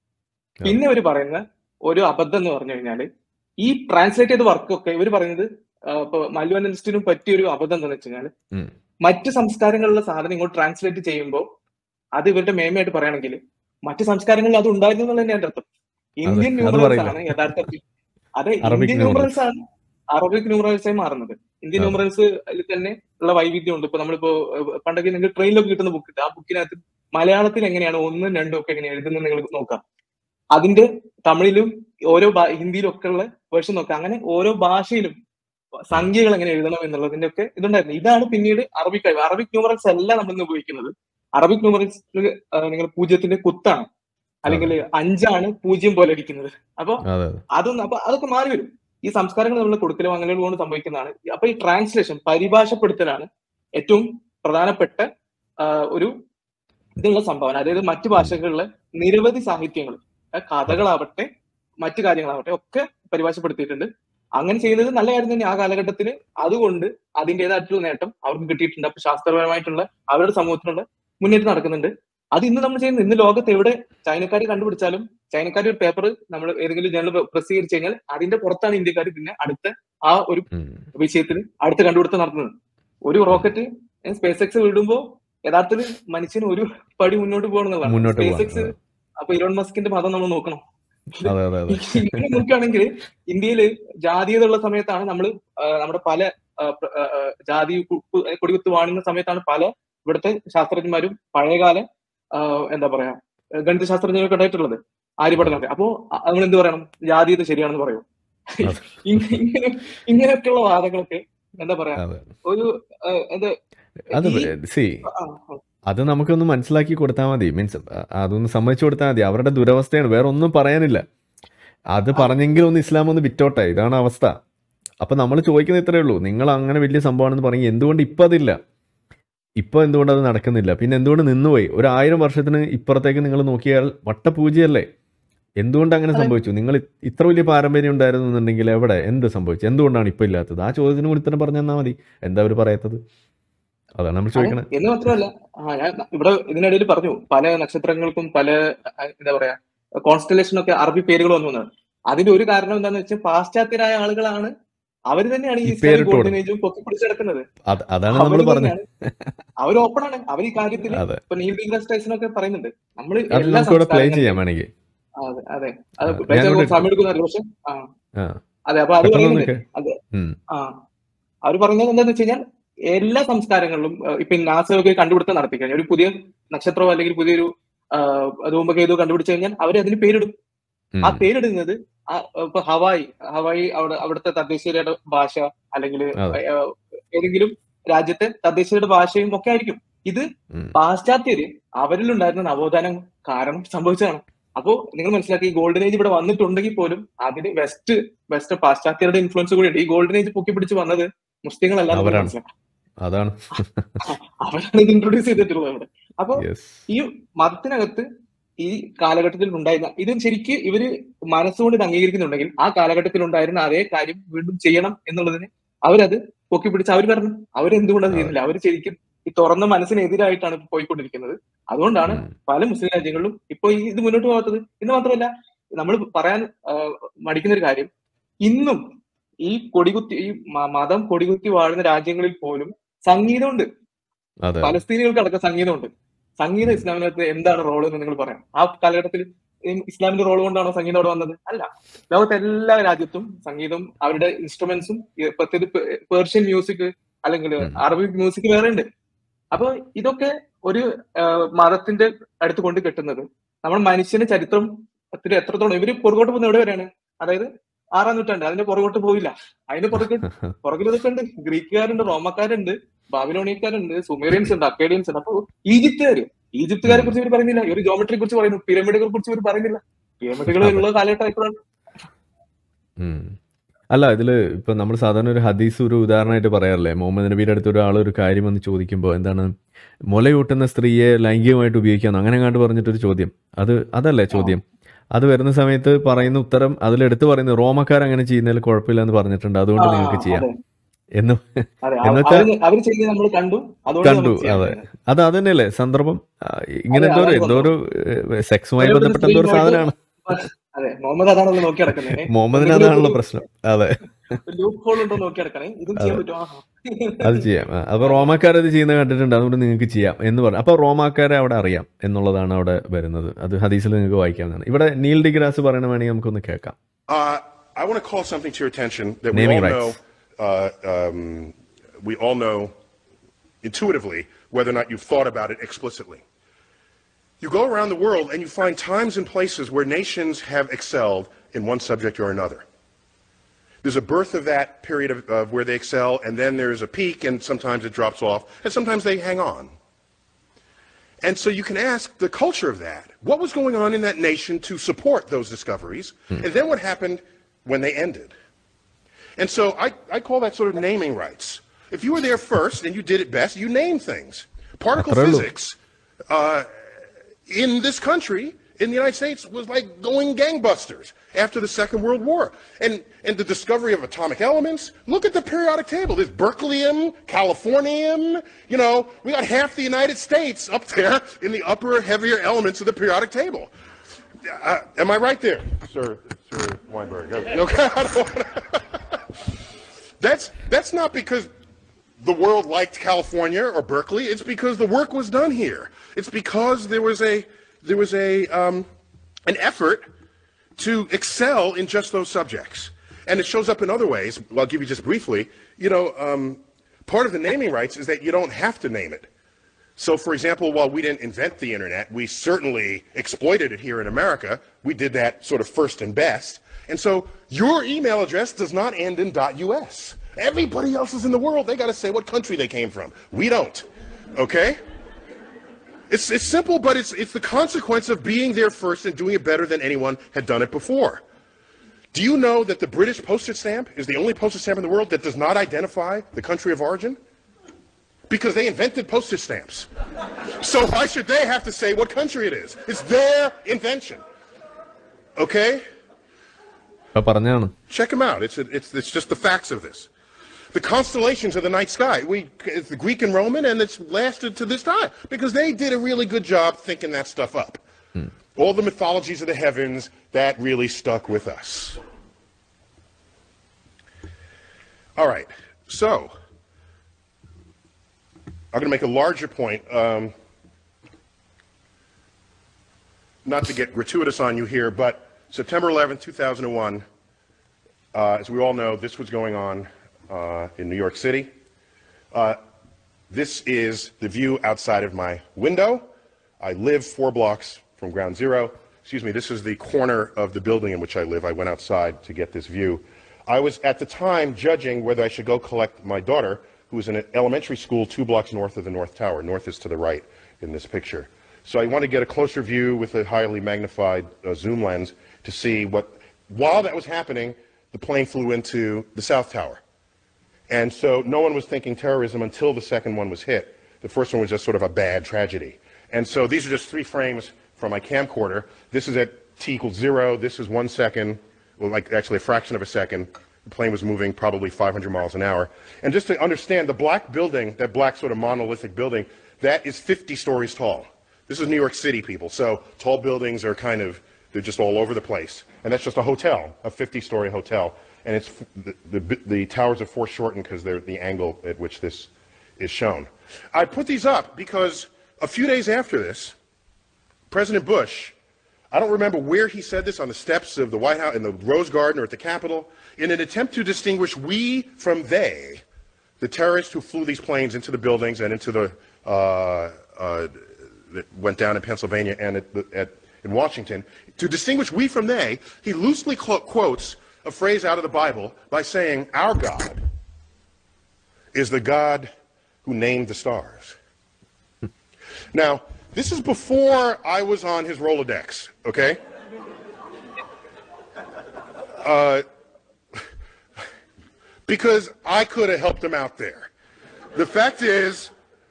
പിന്നെ അവർ പറയുന്ന ഒരു അബദ്ധം എന്ന് പറഞ്ഞു കഴിഞ്ഞാൽ ഈ ട്രാൻസ്ലേറ്റ് ചെയ്ത വർക്കൊക്കെ ഇവർ പറയുന്നത് ഇപ്പൊ മല്ലു അനലിസ്റ്റിനും ഒരു അബദ്ധം എന്താണെന്ന് വെച്ച് കഴിഞ്ഞാൽ മറ്റു സംസ്കാരങ്ങളിലുള്ള സാധനം ഇങ്ങോട്ട് ട്രാൻസ്ലേറ്റ് ചെയ്യുമ്പോൾ അത് ഇവരുടെ മേമയായിട്ട് പറയുകയാണെങ്കിൽ മറ്റു സംസ്കാരങ്ങളിൽ അത് ഉണ്ടായിരുന്നു എന്നുള്ള തന്നെ അർത്ഥം ഇന്ത്യൻ ന്യൂസ് ആണ് യഥാർത്ഥത്തിൽ അതെ ഇന്ത്യൻ ന്യൂമറൽസ് ആണ് അറബിക് ആയി മാറുന്നത് ഇന്ത്യൻ ന്യൂമറൽസ് തന്നെ ഉള്ള ഉണ്ട് ഇപ്പൊ നമ്മളിപ്പോ പണ്ടൊക്കെ നിങ്ങൾക്ക് ട്രെയിനിലൊക്കെ കിട്ടുന്ന ബുക്ക് ഉണ്ട് ആ ബുക്കിനകത്ത് മലയാളത്തിൽ എങ്ങനെയാണ് ഒന്നും രണ്ടും ഒക്കെ എങ്ങനെ എഴുതുന്നത് നിങ്ങൾ നോക്കാം അതിന്റെ തമിഴിലും ഓരോ ഹിന്ദിയിലും ഒക്കെ ഉള്ള വേർഷൻ നോക്കാം അങ്ങനെ ഓരോ ഭാഷയിലും സംഖ്യകൾ എങ്ങനെ എഴുതണം എന്നുള്ളതിന്റെ ഒക്കെ ഇതുണ്ടായിരുന്നു ഇതാണ് പിന്നീട് അറബിക് അറബിക് ന്യൂമറൽസ് അല്ല നമ്മൾ ഇന്ന് ഉപയോഗിക്കുന്നത് അറബിക് ന്യൂമറൽസ് നിങ്ങൾ പൂജ്യത്തിന്റെ കുത്താണ് അല്ലെങ്കിൽ അഞ്ചാണ് പൂജ്യം പോലെ ഇരിക്കുന്നത് അപ്പൊ അതൊന്നും അപ്പൊ അതൊക്കെ മാറി വരും ഈ സംസ്കാരങ്ങൾ നമ്മൾ കൊടുക്കലും അങ്ങനെയുള്ള കൊണ്ട് സംഭവിക്കുന്നതാണ് അപ്പൊ ഈ ട്രാൻസ്ലേഷൻ പരിഭാഷപ്പെടുത്തലാണ് ഏറ്റവും പ്രധാനപ്പെട്ട ഒരു ഇതിനുള്ള സംഭാവന അതായത് മറ്റു ഭാഷകളിലെ നിരവധി സാഹിത്യങ്ങൾ കഥകളാവട്ടെ മറ്റു കാര്യങ്ങളാവട്ടെ ഒക്കെ പരിഭാഷപ്പെടുത്തിയിട്ടുണ്ട് അങ്ങനെ ചെയ്യുന്നത് നല്ല കാര്യം തന്നെ ആ കാലഘട്ടത്തിൽ അതുകൊണ്ട് അതിൻ്റെതായിട്ടുള്ള നേട്ടം അവർക്ക് കിട്ടിയിട്ടുണ്ട് അപ്പൊ ശാസ്ത്രപരമായിട്ടുള്ള അവരുടെ സമൂഹത്തിനുള്ള മുന്നേറ്റം നടക്കുന്നുണ്ട് അത് ഇന്ന് നമ്മൾ ചെയ്യുന്നത് ഇന്ന് ലോകത്ത് എവിടെ ചൈനക്കാർ കണ്ടുപിടിച്ചാലും ചൈനക്കാർ ഒരു പേപ്പർ നമ്മൾ ഏതെങ്കിലും ജേണൽ പ്രസിദ്ധീകരിച്ചു കഴിഞ്ഞാൽ അതിന്റെ പുറത്താണ് ഇന്ത്യക്കാർ പിന്നെ അടുത്ത ആ ഒരു വിഷയത്തിൽ അടുത്ത കണ്ടുപിടുത്തം നടത്തുന്നത് ഒരു റോക്കറ്റ് സ്പേസ് എക്സ് വിടുമ്പോ യഥാർത്ഥത്തിൽ മനുഷ്യന് ഒരു പടി മുന്നോട്ട് പോകണമെന്നുള്ളതാണ് സ്പേസ് എക്സ് അപ്പൊ ഇലോൺ മസ്കിന്റെ മതം നമ്മൾ നോക്കണം ഇങ്ങനെ നോക്കുകയാണെങ്കിൽ ഇന്ത്യയിൽ ഉള്ള സമയത്താണ് നമ്മൾ നമ്മുടെ പല ജാതി കൊടികുത്ത് വാണുന്ന സമയത്താണ് പല ഇവിടുത്തെ ശാസ്ത്രജ്ഞന്മാരും പഴയകാലം എന്താ പറയാ ഗണിതശാസ്ത്രജ്ഞ ശാസ്ത്രജ്ഞരെ ഉണ്ടായിട്ടുള്ളത് അപ്പോ നമ്മൾ എന്ത് പറയണം ജാതി ഇത് ശരിയാണെന്ന് പറയൂ [laughs] ഇങ്ങനെ ഇങ്ങനെയൊക്കെയുള്ള വാദങ്ങളൊക്കെ എന്താ പറയാ ഒരു എന്താ അത് നമുക്കൊന്ന് മനസ്സിലാക്കി കൊടുത്താൽ മതി മീൻസ് അതൊന്ന് സമ്മതിച്ചു കൊടുത്താൽ മതി അവരുടെ ദുരവസ്ഥയാണ് വേറെ ഒന്നും പറയാനില്ല അത് പറഞ്ഞെങ്കിൽ ഒന്ന് ഇസ്ലാം ഒന്ന് വിറ്റോട്ടെ ഇതാണ് അവസ്ഥ അപ്പൊ നമ്മൾ ചോദിക്കുന്നത് ഇത്രയേ ഉള്ളൂ നിങ്ങൾ അങ്ങനെ വലിയ സംഭവമാണെന്ന് പറഞ്ഞു എന്തുകൊണ്ട് ഇപ്പൊ അതില്ല ഇപ്പോൾ എന്തുകൊണ്ട് അത് നടക്കുന്നില്ല പിന്നെ എന്തുകൊണ്ട് നിന്നുപോയി ഒരു ആയിരം വർഷത്തിന് ഇപ്പുറത്തേക്ക് നിങ്ങൾ നോക്കിയാൽ വട്ടപൂജയല്ലേ എന്തുകൊണ്ട് അങ്ങനെ സംഭവിച്ചു നിങ്ങൾ ഇത്ര വലിയ പാരമ്പര്യം ഉണ്ടായിരുന്നു എന്നുണ്ടെങ്കിൽ എവിടെ എന്ത് സംഭവിച്ചു എന്തുകൊണ്ടാണ് ഇപ്പൊ ഇല്ലാത്തത് ആ ചോദ്യത്തിന് കൂടി ഉത്തരം പറഞ്ഞു തന്നാൽ മതി എന്താ അവർ പറയാത്തത് അതാണ് നമ്മൾ ചോദിക്കണം എന്ന് മാത്രമല്ല ഞാൻ ഇവിടെ ഇതിനിടയിൽ പറഞ്ഞു പല നക്ഷത്രങ്ങൾക്കും പല എന്താ പറയാ കോൺസ്റ്റലേഷൻ ഒക്കെ അറബി പേരുകൾ വന്നു അതിന്റെ ഒരു കാരണം എന്താണെന്ന് വെച്ചാൽ പാശ്ചാത്യരായ ആളുകളാണ് അവര് തന്നെയാണ് ഈ കോർഡിനേജും പൊക്കി പിടിച്ചെടുക്കുന്നത് അതാണ് നമ്മൾ പറഞ്ഞത് അവർ ഓപ്പൺ ആണ് അവർ ഈ കാര്യത്തിൽ ഇപ്പൊ നീൽ ഡിഗ്രാസ് പറയുന്നുണ്ട് നമ്മൾ പ്ലേ ചെയ്യാൻ വേണമെങ്കിൽ അതെ അതെ സമയം എടുക്കുന്നില്ല പക്ഷെ അതെ അപ്പൊ അത് പറയുന്നുണ്ട് അതെ ആ അവർ പറഞ്ഞത് എന്താന്ന് വെച്ച് കഴിഞ്ഞാൽ എല്ലാ സംസ്കാരങ്ങളിലും ഇപ്പൊ നാസയൊക്കെ കണ്ടുപിടുത്തം നടത്തി കഴിഞ്ഞാൽ ഒരു പുതിയ നക്ഷത്രമോ അല്ലെങ്കിൽ പുതിയൊരു ധൂമകേതു കണ്ടുപിടിച്ചു കഴിഞ്ഞാൽ അവർ അതിന് പേരിടും ആ പേരിടുന്നത് ഇപ്പൊ ഹവായി ഹവായി അവിടെ അവിടുത്തെ തദ്ദേശീയരുടെ ഭാഷ അല്ലെങ്കിൽ ഏതെങ്കിലും രാജ്യത്തെ തദ്ദേശീയരുടെ ഭാഷയും ഒക്കെ ആയിരിക്കും ഇത് പാശ്ചാത്യര് അവരിലുണ്ടായിരുന്ന നവോത്ഥാനം കാരണം സംഭവിച്ചതാണ് അപ്പോ നിങ്ങൾ മനസ്സിലാക്കി ഈ ഗോൾഡൻ ഏജ് ഇവിടെ വന്നിട്ടുണ്ടെങ്കിൽ പോലും അതിന് വെസ്റ്റ് വെസ്റ്റ് പാശ്ചാത്യരുടെ ഇൻഫ്ലുവൻസ് കൂടി ഉണ്ട് ഈ ഗോൾഡൻ ഏജ് പൊക്കി പിടിച്ച് വന്നത് മുസ്ലിങ്ങളല്ല അതാണ് [laughs] അവരാണ് ഇത് ഇൻട്രൊഡ്യൂസ് ചെയ്തിട്ടുള്ളത് അവിടെ അപ്പൊ ഈ മതത്തിനകത്ത് ഈ കാലഘട്ടത്തിൽ ഉണ്ടായിരുന്ന ഇത് ശരിക്ക് ഇവര് മനസ്സുകൊണ്ട് ഇത് അംഗീകരിക്കുന്നുണ്ടെങ്കിൽ ആ കാലഘട്ടത്തിൽ ഉണ്ടായിരുന്ന അതേ കാര്യം വീണ്ടും ചെയ്യണം എന്നുള്ളതിന് അവരത് പൊക്കി പിടിച്ച് അവർ പറഞ്ഞു അവരെന്തുകൊണ്ടത് ചെയ്യുന്നില്ല അവർ ശരിക്കും ഈ തുറന്ന മനസ്സിനെതിരായിട്ടാണ് പോയിക്കൊണ്ടിരിക്കുന്നത് അതുകൊണ്ടാണ് പല മുസ്ലിം രാജ്യങ്ങളിലും ഇപ്പൊ ഈ ഇത് മുന്നോട്ട് പോകാത്തത് എന്ന് മാത്രമല്ല നമ്മൾ പറയാൻ മടിക്കുന്ന ഒരു കാര്യം ഇന്നും ഈ കൊടികുത്തി ഈ മതം കൊടികുത്തി വാഴുന്ന രാജ്യങ്ങളിൽ പോലും സംഗീതമുണ്ട് പലസ്തീനികൾക്ക് അടക്കം സംഗീതമുണ്ട് സംഗീത ഇസ്ലാമിനകത്ത് എന്താണ് റോൾ എന്ന് നിങ്ങൾ പറയാം ആ കാലഘട്ടത്തിൽ ഇസ്ലാമിന്റെ റോൾ കൊണ്ടാണോ സംഗീതം അവിടെ വന്നത് അല്ല ലോകത്തെ എല്ലാ രാജ്യത്തും സംഗീതം അവരുടെ ഇൻസ്ട്രുമെന്റ്സും പ്രത്യേകിച്ച് പേർഷ്യൻ മ്യൂസിക് അല്ലെങ്കിൽ അറബിക് മ്യൂസിക് വേറെ ഉണ്ട് അപ്പൊ ഇതൊക്കെ ഒരു മതത്തിന്റെ അടുത്ത് കൊണ്ട് കെട്ടുന്നത് നമ്മൾ മനുഷ്യന്റെ ചരിത്രം എത്രത്തോളം ഇവര് പുറകോട്ട് പോകുന്ന എവിടെ വരെയാണ് അതായത് ആറാം നൂറ്റാണ്ട് അതിന്റെ പുറകോട്ട് പോയില്ല അതിന്റെ പുറകെ പുറകിൽ ഉണ്ട് ഗ്രീക്കുകാരുണ്ട് റോമക്കാരുണ്ട് ബാബിലോണിയക്കാരുണ്ട് സുമേറിയൻസ് ഉണ്ട് അക്കേഡിയൻസ് ഉണ്ട് അപ്പൊ ഈജിപ്തുകാർ ഈജിപ്തുകാരെ കുറിച്ച് ഇവർ പറയുന്നില്ല ഒരു ജോമെട്രിയെ കുറിച്ച് പറയുന്നു പിരമിഡുകളെ കുറിച്ച് ഇവർ പറയുന്നില്ല പിരമിഡുകൾ ഉള്ള കാലഘട്ടം ഇപ്പോഴാണ് അല്ല ഇതിൽ ഇപ്പൊ നമ്മൾ സാധാരണ ഒരു ഹദീസ് ഒരു ഉദാഹരണമായിട്ട് പറയാറില്ലേ മുഹമ്മദ് നബിയുടെ അടുത്ത് ഒരാൾ ഒരു കാര്യം വന്ന് ചോദിക്കുമ്പോൾ എന്താണ് മുലയൂട്ടുന്ന സ്ത്രീയെ ലൈംഗികമായിട്ട് ഉപയോഗിക്കാമെന്ന് അങ്ങനെ കണ്ട് പറഞ്ഞിട്ടൊരു ചോദ്യം അത് അതല്ലേ ചോദ്യം അത് വരുന്ന സമയത്ത് പറയുന്ന ഉത്തരം അതിലെടുത്ത് പറയുന്നത് റോമക്കാർ അങ്ങനെ ചെയ്യുന്നതിൽ കുഴപ്പമില്ല എന്ന് പറഞ്ഞിട്ടുണ്ട് അതുകൊണ്ട് നിങ്ങൾക്ക് ചെയ്യാം എന്ന് അവർ നമ്മൾ കണ്ടു അതെ അത് അത് തന്നെയല്ലേ സന്ദർഭം ഇങ്ങനെ എന്തോ എന്തോ ഒരു സെക്സുമായി ബന്ധപ്പെട്ട എന്തോ ഒരു സാധനമാണ് [laughs] മുഹമ്മദിന് അതാണല്ലോ പ്രശ്നം അതെ അത് ചെയ്യാം അപ്പൊ റോമാക്കാർ അത് ചെയ്യുന്ന കണ്ടിട്ടുണ്ട് അതുകൊണ്ട് നിങ്ങൾക്ക് ചെയ്യാം എന്ന് പറഞ്ഞു അപ്പൊ റോമാക്കാരെ അവിടെ അറിയാം എന്നുള്ളതാണ് അവിടെ വരുന്നത് അത് ഹദീസിൽ നിങ്ങൾക്ക് വായിക്കാവുന്നതാണ് ഇവിടെ നീൽ ഡിഗ്രാസ് പറയണ നമുക്കൊന്ന് കേൾക്കാം uh, I want to call something to your attention that we all know Uh, um, we all know intuitively whether or not you've thought about it explicitly. You go around the world and you find times and places where nations have excelled in one subject or another. There's a birth of that period of, of where they excel, and then there's a peak, and sometimes it drops off, and sometimes they hang on. And so you can ask the culture of that. What was going on in that nation to support those discoveries? Hmm. And then what happened when they ended? And so I, I call that sort of naming rights. If you were there first and you did it best, you name things. Particle physics uh, in this country, in the United States, was like going gangbusters after the Second World War. And, and the discovery of atomic elements, look at the periodic table. There's berkelium, californium, you know, we got half the United States up there in the upper, heavier elements of the periodic table. Uh, am I right there? Sir, Sir Weinberg. [laughs] Okay. That's that's not because the world liked California or Berkeley. It's because the work was done here. It's because there was a there was a um, an effort to excel in just those subjects, and it shows up in other ways. Well, I'll give you just briefly. You know, um, part of the naming rights is that you don't have to name it. So, for example, while we didn't invent the internet, we certainly exploited it here in America. We did that sort of first and best. And so your email address does not end in .us. Everybody else is in the world, they got to say what country they came from. We don't. Okay? It's, it's simple, but it's, it's the consequence of being there first and doing it better than anyone had done it before. Do you know that the British postage stamp is the only postage stamp in the world that does not identify the country of origin? Because they invented postage stamps. So why should they have to say what country it is? It's their invention. Okay? Check them out. It's, it's, it's just the facts of this. The constellations of the night sky, we, it's the Greek and Roman, and it's lasted to this time because they did a really good job thinking that stuff up. Hmm. All the mythologies of the heavens, that really stuck with us. All right, so I'm going to make a larger point. Um, not to get gratuitous on you here, but September 11, 2001, uh, as we all know, this was going on uh, in New York City. Uh, this is the view outside of my window. I live four blocks from ground zero. Excuse me, this is the corner of the building in which I live. I went outside to get this view. I was at the time judging whether I should go collect my daughter, who was in an elementary school two blocks north of the North Tower. North is to the right in this picture. So I wanted to get a closer view with a highly magnified uh, zoom lens to see what, while that was happening, the plane flew into the South Tower. And so no one was thinking terrorism until the second one was hit. The first one was just sort of a bad tragedy. And so these are just three frames from my camcorder. This is at t equals zero. This is one second, well, like actually a fraction of a second. The plane was moving probably 500 miles an hour. And just to understand, the black building, that black sort of monolithic building, that is 50 stories tall. This is New York City, people. So tall buildings are kind of they're just all over the place. And that's just a hotel, a 50 story hotel. And it's the, the, the towers are foreshortened because they're the angle at which this is shown. I put these up because a few days after this, President Bush, I don't remember where he said this on the steps of the White House, in the Rose Garden, or at the Capitol, in an attempt to distinguish we from they, the terrorists who flew these planes into the buildings and into the, uh, uh, that went down in Pennsylvania and at, at in Washington. To distinguish we from they, he loosely quotes a phrase out of the Bible by saying, Our God is the God who named the stars. [laughs] now, this is before I was on his Rolodex, okay? [laughs] Uh, [laughs] because I could have helped him out there. The fact is,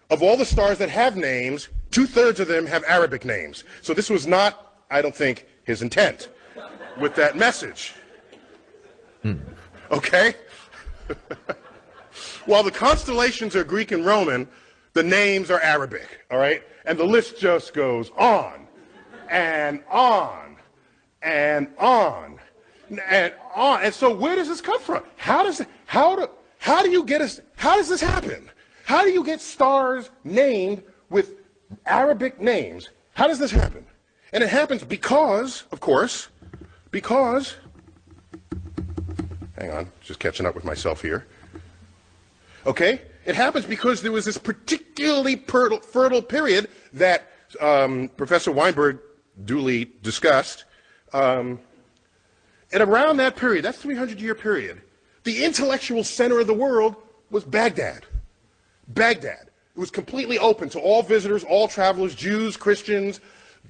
of all the stars that have names, two thirds of them have Arabic names. So this was not I don't think, his intent with that message. Hmm. Okay? [laughs] While the constellations are Greek and Roman, the names are Arabic, all right? And the list just goes on and on and on and on. And so where does this come from? How does how do how do you get us how does this happen? How do you get stars named with Arabic names? How does this happen? And it happens because, of course, because, hang on, just catching up with myself here. Okay? It happens because there was this particularly fertile period that um, Professor Weinberg duly discussed. Um, and around that period, that 300 year period, the intellectual center of the world was Baghdad. Baghdad. It was completely open to all visitors, all travelers, Jews, Christians,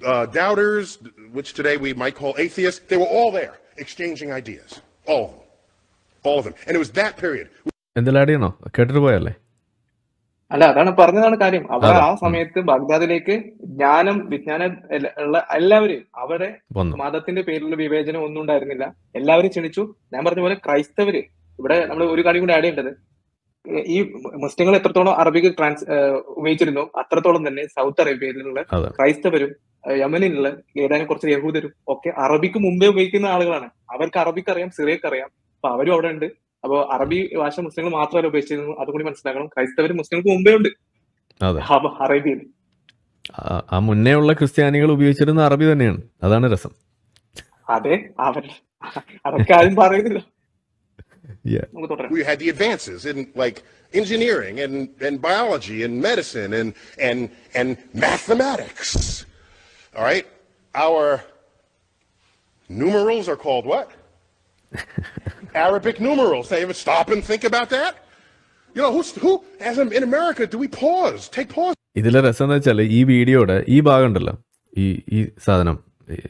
uh, doubters, which today we might call atheists, they were all there exchanging ideas. All of them. All of them. And it was that period. എന്തെല്ലാം കേട്ടിട്ട് പോയല്ലേ അല്ല അതാണ് പറഞ്ഞതാണ് കാര്യം അവർ ആ സമയത്ത് ബാഗ്ദാദിലേക്ക് ജ്ഞാനം വിജ്ഞാനം ഉള്ള എല്ലാവരെയും അവരെ മതത്തിന്റെ പേരിലുള്ള വിവേചനം ഒന്നും ഉണ്ടായിരുന്നില്ല എല്ലാവരും ക്ഷണിച്ചു ഞാൻ പറഞ്ഞ പോലെ ക്രൈസ്തവര് ഇവിടെ നമ്മൾ ഒരു കാര്യം കൂടി ആഡ് ചെയ്യേണ്ടത് ഈ മുസ്ലിങ്ങൾ എത്രത്തോളം അറബിക്ക് ട്രാൻസ് ഉപയോഗിച്ചിരുന്നു അത്രത്തോളം തന്നെ സൗത്ത് അറേബ്യയിലുള്ള ക്രൈസ്തവരും യമനിലുള്ള ഏതാനും കുറച്ച് യഹൂദരും ഒക്കെ അറബിക്ക് മുമ്പേ ഉപയോഗിക്കുന്ന ആളുകളാണ് അവർക്ക് അറബിക്ക് അറിയാം സിറിയക്ക് അറിയാം അപ്പൊ അവരും അവിടെ ഉണ്ട് അപ്പൊ അറബി ഭാഷ മുസ്ലിങ്ങൾ മാത്രമല്ല ഉപയോഗിച്ചിരുന്നു അതുകൂടി മനസ്സിലാക്കണം ക്രൈസ്തവർ മുസ്ലിങ്ങൾക്ക് മുമ്പേ ഉണ്ട് അറേബ്യയിൽ ആ മുന്നേ ഉള്ള ക്രിസ്ത്യാനികൾ ഉപയോഗിച്ചിരുന്ന അറബി തന്നെയാണ് അതാണ് രസം അതെ അവർ അതൊക്കെ ആരും പറയുന്നില്ല yeah. We had the advances in like engineering and, and biology and medicine and, and, and mathematics. All right? Our numerals are called what? [laughs] Arabic numerals. They even stop and think about that. You know, who's, who, as in America, do we pause? Take pause. ഇതിലെ രസം വെച്ചാൽ ഈ വീഡിയോയുടെ ഈ ഭാഗം ഉണ്ടല്ലോ ഈ ഈ സാധനം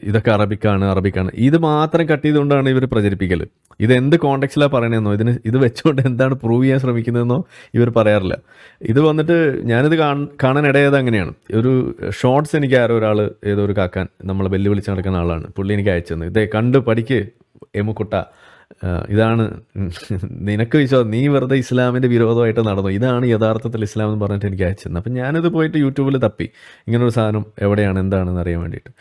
ഇതൊക്കെ അറബിക്കാണ് അറബിക്കാണ് ഇത് മാത്രം കട്ട് ചെയ്തുകൊണ്ടാണ് ഇവർ പ്രചരിപ്പിക്കൽ ഇത് എന്ത് കോണ്ടക്സ്റ്റിലാണ് പറയണതെന്നോ ഇതിന് ഇത് വെച്ചുകൊണ്ട് എന്താണ് പ്രൂവ് ചെയ്യാൻ ശ്രമിക്കുന്നതെന്നോ ഇവർ പറയാറില്ല ഇത് വന്നിട്ട് ഞാനിത് കാണാൻ ഇടയത് അങ്ങനെയാണ് ഒരു ഷോർട്സ് എനിക്ക് ആരോ ഒരാൾ ഏതോ ഒരു കാക്കാൻ നമ്മളെ വെല്ലുവിളിച്ച് നടക്കുന്ന ആളാണ് പുള്ളി എനിക്ക് തന്നത് ഇതേ കണ്ട് പഠിക്ക് എമുക്കുട്ട ഇതാണ് നിനക്ക് വിശ്വാസം നീ വെറുതെ ഇസ്ലാമിൻ്റെ വിരോധമായിട്ട് നടന്നു ഇതാണ് യഥാർത്ഥത്തിൽ ഇസ്ലാം എന്ന് പറഞ്ഞിട്ട് എനിക്ക് അയച്ചിരുന്നത് അപ്പം ഞാനിത് പോയിട്ട് യൂട്യൂബിൽ തപ്പി ഇങ്ങനൊരു സാധനം എവിടെയാണ് എന്താണെന്ന് അറിയാൻ വേണ്ടിയിട്ട്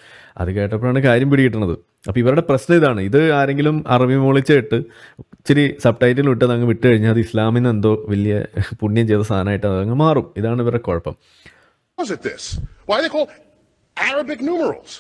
അത് കേട്ടപ്പോഴാണ് കാര്യം പിടികിട്ടുന്നത് അപ്പോൾ ഇവരുടെ പ്രശ്നം ഇതാണ് ഇത് ആരെങ്കിലും അറബി മോളിച്ചിട്ട് ഇച്ചിരി സബ് ടൈറ്റിൽ വിട്ടത് അങ്ങ് വിട്ട് കഴിഞ്ഞാൽ അത് ഇസ്ലാമിന് എന്തോ വലിയ പുണ്യം ചെയ്ത സാധനമായിട്ട് അത് അങ്ങ് മാറും ഇതാണ് ഇവരുടെ കുഴപ്പം Arabic numerals.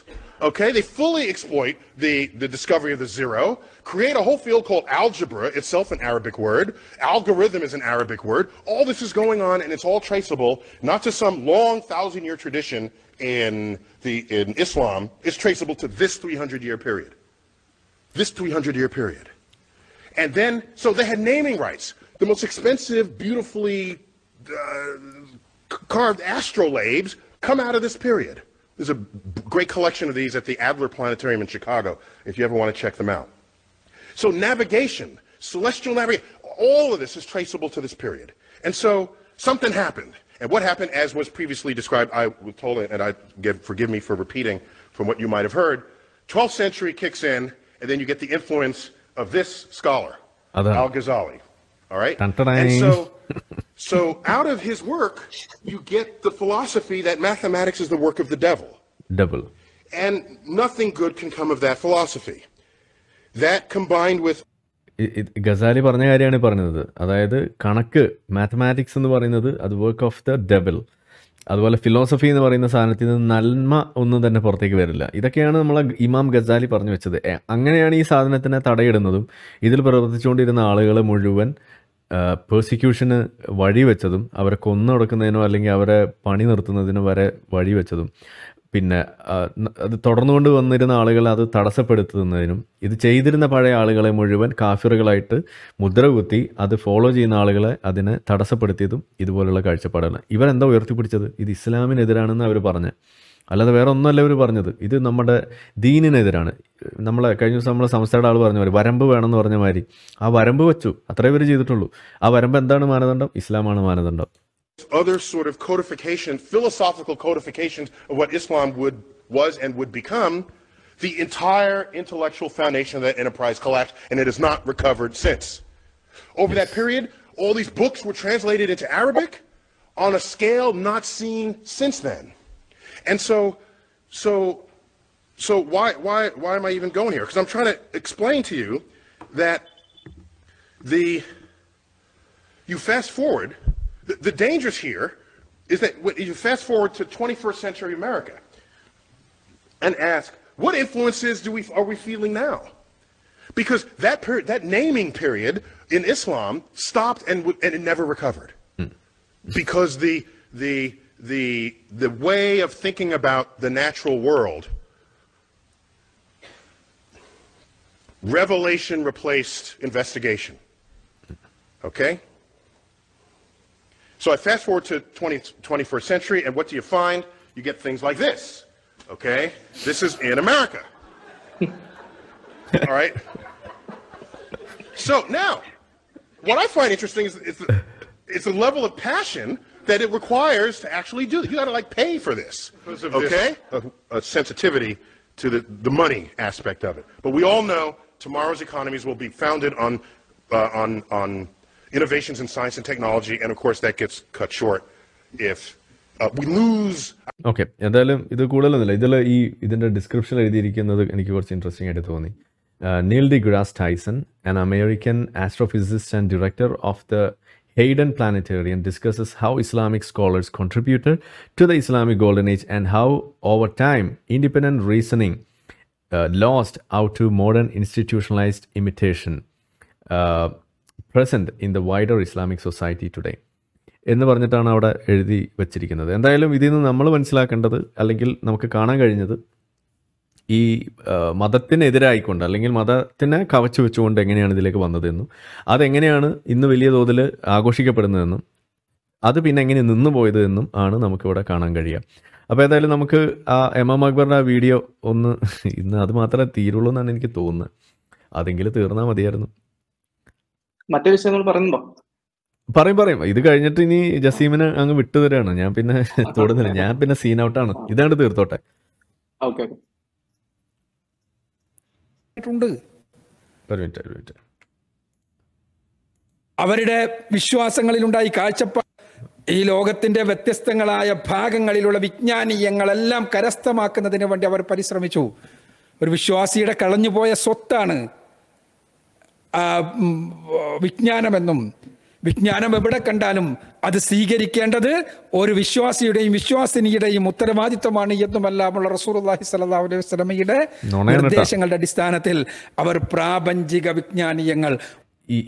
Okay, they fully exploit the, the discovery of the zero, create a whole field called algebra, itself an Arabic word. Algorithm is an Arabic word. All this is going on, and it's all traceable not to some long thousand year tradition in, the, in Islam, it's traceable to this 300 year period. This 300 year period. And then, so they had naming rights. The most expensive, beautifully uh, carved astrolabes come out of this period. There's a great collection of these at the Adler Planetarium in Chicago if you ever want to check them out. So navigation, celestial navigation, all of this is traceable to this period. And so something happened. And what happened, as was previously described, I was told, and I give, forgive me for repeating from what you might have heard, 12th century kicks in, and then you get the influence of this scholar, Al-Ghazali. All right? Dun, dun, dun. And so, [laughs] so out of his work, you get the philosophy that mathematics is the work of the devil. Devil. And nothing good can come of that philosophy. Ghazali പറഞ്ഞ കാര്യമാണ് പറഞ്ഞത് അതായത് കണക്ക് mathematics എന്ന് പറയുന്നത് അത് work of the devil അതുപോലെ philosophy എന്ന് പറയുന്ന സാധനത്തിൽ നിന്ന് നന്മ ഒന്നും തന്നെ പുറത്തേക്ക് വരില്ല ഇതൊക്കെയാണ് നമ്മളെ ഇമാം ഗസാലി പറഞ്ഞു വെച്ചത് അങ്ങനെയാണ് ഈ സാധനത്തിനെ തടയിടുന്നതും ഇതിൽ പ്രവർത്തിച്ചുകൊണ്ടിരുന്ന ആളുകളെ മുഴുവൻ പേഴ്സിക്യൂഷന് വഴിവെച്ചതും അവരെ കൊന്നു കൊടുക്കുന്നതിനോ അല്ലെങ്കിൽ അവരെ പണി നിർത്തുന്നതിനോ വരെ വഴിവെച്ചതും പിന്നെ അത് തുടർന്നുകൊണ്ട് വന്നിരുന്ന ആളുകളെ അത് തടസ്സപ്പെടുത്തുന്നതിനും ഇത് ചെയ്തിരുന്ന പഴയ ആളുകളെ മുഴുവൻ കാഫിറുകളായിട്ട് മുദ്ര കുത്തി അത് ഫോളോ ചെയ്യുന്ന ആളുകളെ അതിനെ തടസ്സപ്പെടുത്തിയതും ഇതുപോലുള്ള കാഴ്ചപ്പാടാണ് ഇവരെന്താ ഉയർത്തിപ്പിടിച്ചത് ഇത് ഇസ്ലാമിനെതിരാണെന്ന് അവർ പറഞ്ഞത് അല്ലാതെ വേറെ ഒന്നുമല്ല അവർ പറഞ്ഞത് ഇത് നമ്മുടെ ദീനിനെതിരാണ് നമ്മളെ കഴിഞ്ഞ ദിവസം നമ്മളെ സംസ്ഥയുടെ ആൾ പറഞ്ഞ മാതിരി വരമ്പ് വേണമെന്ന് പറഞ്ഞ മാതിരി ആ വരമ്പ് വെച്ചു അത്രേ പേര് ചെയ്തിട്ടുള്ളൂ ആ വരമ്പ് എന്താണ് മാനദണ്ഡം ഇസ്ലാമാണ് മാനദണ്ഡം other sort of codification, philosophical codifications of what Islam would was and would become, the entire intellectual foundation of that enterprise collapsed, and it has not recovered since. Over that period, all these books were translated into Arabic on a scale not seen since then. And so, so, so why, why, why am I even going here? Because I'm trying to explain to you that the, you fast forward the, the dangers here is that you fast forward to 21st century America and ask, what influences do we, are we feeling now? Because that, that naming period in Islam stopped and, and it never recovered. Hmm. Because the, the, the, the way of thinking about the natural world, revelation replaced investigation. Hmm. Okay? So I fast forward to 20, 21st century, and what do you find? You get things like this. Okay, this is in America. All right. So now, what I find interesting is, is the, it's the level of passion that it requires to actually do. You got to like pay for this, okay? This, a, a sensitivity to the, the money aspect of it. But we all know tomorrow's economies will be founded on uh, on on innovations in science and technology, and of course that gets cut short if uh, we lose. Okay എന്തായാലും ഇത് കൂടുതലൊന്നുമില്ല ഇതിൽ ഈ ഇതിൻ്റെ description എഴുതിയിരിക്കുന്നത് എനിക്ക് കുറച്ച് interesting ആയിട്ട് തോന്നി Neil deGrasse Tyson an American astrophysicist and director of the Hayden Planetarium discusses how Islamic scholars contributed to the Islamic Golden Age and how, over time, independent reasoning uh, lost out to modern institutionalized imitation. Uh, present in the wider Islamic society today എന്ന് പറഞ്ഞിട്ടാണ് അവിടെ എഴുതി വച്ചിരിക്കുന്നത് എന്തായാലും ഇതിൽ നിന്ന് നമ്മൾ മനസ്സിലാക്കേണ്ടത് അല്ലെങ്കിൽ നമുക്ക് കാണാൻ കഴിഞ്ഞത് ഈ മതത്തിനെതിരായിക്കൊണ്ട് അല്ലെങ്കിൽ മതത്തിനെ കവച്ചു വെച്ചുകൊണ്ട് എങ്ങനെയാണ് ഇതിലേക്ക് വന്നതെന്നും അതെങ്ങനെയാണ് ഇന്ന് വലിയ തോതിൽ ആഘോഷിക്കപ്പെടുന്നതെന്നും അത് പിന്നെ എങ്ങനെ നിന്നു പോയത് എന്നും ആണ് നമുക്കിവിടെ കാണാൻ കഴിയുക അപ്പോൾ ഏതായാലും നമുക്ക് ആ എം എം അക്ബറിൻ്റെ ആ വീഡിയോ ഒന്ന് ഇന്ന് അത് മാത്രമേ തീരുള്ളൂ എന്നാണ് എനിക്ക് തോന്നുന്നത് അതെങ്കിലും തീർന്നാൽ മതിയായിരുന്നു മറ്റേ വിഷയങ്ങൾ പറയുന്നുണ്ടോ പറയും പറയും ഇത് കഴിഞ്ഞിട്ട് ഇനി ജസീമിനെ അങ്ങ് വിട്ടുതരാണ് ഞാൻ പിന്നെ [laughs] തൊടുന്നില്ല ഞാൻ പിന്നെ സീൻ ഔട്ടാണ് ഇതാണ് തീർത്തോട്ടെ അവരുടെ വിശ്വാസങ്ങളിൽ ഉണ്ടായി കാഴ്ചപ്പാട് ഈ ലോകത്തിന്റെ വ്യത്യസ്തങ്ങളായ ഭാഗങ്ങളിലുള്ള വിജ്ഞാനീയങ്ങളെല്ലാം കരസ്ഥമാക്കുന്നതിന് വേണ്ടി അവർ പരിശ്രമിച്ചു ഒരു വിശ്വാസിയുടെ കളഞ്ഞുപോയ സ്വത്താണ് വിജ്ഞാനമെന്നും വിജ്ഞാനം എവിടെ കണ്ടാലും അത് സ്വീകരിക്കേണ്ടത് ഒരു വിശ്വാസിയുടെയും വിശ്വാസിനിയുടെയും ഉത്തരവാദിത്വമാണ് എന്നുമല്ലാമുള്ള റസൂർല്ലാഹി സല്ലാ അലൈഹി വസ്ലമയുടെ നിർദ്ദേശങ്ങളുടെ അടിസ്ഥാനത്തിൽ അവർ പ്രാപഞ്ചിക വിജ്ഞാനീയങ്ങൾ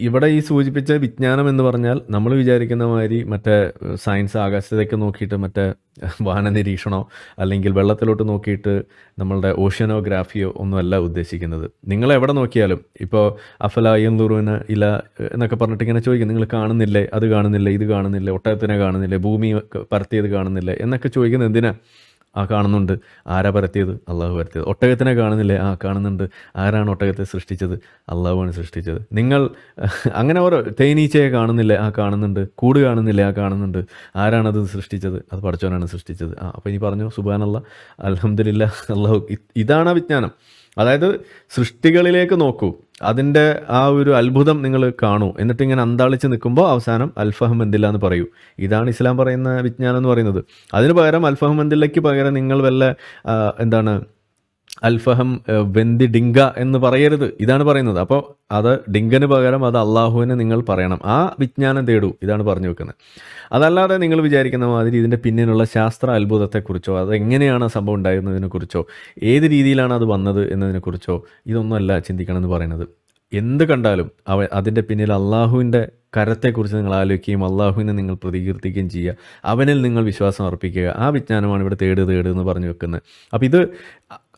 ഇവിടെ ഈ സൂചിപ്പിച്ച വിജ്ഞാനം എന്ന് പറഞ്ഞാൽ നമ്മൾ വിചാരിക്കുന്ന മാതിരി മറ്റേ സയൻസ് ആകാശത്തേക്ക് നോക്കിയിട്ട് മറ്റേ [laughs] വാഹന നിരീക്ഷണോ അല്ലെങ്കിൽ വെള്ളത്തിലോട്ട് നോക്കിയിട്ട് നമ്മളുടെ ഓഷ്യനോഗ്രാഫിയോ ഒന്നുമല്ല ഉദ്ദേശിക്കുന്നത് നിങ്ങൾ എവിടെ നോക്കിയാലും ഇപ്പോൾ അഫല അയ്യന്തൂറുവിന് ഇല എന്നൊക്കെ പറഞ്ഞിട്ട് ഇങ്ങനെ ചോദിക്കും നിങ്ങൾ കാണുന്നില്ലേ അത് കാണുന്നില്ലേ ഇത് കാണുന്നില്ലേ ഒട്ടകത്തിനെ കാണുന്നില്ലേ ഭൂമി പരത്തിയത് കാണുന്നില്ലേ എന്നൊക്കെ ചോദിക്കുന്നത് എന്തിനാ ആ കാണുന്നുണ്ട് ആരാ പരത്തിയത് അള്ളാഹു പരത്തിയത് ഒട്ടകത്തിനെ കാണുന്നില്ലേ ആ കാണുന്നുണ്ട് ആരാണ് ഒട്ടകത്തെ സൃഷ്ടിച്ചത് അള്ളാഹുവാണ് സൃഷ്ടിച്ചത് നിങ്ങൾ അങ്ങനെ ഓരോ തേനീച്ചയെ കാണുന്നില്ലേ ആ കാണുന്നുണ്ട് കൂട് കാണുന്നില്ലേ ആ കാണുന്നുണ്ട് ആരാണത് സൃഷ്ടിച്ചത് അത് പഠിച്ചവനാണ് സൃഷ്ടിച്ചത് ആ അപ്പോൾ ഇനി പറഞ്ഞു സുബാനല്ല അലഹമില്ല അള്ളാഹു ഇതാണ് വിജ്ഞാനം അതായത് സൃഷ്ടികളിലേക്ക് നോക്കൂ അതിൻ്റെ ആ ഒരു അത്ഭുതം നിങ്ങൾ കാണൂ എന്നിട്ട് ഇങ്ങനെ അന്താളിച്ച് നിൽക്കുമ്പോൾ അവസാനം അൽഫഹം എന്തില്ല എന്ന് പറയൂ ഇതാണ് ഇസ്ലാം പറയുന്ന വിജ്ഞാനം എന്ന് പറയുന്നത് അതിന് പകരം അൽഫഹം എന്തില്ലയ്ക്ക് പകരം നിങ്ങൾ വല്ല എന്താണ് അൽഫഹം വെന്തി ഡിങ്ക എന്ന് പറയരുത് ഇതാണ് പറയുന്നത് അപ്പോൾ അത് ഡിങ്കന് പകരം അത് അള്ളാഹുവിനെ നിങ്ങൾ പറയണം ആ വിജ്ഞാനം തേടൂ ഇതാണ് പറഞ്ഞു വെക്കുന്നത് അതല്ലാതെ നിങ്ങൾ വിചാരിക്കുന്ന മാതിരി ഇതിൻ്റെ പിന്നിലുള്ള ശാസ്ത്ര അത്ഭുതത്തെക്കുറിച്ചോ അത് എങ്ങനെയാണ് സംഭവം ഉണ്ടായിരുന്നതിനെക്കുറിച്ചോ ഏത് രീതിയിലാണ് അത് വന്നത് എന്നതിനെക്കുറിച്ചോ ഇതൊന്നുമല്ല ചിന്തിക്കണമെന്ന് പറയുന്നത് എന്ത് കണ്ടാലും അവ അതിൻ്റെ പിന്നിൽ അള്ളാഹുവിൻ്റെ കരത്തെക്കുറിച്ച് നിങ്ങൾ ആലോചിക്കുകയും അള്ളാഹുവിനെ നിങ്ങൾ പ്രതികീർത്തിക്കുകയും ചെയ്യുക അവനിൽ നിങ്ങൾ വിശ്വാസം അർപ്പിക്കുക ആ വിജ്ഞാനമാണ് ഇവിടെ തേട് തേട് എന്ന് പറഞ്ഞു വെക്കുന്നത് അപ്പോൾ ഇത്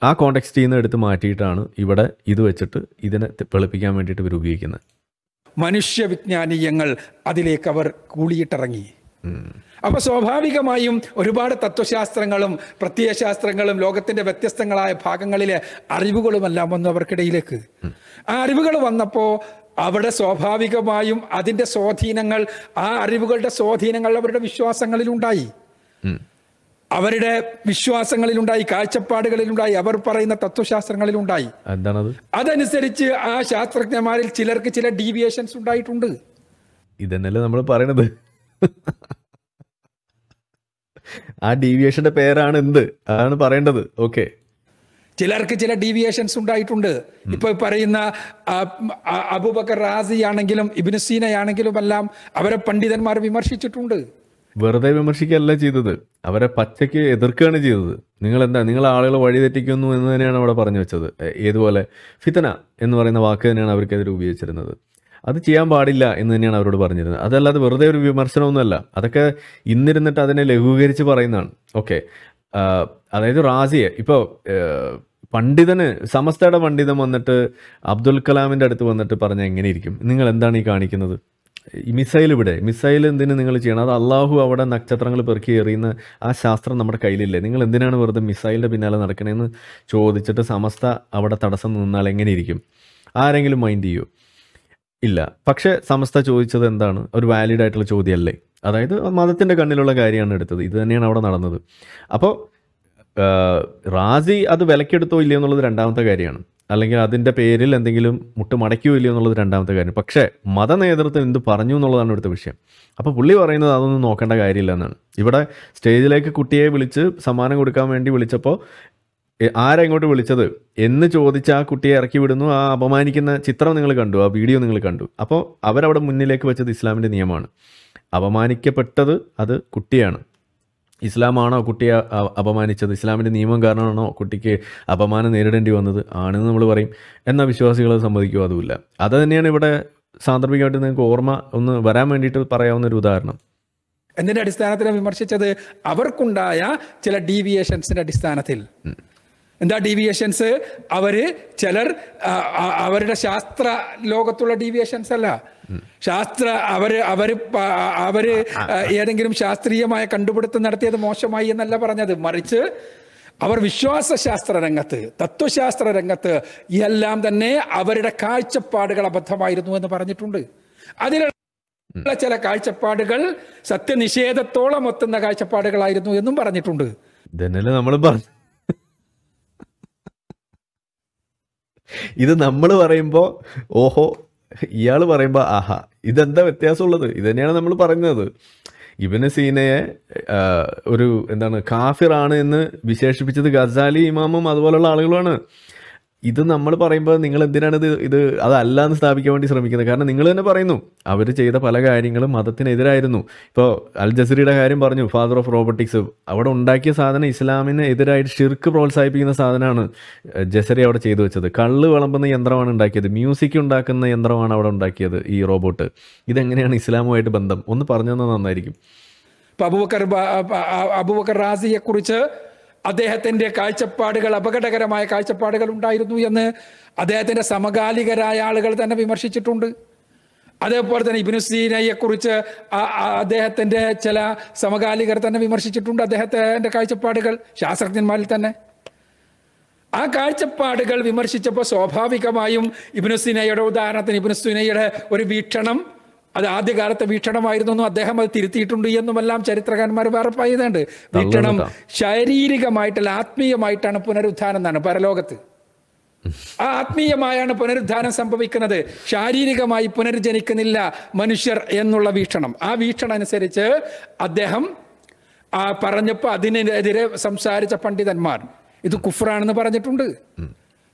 ആ കോണ്ടെക്സ്റ്റിൽ നിന്ന് എടുത്ത് മാറ്റിയിട്ടാണ് ഇവിടെ ഇത് വെച്ചിട്ട് ഇതിനെ വെളുപ്പിക്കാൻ വേണ്ടിയിട്ട് ഇവർ ഉപയോഗിക്കുന്നത് മനുഷ്യവിജ്ഞാനീയങ്ങൾ അതിലേക്ക് അവർ കൂളിയിട്ടിറങ്ങി അപ്പൊ സ്വാഭാവികമായും ഒരുപാട് തത്വശാസ്ത്രങ്ങളും പ്രത്യയശാസ്ത്രങ്ങളും ലോകത്തിന്റെ വ്യത്യസ്തങ്ങളായ ഭാഗങ്ങളിലെ അറിവുകളുമെല്ലാം വന്നു അവർക്കിടയിലേക്ക് ആ അറിവുകൾ വന്നപ്പോ അവിടെ സ്വാഭാവികമായും അതിന്റെ സ്വാധീനങ്ങൾ ആ അറിവുകളുടെ സ്വാധീനങ്ങൾ അവരുടെ വിശ്വാസങ്ങളിൽ ഉണ്ടായി അവരുടെ വിശ്വാസങ്ങളിലുണ്ടായി കാഴ്ചപ്പാടുകളിലുണ്ടായി അവർ പറയുന്ന തത്വശാസ്ത്രങ്ങളിലുണ്ടായി എന്താണത് അതനുസരിച്ച് ആ ശാസ്ത്രജ്ഞന്മാരിൽ ചിലർക്ക് ചില ഡീവിയേഷൻസ് ഉണ്ടായിട്ടുണ്ട് ഇതന്നെയല്ലേ നമ്മൾ പറയണത് ആ ഡീവിയേഷന്റെ പേരാണ് എന്ത് അതാണ് പറയേണ്ടത് ഓക്കെ ചിലർക്ക് ചില ഡീവിയേഷൻസ് ഉണ്ടായിട്ടുണ്ട് ഇപ്പൊ പറയുന്ന അബൂബക്കർ റാസി ആണെങ്കിലും ഇബിനുസീനയാണെങ്കിലും എല്ലാം അവരെ പണ്ഡിതന്മാർ വിമർശിച്ചിട്ടുണ്ട് വെറുതെ വിമർശിക്കുകയല്ല ചെയ്തത് അവരെ പച്ചയ്ക്ക് എതിർക്കുകയാണ് ചെയ്തത് നിങ്ങൾ എന്താ നിങ്ങൾ ആളുകൾ വഴിതെറ്റിക്കുന്നു എന്ന് തന്നെയാണ് അവിടെ പറഞ്ഞു വെച്ചത് ഏതുപോലെ ഫിത്തന എന്ന് പറയുന്ന വാക്ക് തന്നെയാണ് അവർക്കെതിരെ ഉപയോഗിച്ചിരുന്നത് അത് ചെയ്യാൻ പാടില്ല എന്ന് തന്നെയാണ് അവരോട് പറഞ്ഞിരുന്നത് അതല്ലാതെ വെറുതെ ഒരു വിമർശനമൊന്നുമല്ല അതൊക്കെ ഇന്നിരുന്നിട്ട് അതിനെ ലഘൂകരിച്ച് പറയുന്നതാണ് ഓക്കെ അതായത് റാസിയെ ഇപ്പോൾ പണ്ഡിതന് സമസ്തയുടെ പണ്ഡിതം വന്നിട്ട് അബ്ദുൽ കലാമിൻ്റെ അടുത്ത് വന്നിട്ട് പറഞ്ഞാൽ എങ്ങനെയിരിക്കും നിങ്ങൾ എന്താണ് ഈ കാണിക്കുന്നത് ഈ മിസൈൽ ഇവിടെ മിസൈൽ എന്തിനു നിങ്ങൾ ചെയ്യണം അത് അള്ളാഹു അവിടെ നക്ഷത്രങ്ങൾ പെറുക്കി എറിയുന്ന ആ ശാസ്ത്രം നമ്മുടെ കയ്യിലില്ലേ നിങ്ങൾ എന്തിനാണ് വെറുതെ മിസൈലിൻ്റെ പിന്നാലെ നടക്കണേന്ന് ചോദിച്ചിട്ട് സമസ്ത അവിടെ തടസ്സം നിന്നാൽ എങ്ങനെ ഇരിക്കും ആരെങ്കിലും മൈൻഡ് ചെയ്യോ ഇല്ല പക്ഷേ സമസ്ത ചോദിച്ചത് എന്താണ് ഒരു വാലിഡ് ആയിട്ടുള്ള ചോദ്യമല്ലേ അതായത് മതത്തിൻ്റെ കണ്ണിലുള്ള കാര്യമാണ് എടുത്തത് ഇത് തന്നെയാണ് അവിടെ നടന്നത് അപ്പോൾ റാസി അത് വിലക്കെടുത്തോ ഇല്ലയോ എന്നുള്ളത് രണ്ടാമത്തെ കാര്യമാണ് അല്ലെങ്കിൽ അതിൻ്റെ പേരിൽ എന്തെങ്കിലും മുട്ട് മടക്കുകയോ ഇല്ലയോ എന്നുള്ളത് രണ്ടാമത്തെ കാര്യം പക്ഷേ മത നേതൃത്വം എന്ത് പറഞ്ഞു എന്നുള്ളതാണ് ഇവിടുത്തെ വിഷയം അപ്പോൾ പുള്ളി പറയുന്നത് അതൊന്നും നോക്കേണ്ട കാര്യമില്ല എന്നാണ് ഇവിടെ സ്റ്റേജിലേക്ക് കുട്ടിയെ വിളിച്ച് സമ്മാനം കൊടുക്കാൻ വേണ്ടി വിളിച്ചപ്പോൾ ആരെങ്ങോട്ട് ഇങ്ങോട്ട് വിളിച്ചത് എന്ന് ചോദിച്ച് ആ കുട്ടിയെ ഇറക്കി വിടുന്നു ആ അപമാനിക്കുന്ന ചിത്രം നിങ്ങൾ കണ്ടു ആ വീഡിയോ നിങ്ങൾ കണ്ടു അപ്പോൾ അവരവിടെ മുന്നിലേക്ക് വെച്ചത് ഇസ്ലാമിൻ്റെ നിയമമാണ് അപമാനിക്കപ്പെട്ടത് അത് കുട്ടിയാണ് ഇസ്ലാമാണോ കുട്ടിയെ അപമാനിച്ചത് ഇസ്ലാമിൻ്റെ നിയമം കാരണമാണോ കുട്ടിക്ക് അപമാനം നേരിടേണ്ടി വന്നത് ആണെന്ന് നമ്മൾ പറയും എന്നാൽ വിശ്വാസികൾ സമ്മതിക്കുമോ അതുമില്ല അത് തന്നെയാണ് ഇവിടെ സാന്ദർഭികമായിട്ട് നിങ്ങൾക്ക് ഓർമ്മ ഒന്ന് വരാൻ വേണ്ടിയിട്ട് പറയാവുന്ന ഒരു ഉദാഹരണം എന്തിന്റെ അടിസ്ഥാനത്തിൽ വിമർശിച്ചത് അവർക്കുണ്ടായ ചില ഡീവിയേഷൻസിന്റെ അടിസ്ഥാനത്തിൽ എന്താ ഡീവിയേഷൻസ് അവര് ചിലർ അവരുടെ ശാസ്ത്ര ലോകത്തുള്ള ഡീവിയേഷൻസ് അല്ല ശാസ്ത്ര അവര് അവര് അവര് ഏതെങ്കിലും ശാസ്ത്രീയമായ കണ്ടുപിടുത്തം നടത്തിയത് മോശമായി എന്നല്ല പറഞ്ഞത് മറിച്ച് അവർ വിശ്വാസശാസ്ത്ര രംഗത്ത് തത്വശാസ്ത്ര രംഗത്ത് എല്ലാം തന്നെ അവരുടെ കാഴ്ചപ്പാടുകൾ അബദ്ധമായിരുന്നു എന്ന് പറഞ്ഞിട്ടുണ്ട് അതിലുള്ള ചില കാഴ്ചപ്പാടുകൾ സത്യനിഷേധത്തോളം ഒത്തുന്ന കാഴ്ചപ്പാടുകളായിരുന്നു എന്നും പറഞ്ഞിട്ടുണ്ട് ഇതന്നെയല്ലേ നമ്മൾ പറഞ്ഞു ഇത് നമ്മൾ പറയുമ്പോൾ ഓഹോ ഇയാൾ പറയുമ്പോൾ ആഹാ ഇതെന്താ വ്യത്യാസമുള്ളത് ഇത് തന്നെയാണ് നമ്മൾ പറയുന്നത് ഇബിന് സീനയെ ഒരു എന്താണ് കാഫിറാണ് എന്ന് വിശേഷിപ്പിച്ചത് ഗസാലി ഇമാമും അതുപോലുള്ള ആളുകളുമാണ് ഇത് നമ്മൾ പറയുമ്പോൾ നിങ്ങൾ എന്തിനാണ് ഇത് ഇത് അതല്ല എന്ന് സ്ഥാപിക്കാൻ വേണ്ടി ശ്രമിക്കുന്നത് കാരണം നിങ്ങൾ തന്നെ പറയുന്നു അവർ ചെയ്ത പല കാര്യങ്ങളും മതത്തിനെതിരായിരുന്നു ഇപ്പോൾ അൽ ജസീറിയുടെ കാര്യം പറഞ്ഞു ഫാദർ ഓഫ് റോബോട്ടിക്സ് അവിടെ ഉണ്ടാക്കിയ സാധനം ഇസ്ലാമിനെതിരായിട്ട് എതിരായിട്ട് ഷിർക്ക് പ്രോത്സാഹിപ്പിക്കുന്ന സാധനമാണ് ജസറി അവിടെ ചെയ്തു വെച്ചത് കള്ള് വിളമ്പുന്ന യന്ത്രമാണ് ഉണ്ടാക്കിയത് മ്യൂസിക് ഉണ്ടാക്കുന്ന യന്ത്രമാണ് അവിടെ ഉണ്ടാക്കിയത് ഈ റോബോട്ട് ഇതെങ്ങനെയാണ് ഇസ്ലാമുമായിട്ട് ബന്ധം ഒന്ന് പറഞ്ഞു തന്നാൽ നന്നായിരിക്കും അബൂബക്കർ അബുബക്കർ അബുബക്കർ റാസിയെക്കുറിച്ച് അദ്ദേഹത്തിൻ്റെ കാഴ്ചപ്പാടുകൾ അപകടകരമായ കാഴ്ചപ്പാടുകൾ ഉണ്ടായിരുന്നു എന്ന് അദ്ദേഹത്തിൻ്റെ സമകാലികരായ ആളുകൾ തന്നെ വിമർശിച്ചിട്ടുണ്ട് അതേപോലെ തന്നെ ഇബിനു സീനയെക്കുറിച്ച് അദ്ദേഹത്തിൻ്റെ ചില സമകാലികർ തന്നെ വിമർശിച്ചിട്ടുണ്ട് അദ്ദേഹത്തിൻ്റെ കാഴ്ചപ്പാടുകൾ ശാസ്ത്രജ്ഞന്മാരിൽ തന്നെ ആ കാഴ്ചപ്പാടുകൾ വിമർശിച്ചപ്പോൾ സ്വാഭാവികമായും ഇബിനുസിനയുടെ ഉദാഹരണത്തിന് സീനയുടെ ഒരു വീക്ഷണം അത് ആദ്യകാലത്തെ വീക്ഷണമായിരുന്നു അദ്ദേഹം അത് തിരുത്തിയിട്ടുണ്ട് എന്നുമെല്ലാം ചരിത്രകാരന്മാർ വേറെ പറയുന്നുണ്ട് വീക്ഷണം ശാരീരികമായിട്ടല്ല ആത്മീയമായിട്ടാണ് പുനരുദ്ധാനം എന്നാണ് പരലോകത്ത് ആ ആത്മീയമായാണ് പുനരുദ്ധാനം സംഭവിക്കുന്നത് ശാരീരികമായി പുനർജനിക്കുന്നില്ല മനുഷ്യർ എന്നുള്ള വീക്ഷണം ആ വീക്ഷണം അനുസരിച്ച് അദ്ദേഹം ആ പറഞ്ഞപ്പോൾ അതിനെതിരെ സംസാരിച്ച പണ്ഡിതന്മാർ ഇത് കുഫ്രാണെന്ന് പറഞ്ഞിട്ടുണ്ട്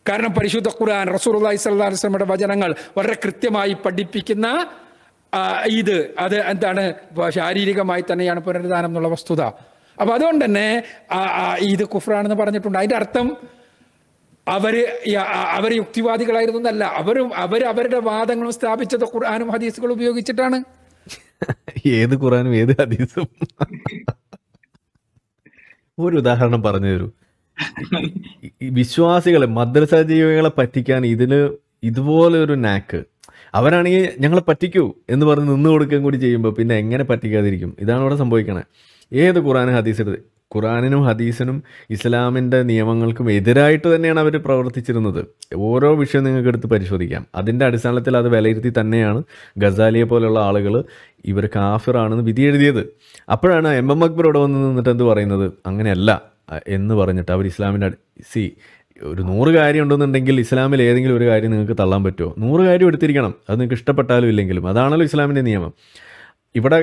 കാരണം പരിശുദ്ധ ഖുർആൻ റസൂർ അള്ളഹി സ്വല്ലാ വചനങ്ങൾ വളരെ കൃത്യമായി പഠിപ്പിക്കുന്ന ഇത് അത് എന്താണ് ശാരീരികമായി തന്നെയാണ് പുനരുദ്ധാനം എന്നുള്ള വസ്തുത അപ്പം അതുകൊണ്ട് തന്നെ ഇത് കുഫ്രാണെന്ന് പറഞ്ഞിട്ടുണ്ട് അതിൻ്റെ അർത്ഥം അവർ അവർ യുക്തിവാദികളായിരുന്നു എന്നല്ല അവരും അവർ അവരുടെ വാദങ്ങളും സ്ഥാപിച്ചത് ഖുർആാനും ഹദീസുകളും ഉപയോഗിച്ചിട്ടാണ് ഏത് ഖുറാനും ഏത് ഹദീസും ഒരു ഉദാഹരണം പറഞ്ഞു തരൂ വിശ്വാസികളെ മദ്രസ ജീവികളെ പറ്റിക്കാൻ ഇതിന് ഇതുപോലെ ഒരു നാക്ക് അവരാണെങ്കിൽ ഞങ്ങളെ പറ്റിക്കൂ എന്ന് പറഞ്ഞ് നിന്ന് കൊടുക്കുകയും കൂടി ചെയ്യുമ്പോൾ പിന്നെ എങ്ങനെ പറ്റിക്കാതിരിക്കും ഇതാണ് ഇവിടെ സംഭവിക്കണത് ഏത് ഖുറാനും ഹദീസ് എടുത്ത് ഖുറാനിനും ഹദീസിനും ഇസ്ലാമിൻ്റെ നിയമങ്ങൾക്കും എതിരായിട്ട് തന്നെയാണ് അവർ പ്രവർത്തിച്ചിരുന്നത് ഓരോ വിഷയം നിങ്ങൾക്ക് എടുത്ത് പരിശോധിക്കാം അതിൻ്റെ അടിസ്ഥാനത്തിൽ അത് വിലയിരുത്തി തന്നെയാണ് ഗസാലിയെ പോലെയുള്ള ആളുകൾ ഇവർ കാഫിറാണെന്ന് വിധി എഴുതിയത് അപ്പോഴാണ് എം എം അക്ബർ ഇവിടെ വന്ന് നിന്നിട്ട് എന്ത് പറയുന്നത് അങ്ങനെയല്ല എന്ന് പറഞ്ഞിട്ട് അവർ ഇസ്ലാമിൻ്റെ സി ഒരു നൂറ് കാര്യം ഉണ്ടെന്നുണ്ടെങ്കിൽ ഇസ്ലാമിൽ ഏതെങ്കിലും ഒരു കാര്യം നിങ്ങൾക്ക് തള്ളാൻ പറ്റുമോ നൂറ് കാര്യം എടുത്തിരിക്കണം അത് നിങ്ങൾക്ക് ഇഷ്ടപ്പെട്ടാലും ഇല്ലെങ്കിലും അതാണല്ലോ ഇസ്ലാമിൻ്റെ നിയമം ഇവിടെ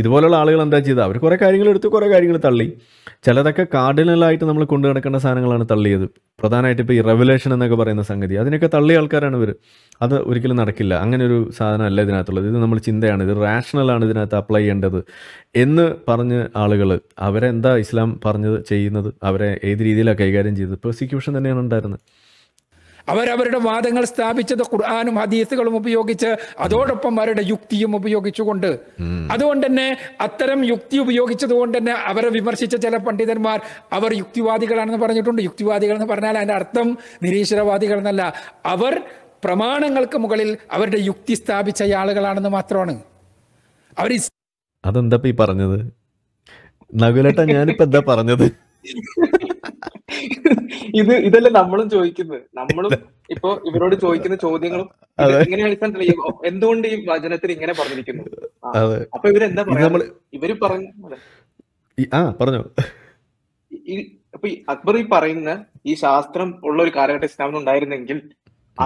ഇതുപോലുള്ള ആളുകൾ എന്താ ചെയ്തത് അവർ കുറേ കാര്യങ്ങൾ എടുത്ത് കുറേ കാര്യങ്ങൾ തള്ളി ചിലതൊക്കെ കാർഡിനലായിട്ട് നമ്മൾ കൊണ്ടു നടക്കേണ്ട സാധനങ്ങളാണ് തള്ളിയത് പ്രധാനമായിട്ട് ഇപ്പോൾ ഈ റെവലേഷൻ എന്നൊക്കെ പറയുന്ന സംഗതി അതിനൊക്കെ തള്ളിയ ആൾക്കാരാണ് ഇവർ അത് ഒരിക്കലും നടക്കില്ല അങ്ങനെ ഒരു സാധനമല്ല ഇതിനകത്തുള്ളത് ഇത് നമ്മൾ ചിന്തയാണ് ഇത് റാഷണലാണ് ഇതിനകത്ത് അപ്ലൈ ചെയ്യേണ്ടത് എന്ന് പറഞ്ഞ് ആളുകൾ അവരെന്താ ഇസ്ലാം പറഞ്ഞത് ചെയ്യുന്നത് അവരെ ഏത് രീതിയിലാണ് കൈകാര്യം ചെയ്തത് പ്രോസിക്യൂഷൻ തന്നെയാണ് ഉണ്ടായിരുന്നത് അവരവരുടെ വാദങ്ങൾ സ്ഥാപിച്ചത് ഖുർആാനും ഹദീസുകളും ഉപയോഗിച്ച് അതോടൊപ്പം അവരുടെ യുക്തിയും ഉപയോഗിച്ചുകൊണ്ട് അതുകൊണ്ട് തന്നെ അത്തരം യുക്തി ഉപയോഗിച്ചത് കൊണ്ട് തന്നെ അവരെ വിമർശിച്ച ചില പണ്ഡിതന്മാർ അവർ യുക്തിവാദികളാണെന്ന് പറഞ്ഞിട്ടുണ്ട് യുക്തിവാദികൾ എന്ന് പറഞ്ഞാൽ അതിൻ്റെ അർത്ഥം നിരീശ്വരവാദികൾ എന്നല്ല അവർ പ്രമാണങ്ങൾക്ക് മുകളിൽ അവരുടെ യുക്തി സ്ഥാപിച്ച ആളുകളാണെന്ന് മാത്രമാണ് അവർ അതെന്താ ഈ പറഞ്ഞത് നകുലേട്ട ഞാനിപ്പോ എന്താ പറഞ്ഞത് [laughs] ഇത് ഇതല്ല നമ്മളും ചോദിക്കുന്നത് നമ്മളും ഇപ്പൊ ഇവരോട് ചോദിക്കുന്ന ചോദ്യങ്ങളും എങ്ങനെയാണ് എന്തുകൊണ്ട് ഈ വചനത്തിൽ ഇങ്ങനെ പറഞ്ഞിരിക്കുന്നു അപ്പൊ ഇവരെന്താ പറയുക ഇവര് പറഞ്ഞു ആ പറഞ്ഞോ അപ്പൊ അക്ബർ ഈ പറയുന്ന ഈ ശാസ്ത്രം ഉള്ള ഒരു കാലഘട്ട ഇസ്ലാമിന് ഉണ്ടായിരുന്നെങ്കിൽ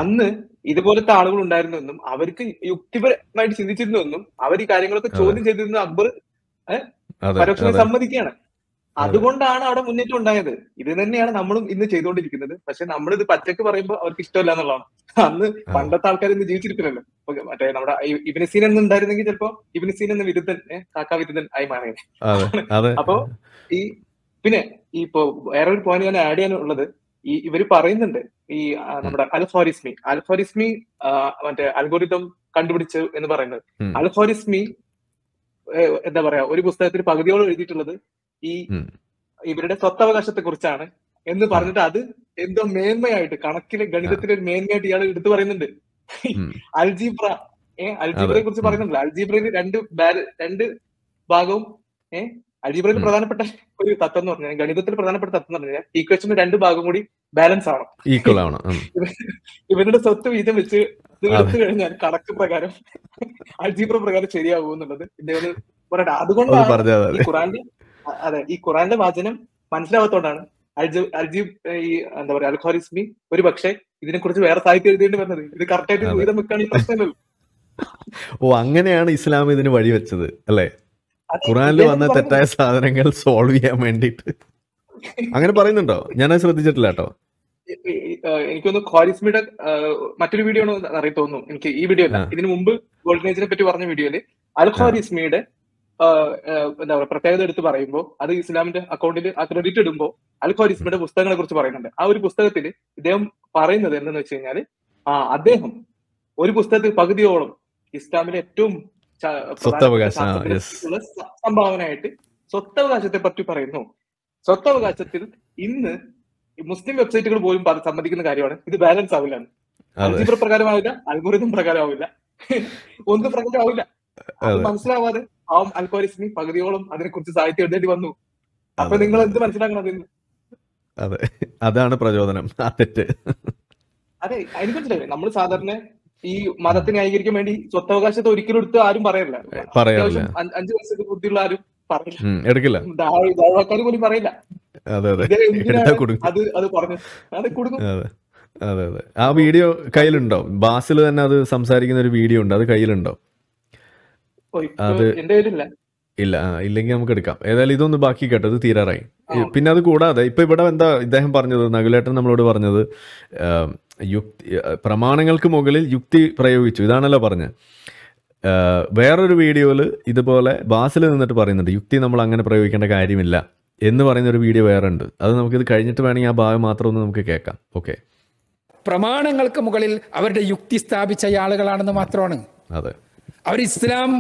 അന്ന് ഇതുപോലത്തെ ആളുകൾ ഉണ്ടായിരുന്നെന്നും അവർക്ക് യുക്തിപരമായിട്ട് ചിന്തിച്ചിരുന്നുവെന്നും അവർ ഈ കാര്യങ്ങളൊക്കെ ചോദ്യം ചെയ്തിരുന്നു അക്ബർ പരോക്ഷമായി സമ്മതിക്കുകയാണ് അതുകൊണ്ടാണ് അവിടെ മുന്നേറ്റം ഉണ്ടായത് ഇത് തന്നെയാണ് നമ്മളും ഇന്ന് ചെയ്തുകൊണ്ടിരിക്കുന്നത് പക്ഷെ ഇത് പച്ചക്ക് പറയുമ്പോൾ അവർക്ക് ഇഷ്ടമല്ല എന്നുള്ളതാണ് അന്ന് പണ്ടത്തെ ആൾക്കാർ ഇന്ന് ജീവിച്ചിരിക്കുന്നല്ലോ മറ്റേ നമ്മുടെ ഇബിനസീൻ എന്ന് ഉണ്ടായിരുന്നെങ്കിൽ ചിലപ്പോ ഇബിനസീൻ എന്ന വിരുദ്ധൻ കാക്ക വിരുദ്ധൻ ആയി മാറിയത് അപ്പോ ഈ പിന്നെ ഈ ഇപ്പോ വേറെ ഒരു പോയിന്റ് ഞാൻ ആഡ് ചെയ്യാനുള്ളത് ഈ ഇവര് പറയുന്നുണ്ട് ഈ നമ്മുടെ അൽഫോറിസ്മി അൽഫോറിസ്മി മറ്റേ അൽഗോരിതം കണ്ടുപിടിച്ചു എന്ന് പറയുന്നത് അൽഫോറിസ്മി എന്താ പറയാ ഒരു പുസ്തകത്തിൽ പകുതിയോളം എഴുതിയിട്ടുള്ളത് ഈ ഇവരുടെ സ്വത്തവകാശത്തെ കുറിച്ചാണ് എന്ന് പറഞ്ഞിട്ട് അത് എന്തോ മേന്മയായിട്ട് കണക്കിലെ ഗണിതത്തിലെ ഒരു മേന്മയായിട്ട് ഇയാൾ എടുത്തു പറയുന്നുണ്ട് അൽജീബ്ര ഏ അൽജീബ്രയെ കുറിച്ച് പറയുന്നുണ്ടല്ലോ അൽജീബ്രയിൽ രണ്ട് രണ്ട് ഭാഗവും ഏ അൽജീബ്രയിൽ പ്രധാനപ്പെട്ട ഒരു തത്വം എന്ന് പറഞ്ഞാൽ ഗണിതത്തിൽ പ്രധാനപ്പെട്ട തത്വം എന്ന് പറഞ്ഞാൽ ഈക്വേഷന്റെ രണ്ട് ഭാഗം കൂടി ബാലൻസ് ആവണം ഈക്വൽ ആവണം ഇവരുടെ സ്വത്ത് വീതം വെച്ച് തീർത്തു കഴിഞ്ഞാൽ കണക്ക് പ്രകാരം അൽജീബ്ര പ്രകാരം ശരിയാകും എന്നുള്ളത് ഇദ്ദേഹം പറയട്ടെ അതുകൊണ്ടാണ് ഖുറാന്റെ അതെ ഈ ഖുറാനിലെ വാചനം മനസ്സിലാവാത്തോണ്ടാണ് അൽജീബ് ഈ എന്താ പറയാ അൽഖോറിസ്മി ഒരു പക്ഷേ ഇതിനെ കുറിച്ച് വേറെ സാഹിത്യം എഴുതേണ്ടി വരുന്നത് ഇത് കറക്റ്റ് ആയിട്ട് ദുരിതം വെക്കാണ് ഈ ഓ അങ്ങനെയാണ് ഇസ്ലാം ഇതിന് വെച്ചത് അല്ലേ ഖുറാനിൽ വന്ന തെറ്റായ സാധനങ്ങൾ സോൾവ് ചെയ്യാൻ വേണ്ടിട്ട് അങ്ങനെ പറയുന്നുണ്ടോ ഞാൻ ശ്രദ്ധിച്ചിട്ടില്ല കേട്ടോ എനിക്കൊന്ന് ഖോരിസ്മിയുടെ മറ്റൊരു വീഡിയോ ആണ് അറിയ തോന്നുന്നു എനിക്ക് ഈ വീഡിയോ അല്ല ഇതിനു മുമ്പ് ഗോൾഡനേജിനെ പറ്റി പറഞ്ഞ വീഡിയോയില് അൽ ഖോരിസ്മിയുടെ എന്താ പറയുക പ്രത്യേകത എടുത്ത് പറയുമ്പോൾ അത് ഇസ്ലാമിന്റെ അക്കൗണ്ടിൽ ആ ക്രെഡിറ്റ് ഇടുമ്പോൾ അൽഖോരിസ്മിന്റെ പുസ്തകങ്ങളെ കുറിച്ച് പറയുന്നുണ്ട് ആ ഒരു പുസ്തകത്തിൽ ഇദ്ദേഹം പറയുന്നത് എന്തെന്ന് വെച്ച് കഴിഞ്ഞാൽ ആ അദ്ദേഹം ഒരു പുസ്തകത്തിൽ പകുതിയോളം ഇസ്ലാമിലെ ഏറ്റവും സംഭാവനയായിട്ട് സ്വത്തവകാശത്തെ പറ്റി പറയുന്നു സ്വത്തവകാശത്തിൽ ഇന്ന് മുസ്ലിം വെബ്സൈറ്റുകൾ പോലും സംബന്ധിക്കുന്ന കാര്യമാണ് ഇത് ബാലൻസ് ആവില്ല അൽജിബ്ര പ്രകാരമാവില്ല അൽഗോറിതം പ്രകാരമാവില്ല [laughs] ഒന്നും പ്രകാരമാവില്ല അത് മനസ്സിലാവാതെ പാവം അൽക്കോരിസിന് പകുതിയോളം അതിനെക്കുറിച്ച് സാഹിത്യം എഴുതേണ്ടി വന്നു അപ്പൊ നിങ്ങൾ എന്ത് മനസ്സിലാക്കണം അതിന് അതെ അതാണ് പ്രചോദനം അതെ അതിനെ കുറിച്ചില്ല നമ്മൾ സാധാരണ ഈ മതത്തെ ന്യായീകരിക്കാൻ വേണ്ടി സ്വത്തവകാശത്തെ ഒരിക്കലും എടുത്ത് ആരും പറയില്ല പറയാറില്ല അഞ്ചു വയസ്സിന്റെ ബുദ്ധിയുള്ള ആരും പറയില്ല എടുക്കില്ല ദാഴ്വാക്കാർ പോലും പറയില്ല അതെ അതെ അത് അത് പറഞ്ഞു അത് കൊടുക്കും അതെ അതെ ആ വീഡിയോ കയ്യിലുണ്ടോ ബാസിൽ തന്നെ അത് സംസാരിക്കുന്ന ഒരു വീഡിയോ ഉണ്ട് അത് കയ്യിലുണ്ടോ അത് ഇല്ല ഇല്ലെങ്കിൽ നമുക്ക് എടുക്കാം ഏതായാലും ഇതൊന്ന് ബാക്കി കേട്ടത് തീരാറായി പിന്നെ അത് കൂടാതെ ഇപ്പൊ ഇവിടെ എന്താ ഇദ്ദേഹം പറഞ്ഞത് നകുലേട്ടൻ നമ്മളോട് പറഞ്ഞത് യുക്തി പ്രമാണങ്ങൾക്ക് മുകളിൽ യുക്തി പ്രയോഗിച്ചു ഇതാണല്ലോ പറഞ്ഞത് വേറൊരു വീഡിയോയിൽ ഇതുപോലെ ബാസിൽ നിന്നിട്ട് പറയുന്നുണ്ട് യുക്തി നമ്മൾ അങ്ങനെ പ്രയോഗിക്കേണ്ട കാര്യമില്ല എന്ന് പറയുന്ന ഒരു വീഡിയോ വേറെ ഉണ്ട് അത് നമുക്കിത് കഴിഞ്ഞിട്ട് വേണമെങ്കിൽ ആ ഭാഗം മാത്രം ഒന്ന് നമുക്ക് കേൾക്കാം ഓക്കെ പ്രമാണങ്ങൾക്ക് മുകളിൽ അവരുടെ യുക്തി സ്ഥാപിച്ച ആളുകളാണെന്ന് മാത്രമാണ് അതെ അവർ ഇസ്ലാം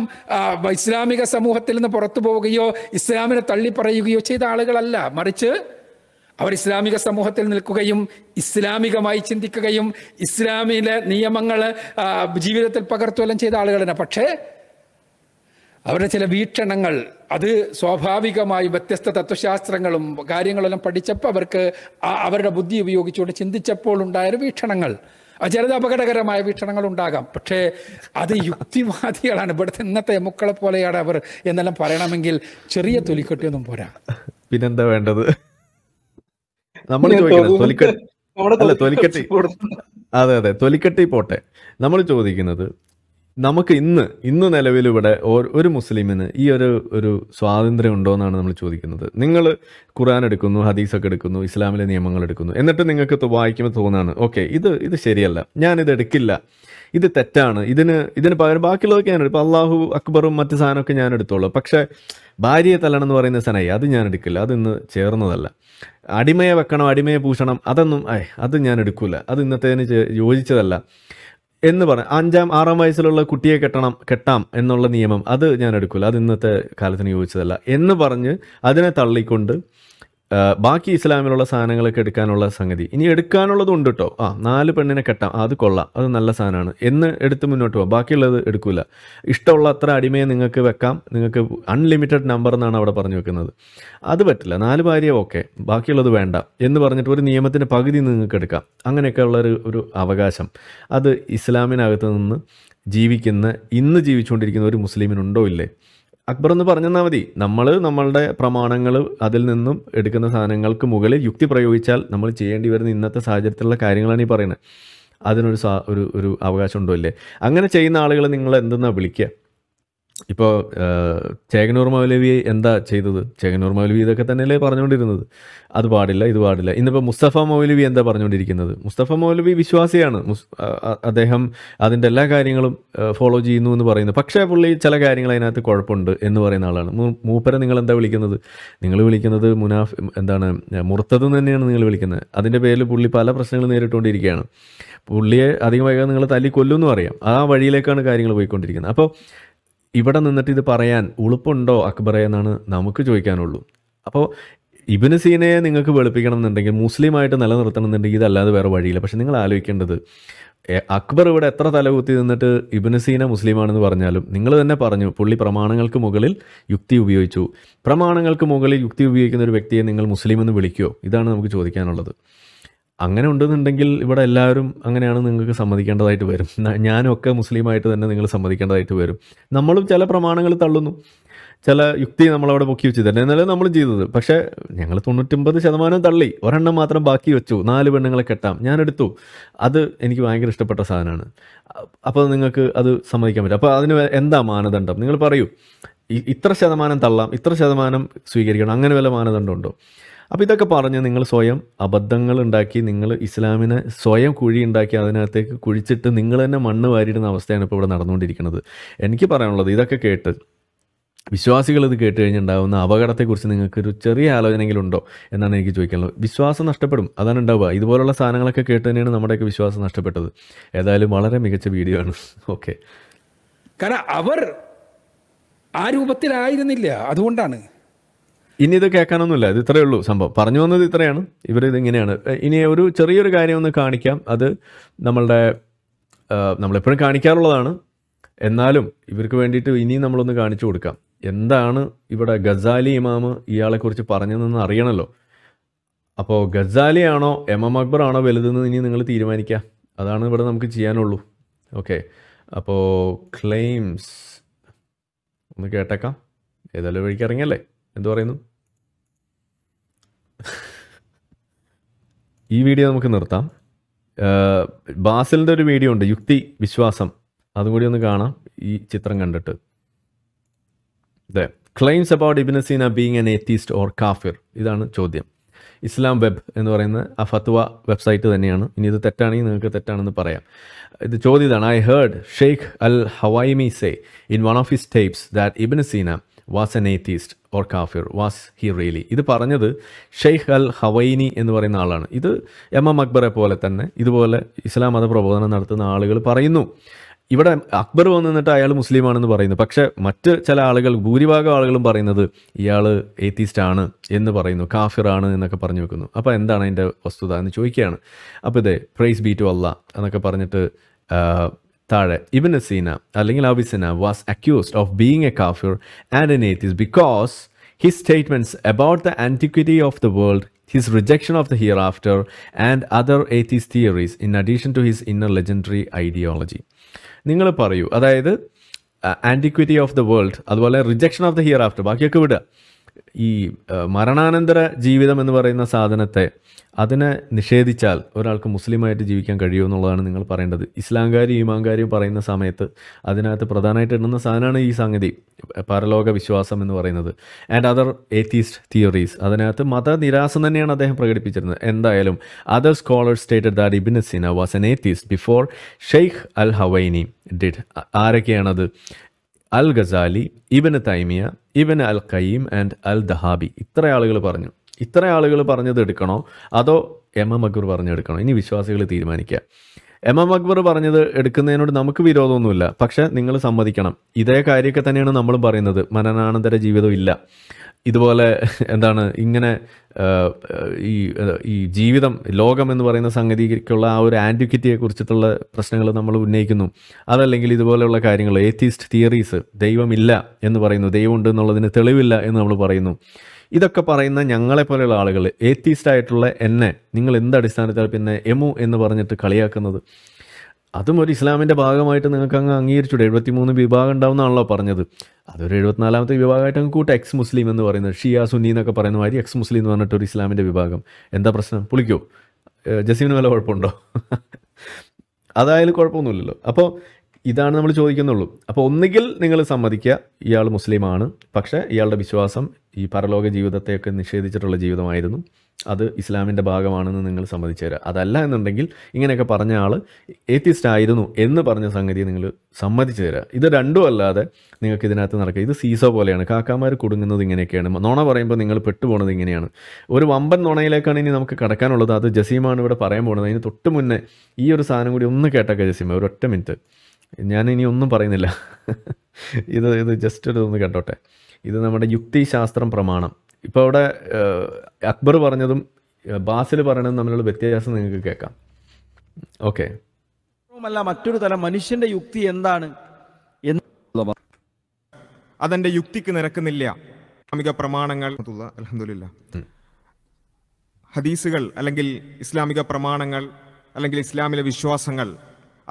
ഇസ്ലാമിക സമൂഹത്തിൽ നിന്ന് പുറത്തു പോവുകയോ ഇസ്ലാമിനെ തള്ളിപ്പറയുകയോ ചെയ്ത ആളുകളല്ല മറിച്ച് അവർ ഇസ്ലാമിക സമൂഹത്തിൽ നിൽക്കുകയും ഇസ്ലാമികമായി ചിന്തിക്കുകയും ഇസ്ലാമിലെ നിയമങ്ങൾ ജീവിതത്തിൽ പകർത്തുകയും ചെയ്ത ആളുകളാണ് പക്ഷേ അവരുടെ ചില വീക്ഷണങ്ങൾ അത് സ്വാഭാവികമായി വ്യത്യസ്ത തത്വശാസ്ത്രങ്ങളും കാര്യങ്ങളെല്ലാം പഠിച്ചപ്പോൾ അവർക്ക് അവരുടെ ബുദ്ധി ഉപയോഗിച്ചുകൊണ്ട് ചിന്തിച്ചപ്പോൾ ഉണ്ടായ വീക്ഷണങ്ങൾ ചിലത് അപകടകരമായ വീക്ഷണങ്ങൾ ഉണ്ടാകാം പക്ഷേ അത് യുക്തിവാദികളാണ് ഇവിടുത്തെ ഇന്നത്തെ മുക്കളെ പോലെയാണ് അവർ എന്നെല്ലാം പറയണമെങ്കിൽ ചെറിയ തൊലിക്കെട്ടിയൊന്നും പോരാ പിന്നെന്താ വേണ്ടത് നമ്മൾ ചോദിക്കുന്നത് അതെ അതെ തൊലിക്കെട്ടി പോട്ടെ നമ്മൾ ചോദിക്കുന്നത് നമുക്ക് ഇന്ന് ഇന്ന് നിലവിൽ ഇവിടെ ഒരു മുസ്ലിമിന് ഈ ഒരു ഒരു സ്വാതന്ത്ര്യം ഉണ്ടോ എന്നാണ് നമ്മൾ ചോദിക്കുന്നത് നിങ്ങൾ ഖുറാൻ എടുക്കുന്നു ഹദീസൊക്കെ എടുക്കുന്നു ഇസ്ലാമിലെ നിയമങ്ങൾ എടുക്കുന്നു എന്നിട്ട് നിങ്ങൾക്ക് വായിക്കുമ്പോൾ തോന്നാണ് ഓക്കെ ഇത് ഇത് ശരിയല്ല ഞാൻ ഇത് എടുക്കില്ല ഇത് തെറ്റാണ് ഇതിന് ഇതിന് പകരം ബാക്കിയുള്ളതൊക്കെ ഞാൻ എടുക്കും അള്ളാഹു അക്ബറും മറ്റ് സാധനമൊക്കെ ഞാൻ എടുത്തോളൂ പക്ഷേ ഭാര്യയെ തല്ലണം എന്ന് പറയുന്ന സനായി അത് ഞാൻ എടുക്കില്ല അത് ഇന്ന് ചേർന്നതല്ല അടിമയെ വെക്കണം അടിമയെ പൂഷണം അതൊന്നും ഏ അത് ഞാൻ എടുക്കില്ല അത് ഇന്നത്തേന് യോജിച്ചതല്ല എന്ന് പറഞ്ഞ അഞ്ചാം ആറാം വയസ്സിലുള്ള കുട്ടിയെ കെട്ടണം കെട്ടാം എന്നുള്ള നിയമം അത് ഞാൻ എടുക്കില്ല അത് ഇന്നത്തെ കാലത്തിന് യോജിച്ചതല്ല എന്ന് പറഞ്ഞ് അതിനെ തള്ളിക്കൊണ്ട് ബാക്കി ഇസ്ലാമിലുള്ള സാധനങ്ങളൊക്കെ എടുക്കാനുള്ള സംഗതി ഇനി എടുക്കാനുള്ളതും ഉണ്ട് കേട്ടോ ആ നാല് പെണ്ണിനെ കെട്ടാം അത് കൊള്ളാം അത് നല്ല സാധനമാണ് എന്ന് എടുത്ത് മുന്നോട്ട് പോകാം ബാക്കിയുള്ളത് എടുക്കില്ല ഇഷ്ടമുള്ള അത്ര അടിമയെ നിങ്ങൾക്ക് വെക്കാം നിങ്ങൾക്ക് അൺലിമിറ്റഡ് നമ്പർ എന്നാണ് അവിടെ പറഞ്ഞു വെക്കുന്നത് അത് പറ്റില്ല നാല് ഭാര്യ ഓക്കെ ബാക്കിയുള്ളത് വേണ്ട എന്ന് പറഞ്ഞിട്ട് ഒരു നിയമത്തിൻ്റെ പകുതി നിങ്ങൾക്ക് എടുക്കാം അങ്ങനെയൊക്കെ ഉള്ളൊരു ഒരു അവകാശം അത് ഇസ്ലാമിനകത്ത് നിന്ന് ജീവിക്കുന്ന ഇന്ന് ജീവിച്ചുകൊണ്ടിരിക്കുന്ന ഒരു മുസ്ലിമിനുണ്ടോ ഇല്ലേ അക്ബർ എന്ന് പറഞ്ഞെന്നാൽ മതി നമ്മൾ നമ്മളുടെ പ്രമാണങ്ങൾ അതിൽ നിന്നും എടുക്കുന്ന സാധനങ്ങൾക്ക് മുകളിൽ യുക്തി പ്രയോഗിച്ചാൽ നമ്മൾ ചെയ്യേണ്ടി വരുന്ന ഇന്നത്തെ സാഹചര്യത്തിലുള്ള കാര്യങ്ങളാണ് ഈ പറയുന്നത് അതിനൊരു ഒരു ഒരു അവകാശം ഉണ്ടോ ഇല്ലേ അങ്ങനെ ചെയ്യുന്ന ആളുകൾ നിങ്ങൾ എന്തെന്നാണ് വിളിക്കുക ഇപ്പോൾ ചേകനൂർ മൗലവി എന്താ ചെയ്തത് ചേകനൂർ മൗലവി ഇതൊക്കെ തന്നെയല്ലേ പറഞ്ഞുകൊണ്ടിരുന്നത് അത് പാടില്ല ഇത് പാടില്ല ഇന്നിപ്പോൾ മുസ്തഫ മൗലവി എന്താ പറഞ്ഞുകൊണ്ടിരിക്കുന്നത് മുസ്തഫ മൗലവി വിശ്വാസിയാണ് അദ്ദേഹം അതിൻ്റെ എല്ലാ കാര്യങ്ങളും ഫോളോ ചെയ്യുന്നു എന്ന് പറയുന്നു പക്ഷേ പുള്ളി ചില കാര്യങ്ങൾ അതിനകത്ത് കുഴപ്പമുണ്ട് എന്ന് പറയുന്ന ആളാണ് മൂപ്പരെ നിങ്ങൾ എന്താ വിളിക്കുന്നത് നിങ്ങൾ വിളിക്കുന്നത് മുനാഫ് എന്താണ് മുറത്തത് തന്നെയാണ് നിങ്ങൾ വിളിക്കുന്നത് അതിൻ്റെ പേരിൽ പുള്ളി പല പ്രശ്നങ്ങൾ നേരിട്ടുകൊണ്ടിരിക്കുകയാണ് പുള്ളിയെ അധികം വൈകാതെ നിങ്ങൾ തല്ലി കൊല്ലുമെന്ന് പറയാം ആ വഴിയിലേക്കാണ് കാര്യങ്ങൾ പോയിക്കൊണ്ടിരിക്കുന്നത് അപ്പോൾ ഇവിടെ നിന്നിട്ട് ഇത് പറയാൻ ഉളുപ്പുണ്ടോ അക്ബറെ എന്നാണ് നമുക്ക് ചോദിക്കാനുള്ളൂ അപ്പോൾ ഇബിന് സീനയെ നിങ്ങൾക്ക് വെളുപ്പിക്കണം എന്നുണ്ടെങ്കിൽ മുസ്ലിമായിട്ട് നിലനിർത്തണം എന്നുണ്ടെങ്കിൽ ഇതല്ലാതെ വേറെ വഴിയില്ല പക്ഷേ നിങ്ങൾ ആലോചിക്കേണ്ടത് അക്ബർ ഇവിടെ എത്ര തലകുത്തി നിന്നിട്ട് ഇബിന് സീന മുസ്ലിമാണെന്ന് പറഞ്ഞാലും നിങ്ങൾ തന്നെ പറഞ്ഞു പുള്ളി പ്രമാണങ്ങൾക്ക് മുകളിൽ യുക്തി ഉപയോഗിച്ചു പ്രമാണങ്ങൾക്ക് മുകളിൽ യുക്തി ഉപയോഗിക്കുന്ന ഒരു വ്യക്തിയെ നിങ്ങൾ മുസ്ലിം എന്ന് വിളിക്കുമോ ഇതാണ് നമുക്ക് ചോദിക്കാനുള്ളത് അങ്ങനെ ഉണ്ടെന്നുണ്ടെങ്കിൽ ഇവിടെ എല്ലാവരും അങ്ങനെയാണ് നിങ്ങൾക്ക് സമ്മതിക്കേണ്ടതായിട്ട് വരും ഞാനൊക്കെ മുസ്ലിമായിട്ട് തന്നെ നിങ്ങൾ സമ്മതിക്കേണ്ടതായിട്ട് വരും നമ്മളും ചില പ്രമാണങ്ങൾ തള്ളുന്നു ചില യുക്തി നമ്മളവിടെ പൊക്കി വെച്ചു തന്നെ എന്നാലും നമ്മൾ ചെയ്തത് പക്ഷേ ഞങ്ങൾ തൊണ്ണൂറ്റൊമ്പത് ശതമാനം തള്ളി ഒരെണ്ണം മാത്രം ബാക്കി വെച്ചു നാല് പെണ്ണുങ്ങളെ കെട്ടാം ഞാനെടുത്തു അത് എനിക്ക് ഭയങ്കര ഇഷ്ടപ്പെട്ട സാധനമാണ് അപ്പോൾ നിങ്ങൾക്ക് അത് സമ്മതിക്കാൻ പറ്റും അപ്പോൾ അതിന് എന്താ മാനദണ്ഡം നിങ്ങൾ പറയൂ ഇത്ര ശതമാനം തള്ളാം ഇത്ര ശതമാനം സ്വീകരിക്കണം അങ്ങനെ വല്ല മാനദണ്ഡമുണ്ടോ അപ്പോൾ ഇതൊക്കെ പറഞ്ഞ് നിങ്ങൾ സ്വയം അബദ്ധങ്ങൾ ഉണ്ടാക്കി നിങ്ങൾ ഇസ്ലാമിനെ സ്വയം കുഴി ഉണ്ടാക്കി അതിനകത്തേക്ക് കുഴിച്ചിട്ട് നിങ്ങൾ തന്നെ മണ്ണ് വാരിയിടുന്ന അവസ്ഥയാണ് ഇപ്പോൾ ഇവിടെ നടന്നുകൊണ്ടിരിക്കുന്നത് എനിക്ക് പറയാനുള്ളത് ഇതൊക്കെ കേട്ട് വിശ്വാസികൾ ഇത് കേട്ട് കഴിഞ്ഞുണ്ടാകുന്ന അപകടത്തെക്കുറിച്ച് നിങ്ങൾക്കൊരു ചെറിയ ആലോചനയെങ്കിലും ഉണ്ടോ എന്നാണ് എനിക്ക് ചോദിക്കാനുള്ളത് വിശ്വാസം നഷ്ടപ്പെടും അതാണ് ഉണ്ടാവുക ഇതുപോലുള്ള സാധനങ്ങളൊക്കെ കേട്ട് തന്നെയാണ് നമ്മുടെയൊക്കെ വിശ്വാസം നഷ്ടപ്പെട്ടത് ഏതായാലും വളരെ മികച്ച വീഡിയോ ആണ് ഓക്കെ കാരണം അവർ ആ രൂപത്തിലായിരുന്നില്ല അതുകൊണ്ടാണ് ഇനി ഇത് കേൾക്കാനൊന്നുമില്ല ഇത് ഇത്രയേ ഉള്ളൂ സംഭവം പറഞ്ഞു വന്നത് ഇത്രയാണ് ഇവർ ഇതിങ്ങനെയാണ് ഇനി ഒരു ചെറിയൊരു കാര്യം ഒന്ന് കാണിക്കാം അത് നമ്മളുടെ നമ്മളെപ്പോഴും കാണിക്കാറുള്ളതാണ് എന്നാലും ഇവർക്ക് വേണ്ടിയിട്ട് ഇനിയും നമ്മളൊന്ന് കാണിച്ചു കൊടുക്കാം എന്താണ് ഇവിടെ ഗസാലി ഇമാമ് ഇയാളെക്കുറിച്ച് പറഞ്ഞതെന്ന് അറിയണമല്ലോ അപ്പോൾ ഗസാലി ആണോ എം എം അക്ബർ ആണോ വലുതെന്ന് ഇനി നിങ്ങൾ തീരുമാനിക്കുക അതാണ് ഇവിടെ നമുക്ക് ചെയ്യാനുള്ളൂ ഓക്കെ അപ്പോൾ ക്ലെയിംസ് ഒന്ന് കേട്ടേക്കാം ഏതായാലും വഴിക്ക് ഇറങ്ങിയല്ലേ എന്തു പറയുന്നു ഈ വീഡിയോ നമുക്ക് നിർത്താം ബാസിലിൻ്റെ ഒരു വീഡിയോ ഉണ്ട് യുക്തി വിശ്വാസം അതും കൂടി ഒന്ന് കാണാം ഈ ചിത്രം കണ്ടിട്ട് അതെ claims about Ibn Sina being an atheist or കാഫിർ ഇതാണ് ചോദ്യം ഇസ്ലാം വെബ് എന്ന് പറയുന്ന ആ ഫത്വ വെബ്സൈറ്റ് തന്നെയാണ് ഇനി ഇത് തെറ്റാണെങ്കിൽ നിങ്ങൾക്ക് തെറ്റാണെന്ന് പറയാം ഇത് ചോദ്യം ഇതാണ് I heard Sheikh al Huwaini say in one of his tapes that Ibn Sina Sina was an atheist or കാഫിർ വാസ് ഹി റിയലി ഇത് പറഞ്ഞത് ഷെയ്ഖ് അൽ ഹവൈനി എന്ന് പറയുന്ന ആളാണ് ഇത് എം എം അക്ബറെ പോലെ തന്നെ ഇതുപോലെ ഇസ്ലാം മത പ്രബോധനം നടത്തുന്ന ആളുകൾ പറയുന്നു ഇവിടെ അക്ബർ വന്നിട്ട് അയാൾ മുസ്ലിമാണെന്ന് പറയുന്നു പക്ഷെ മറ്റ് ചില ആളുകൾ ഭൂരിഭാഗം ആളുകളും പറയുന്നത് ഇയാൾ ഏത്തീസ്റ്റ് ആണ് എന്ന് പറയുന്നു കാഫിറാണ് എന്നൊക്കെ പറഞ്ഞു വെക്കുന്നു അപ്പോൾ എന്താണ് അതിൻ്റെ വസ്തുത എന്ന് ചോദിക്കുകയാണ് അപ്പോൾ ഇതേ പ്രൈസ് ബീ ടു അല്ല എന്നൊക്കെ പറഞ്ഞിട്ട് Third, Ibn Sina, Alingal Avicenna, was accused of being a kafir and an atheist because his statements about the antiquity of the world, his rejection of the hereafter, and other atheist theories, in addition to his inner legendary ideology. Ningala Paryu, Adaida, antiquity of the world, Adwala, rejection of the hereafter, Bakya Kuda. ഈ മരണാനന്തര ജീവിതം എന്ന് പറയുന്ന സാധനത്തെ അതിനെ നിഷേധിച്ചാൽ ഒരാൾക്ക് മുസ്ലിമായിട്ട് ജീവിക്കാൻ കഴിയുമോ എന്നുള്ളതാണ് നിങ്ങൾ പറയേണ്ടത് ഇസ്ലാംകാരി ഈമാങ്കാരും പറയുന്ന സമയത്ത് അതിനകത്ത് പ്രധാനമായിട്ട് ഇടുന്ന സാധനമാണ് ഈ സംഗതി പരലോക വിശ്വാസം എന്ന് പറയുന്നത് ആൻഡ് അതർ ഏത്തീസ്റ്റ് തിയറീസ് അതിനകത്ത് മതനിരാസം തന്നെയാണ് അദ്ദേഹം പ്രകടിപ്പിച്ചിരുന്നത് എന്തായാലും other scholars stated that Ibn Sina was an atheist before Sheikh al Huwaini did ആരൊക്കെയാണത് al Ghazali Ibn Taymiyyah Ibn al Qayyim and al Dhahabi ഇത്ര ആളുകൾ പറഞ്ഞു ഇത്ര ആളുകൾ പറഞ്ഞത് എടുക്കണോ അതോ എം എം അക്ബർ പറഞ്ഞെടുക്കണോ ഇനി വിശ്വാസികൾ തീരുമാനിക്കുക എം എം അക്ബർ പറഞ്ഞത് എടുക്കുന്നതിനോട് നമുക്ക് വിരോധമൊന്നുമില്ല പക്ഷെ നിങ്ങൾ സമ്മതിക്കണം ഇതേ കാര്യമൊക്കെ തന്നെയാണ് നമ്മളും പറയുന്നത് മരണാനന്തര ജീവിതം ഇല്ല ഇതുപോലെ എന്താണ് ഇങ്ങനെ ഈ ഈ ജീവിതം ലോകം എന്ന് പറയുന്ന സംഗതിക്കുള്ള ആ ഒരു ആൻറ്റിക്വിറ്റിയെ കുറിച്ചിട്ടുള്ള പ്രശ്നങ്ങൾ നമ്മൾ ഉന്നയിക്കുന്നു അതല്ലെങ്കിൽ ഇതുപോലെയുള്ള കാര്യങ്ങൾ ഏത്തീസ്റ്റ് തിയറീസ് ദൈവമില്ല എന്ന് പറയുന്നു ദൈവമുണ്ട് എന്നുള്ളതിന് തെളിവില്ല എന്ന് നമ്മൾ പറയുന്നു ഇതൊക്കെ പറയുന്ന ഞങ്ങളെ പോലെയുള്ള ആളുകൾ ഏത്തീസ്റ്റ് ആയിട്ടുള്ള എന്നെ നിങ്ങൾ എന്ത് അടിസ്ഥാനത്തിൽ പിന്നെ എമു എന്ന് പറഞ്ഞിട്ട് കളിയാക്കുന്നത് അതും ഒരു ഇസ്ലാമിൻ്റെ ഭാഗമായിട്ട് നിങ്ങൾക്ക് അങ്ങ് അംഗീകരിച്ചൂടെ മൂന്ന് വിഭാഗം ഉണ്ടാവുന്നതാണല്ലോ പറഞ്ഞത് അതൊരു എഴുപത്തിനാലാമത്തെ വിഭാഗമായിട്ട് അങ്ങ് കൂട്ട് എക്സ് മുസ്ലിം എന്ന് പറയുന്നത് ഷിയ സുന്നി എന്നൊക്കെ പറയുന്ന മാതിരി എക്സ് മുസ്ലിം എന്ന് പറഞ്ഞിട്ട് ഒരു ഇസ്ലാമിൻ്റെ വിഭാഗം എന്താ പ്രശ്നം പുളിക്കോ ജസീമിന് വല്ല കുഴപ്പമുണ്ടോ അതായാലും കുഴപ്പമൊന്നുമില്ലല്ലോ അപ്പോൾ ഇതാണ് നമ്മൾ ചോദിക്കുന്നുള്ളൂ അപ്പോൾ ഒന്നുകിൽ നിങ്ങൾ സമ്മതിക്കുക ഇയാൾ മുസ്ലിമാണ് പക്ഷേ ഇയാളുടെ വിശ്വാസം ഈ പരലോക ജീവിതത്തെയൊക്കെ നിഷേധിച്ചിട്ടുള്ള ജീവിതമായിരുന്നു അത് ഇസ്ലാമിൻ്റെ ഭാഗമാണെന്ന് നിങ്ങൾ സമ്മതിച്ചു തരാം അതല്ല എന്നുണ്ടെങ്കിൽ ഇങ്ങനെയൊക്കെ പറഞ്ഞ ആൾ ഏത്തിസ്റ്റ് ആയിരുന്നു എന്ന് പറഞ്ഞ സംഗതി നിങ്ങൾ സമ്മതിച്ചു തരാം ഇത് രണ്ടും അല്ലാതെ നിങ്ങൾക്ക് ഇതിനകത്ത് നടക്കുക ഇത് സീസോ പോലെയാണ് കാക്കാമാർ കുടുങ്ങുന്നത് ഇങ്ങനെയൊക്കെയാണ് നോണ പറയുമ്പോൾ നിങ്ങൾ പെട്ടുപോകുന്നത് ഇങ്ങനെയാണ് ഒരു വമ്പൻ നോണയിലേക്കാണ് ഇനി നമുക്ക് കടക്കാനുള്ളത് അത് ജസീമാണ് ഇവിടെ പറയാൻ പോകുന്നത് അതിന് തൊട്ട് മുന്നേ ഈ ഒരു സാധനം കൂടി ഒന്ന് കേട്ടൊക്കെ ജസീമ ഒരു ഒറ്റ മിനിറ്റ് ഞാൻ ഇനി ഒന്നും പറയുന്നില്ല ഇത് ഇത് ജസ്റ്റ് ഒരു ഒന്ന് കേട്ടോട്ടെ ഇത് നമ്മുടെ യുക്തിശാസ്ത്രം പ്രമാണം ഇപ്പോൾ അവിടെ അക്ബർ പറഞ്ഞതും ബാസിൽ പറയണതും തമ്മിലുള്ള വ്യത്യാസം നിങ്ങൾക്ക് കേൾക്കാം ഓക്കെ അല്ല മറ്റൊരു തരം മനുഷ്യന്റെ യുക്തി എന്താണ് എന്ന് അതെന്റെ യുക്തിക്ക് നിരക്കുന്നില്ല ഇസ്ലാമിക പ്രമാണങ്ങൾ അലഹമില്ല ഹദീസുകൾ അല്ലെങ്കിൽ ഇസ്ലാമിക പ്രമാണങ്ങൾ അല്ലെങ്കിൽ ഇസ്ലാമിലെ വിശ്വാസങ്ങൾ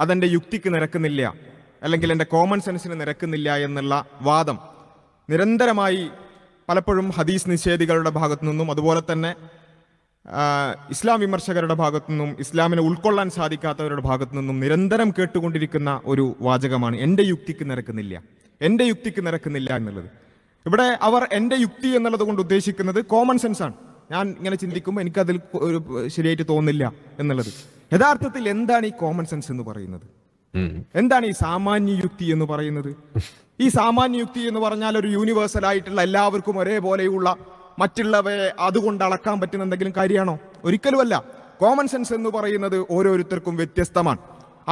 അതെന്റെ യുക്തിക്ക് നിരക്കുന്നില്ല അല്ലെങ്കിൽ എൻ്റെ കോമൺ സെൻസിന് നിരക്കുന്നില്ല എന്നുള്ള വാദം നിരന്തരമായി പലപ്പോഴും ഹദീസ് നിഷേധികളുടെ ഭാഗത്തു നിന്നും അതുപോലെ തന്നെ ഇസ്ലാം വിമർശകരുടെ ഭാഗത്തു നിന്നും ഇസ്ലാമിനെ ഉൾക്കൊള്ളാൻ സാധിക്കാത്തവരുടെ ഭാഗത്തു നിന്നും നിരന്തരം കേട്ടുകൊണ്ടിരിക്കുന്ന ഒരു വാചകമാണ് എൻ്റെ യുക്തിക്ക് നിരക്കുന്നില്ല എൻ്റെ യുക്തിക്ക് നിരക്കുന്നില്ല എന്നുള്ളത് ഇവിടെ അവർ എൻ്റെ യുക്തി എന്നുള്ളത് കൊണ്ട് ഉദ്ദേശിക്കുന്നത് കോമൺ സെൻസ് ആണ് ഞാൻ ഇങ്ങനെ ചിന്തിക്കുമ്പോൾ എനിക്കതിൽ ഒരു ശരിയായിട്ട് തോന്നില്ല എന്നുള്ളത് യഥാർത്ഥത്തിൽ എന്താണ് ഈ കോമൺ സെൻസ് എന്ന് പറയുന്നത് എന്താണ് ഈ സാമാന്യ യുക്തി എന്ന് പറയുന്നത് ഈ സാമാന്യ യുക്തി എന്ന് പറഞ്ഞാൽ ഒരു യൂണിവേഴ്സൽ ആയിട്ടുള്ള എല്ലാവർക്കും ഒരേപോലെയുള്ള മറ്റുള്ളവയെ അതുകൊണ്ട് അളക്കാൻ പറ്റുന്ന എന്തെങ്കിലും കാര്യമാണോ ഒരിക്കലുമല്ല കോമൺ സെൻസ് എന്ന് പറയുന്നത് ഓരോരുത്തർക്കും വ്യത്യസ്തമാണ്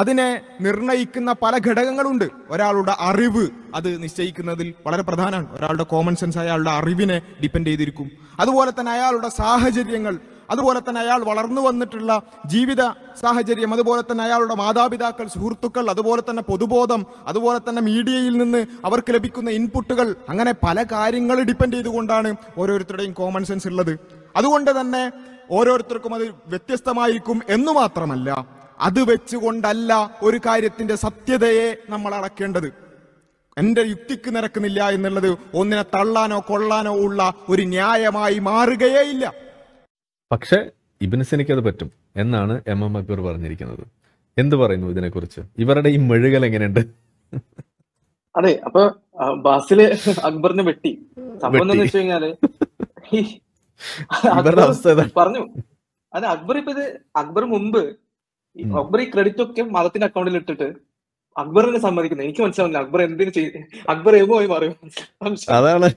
അതിനെ നിർണയിക്കുന്ന പല ഘടകങ്ങളുണ്ട് ഒരാളുടെ അറിവ് അത് നിശ്ചയിക്കുന്നതിൽ വളരെ പ്രധാനമാണ് ഒരാളുടെ കോമൺ സെൻസ് അയാളുടെ അറിവിനെ ഡിപ്പെൻഡ് ചെയ്തിരിക്കും അതുപോലെ തന്നെ അയാളുടെ സാഹചര്യങ്ങൾ അതുപോലെ തന്നെ അയാൾ വളർന്നു വന്നിട്ടുള്ള ജീവിത സാഹചര്യം അതുപോലെ തന്നെ അയാളുടെ മാതാപിതാക്കൾ സുഹൃത്തുക്കൾ അതുപോലെ തന്നെ പൊതുബോധം അതുപോലെ തന്നെ മീഡിയയിൽ നിന്ന് അവർക്ക് ലഭിക്കുന്ന ഇൻപുട്ടുകൾ അങ്ങനെ പല കാര്യങ്ങൾ ഡിപ്പെൻഡ് ചെയ്തുകൊണ്ടാണ് ഓരോരുത്തരുടെയും കോമൺ സെൻസ് ഉള്ളത് അതുകൊണ്ട് തന്നെ ഓരോരുത്തർക്കും അത് വ്യത്യസ്തമായിരിക്കും എന്ന് മാത്രമല്ല അത് വെച്ചുകൊണ്ടല്ല ഒരു കാര്യത്തിന്റെ സത്യതയെ നമ്മൾ അളക്കേണ്ടത് എൻ്റെ യുക്തിക്ക് നിരക്കുന്നില്ല എന്നുള്ളത് ഒന്നിനെ തള്ളാനോ കൊള്ളാനോ ഉള്ള ഒരു ന്യായമായി മാറുകയേ ഇല്ല പക്ഷേ ഇബിനസിനിക്ക് അത് പറ്റും എന്നാണ് എം എം അക്ബർ പറഞ്ഞിരിക്കുന്നത് എന്ത് പറയുന്നു ഇതിനെക്കുറിച്ച് ഇവരുടെ ഈ മെഴുകൽ എങ്ങനെയുണ്ട് അതെ അപ്പൊ ബാസില് അക്ബറിനെ വെട്ടി സംഭവം എന്ന് കഴിഞ്ഞാല് പറഞ്ഞു അതെ അക്ബർ ഇപ്പൊ ഇത് അക്ബർ മുമ്പ് അക്ബർ ഈ ക്രെഡിറ്റ് ഒക്കെ മതത്തിന്റെ അക്കൗണ്ടിൽ ഇട്ടിട്ട് അക്ബറിനെ സമ്മതിക്കുന്നു എനിക്ക് മനസ്സിലാവില്ല അക്ബർ എന്തിനു ചെയ്ത് അക്ബർ എബോ ആയി മാറി അതാണ്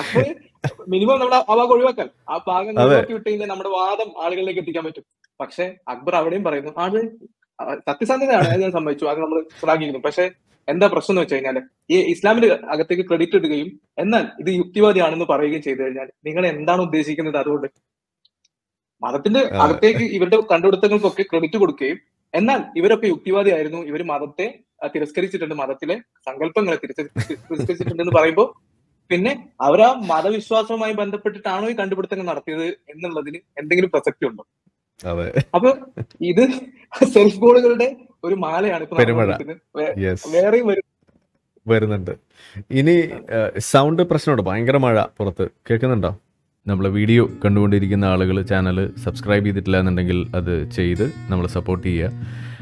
അക്ബർ മിനിമം നമ്മൾ ആ ഭാഗം ഒഴിവാക്കാൻ ആ ഭാഗം വിട്ട് കഴിഞ്ഞാൽ നമ്മുടെ വാദം ആളുകളിലേക്ക് എത്തിക്കാൻ പറ്റും പക്ഷെ അക്ബർ അവിടെയും പറയുന്നു അത് സത്യസന്ധതയാണ് ഞാൻ സമ്മതിച്ചു അത് നമ്മൾ ശ്രദ്ധിക്കുന്നു പക്ഷെ എന്താ പ്രശ്നം എന്ന് വെച്ച് കഴിഞ്ഞാല് ഈ ഇസ്ലാമിന്റെ അകത്തേക്ക് ക്രെഡിറ്റ് ഇടുകയും എന്നാൽ ഇത് യുക്തിവാദിയാണെന്ന് പറയുകയും ചെയ്തു കഴിഞ്ഞാൽ നിങ്ങൾ എന്താണ് ഉദ്ദേശിക്കുന്നത് അതുകൊണ്ട് മതത്തിന്റെ അകത്തേക്ക് ഇവരുടെ കണ്ടുപിടുത്തങ്ങൾക്കൊക്കെ ക്രെഡിറ്റ് കൊടുക്കുകയും എന്നാൽ ഇവരൊക്കെ യുക്തിവാദി ആയിരുന്നു ഇവർ മതത്തെ തിരസ്കരിച്ചിട്ടുണ്ട് മതത്തിലെ സങ്കല്പങ്ങളെ തിരസ്കരിച്ചിട്ടുണ്ട് എന്ന് പറയുമ്പോൾ പിന്നെ അവർ ആ മതവിശ്വാസവുമായി ബന്ധപ്പെട്ടിട്ടാണോ ഈ കണ്ടുപിടുത്തങ്ങൾ നടത്തിയത് എന്നുള്ളതിന് എന്തെങ്കിലും പ്രസക്തി ഉണ്ടോ അപ്പൊ ഇത് സെൽഫ് ഗോളുകളുടെ ഒരു മാലയാണ് വേറെയും വരും വരുന്നുണ്ട് ഇനി സൗണ്ട് പ്രശ്നമുണ്ട് ഭയങ്കര മഴ പുറത്ത് കേൾക്കുന്നുണ്ടോ നമ്മളെ വീഡിയോ കണ്ടുകൊണ്ടിരിക്കുന്ന ആളുകൾ ചാനൽ സബ്സ്ക്രൈബ് ചെയ്തിട്ടില്ല എന്നുണ്ടെങ്കിൽ അത് ചെയ്ത് നമ്മളെ സപ്പോർട്ട് ചെയ്യുക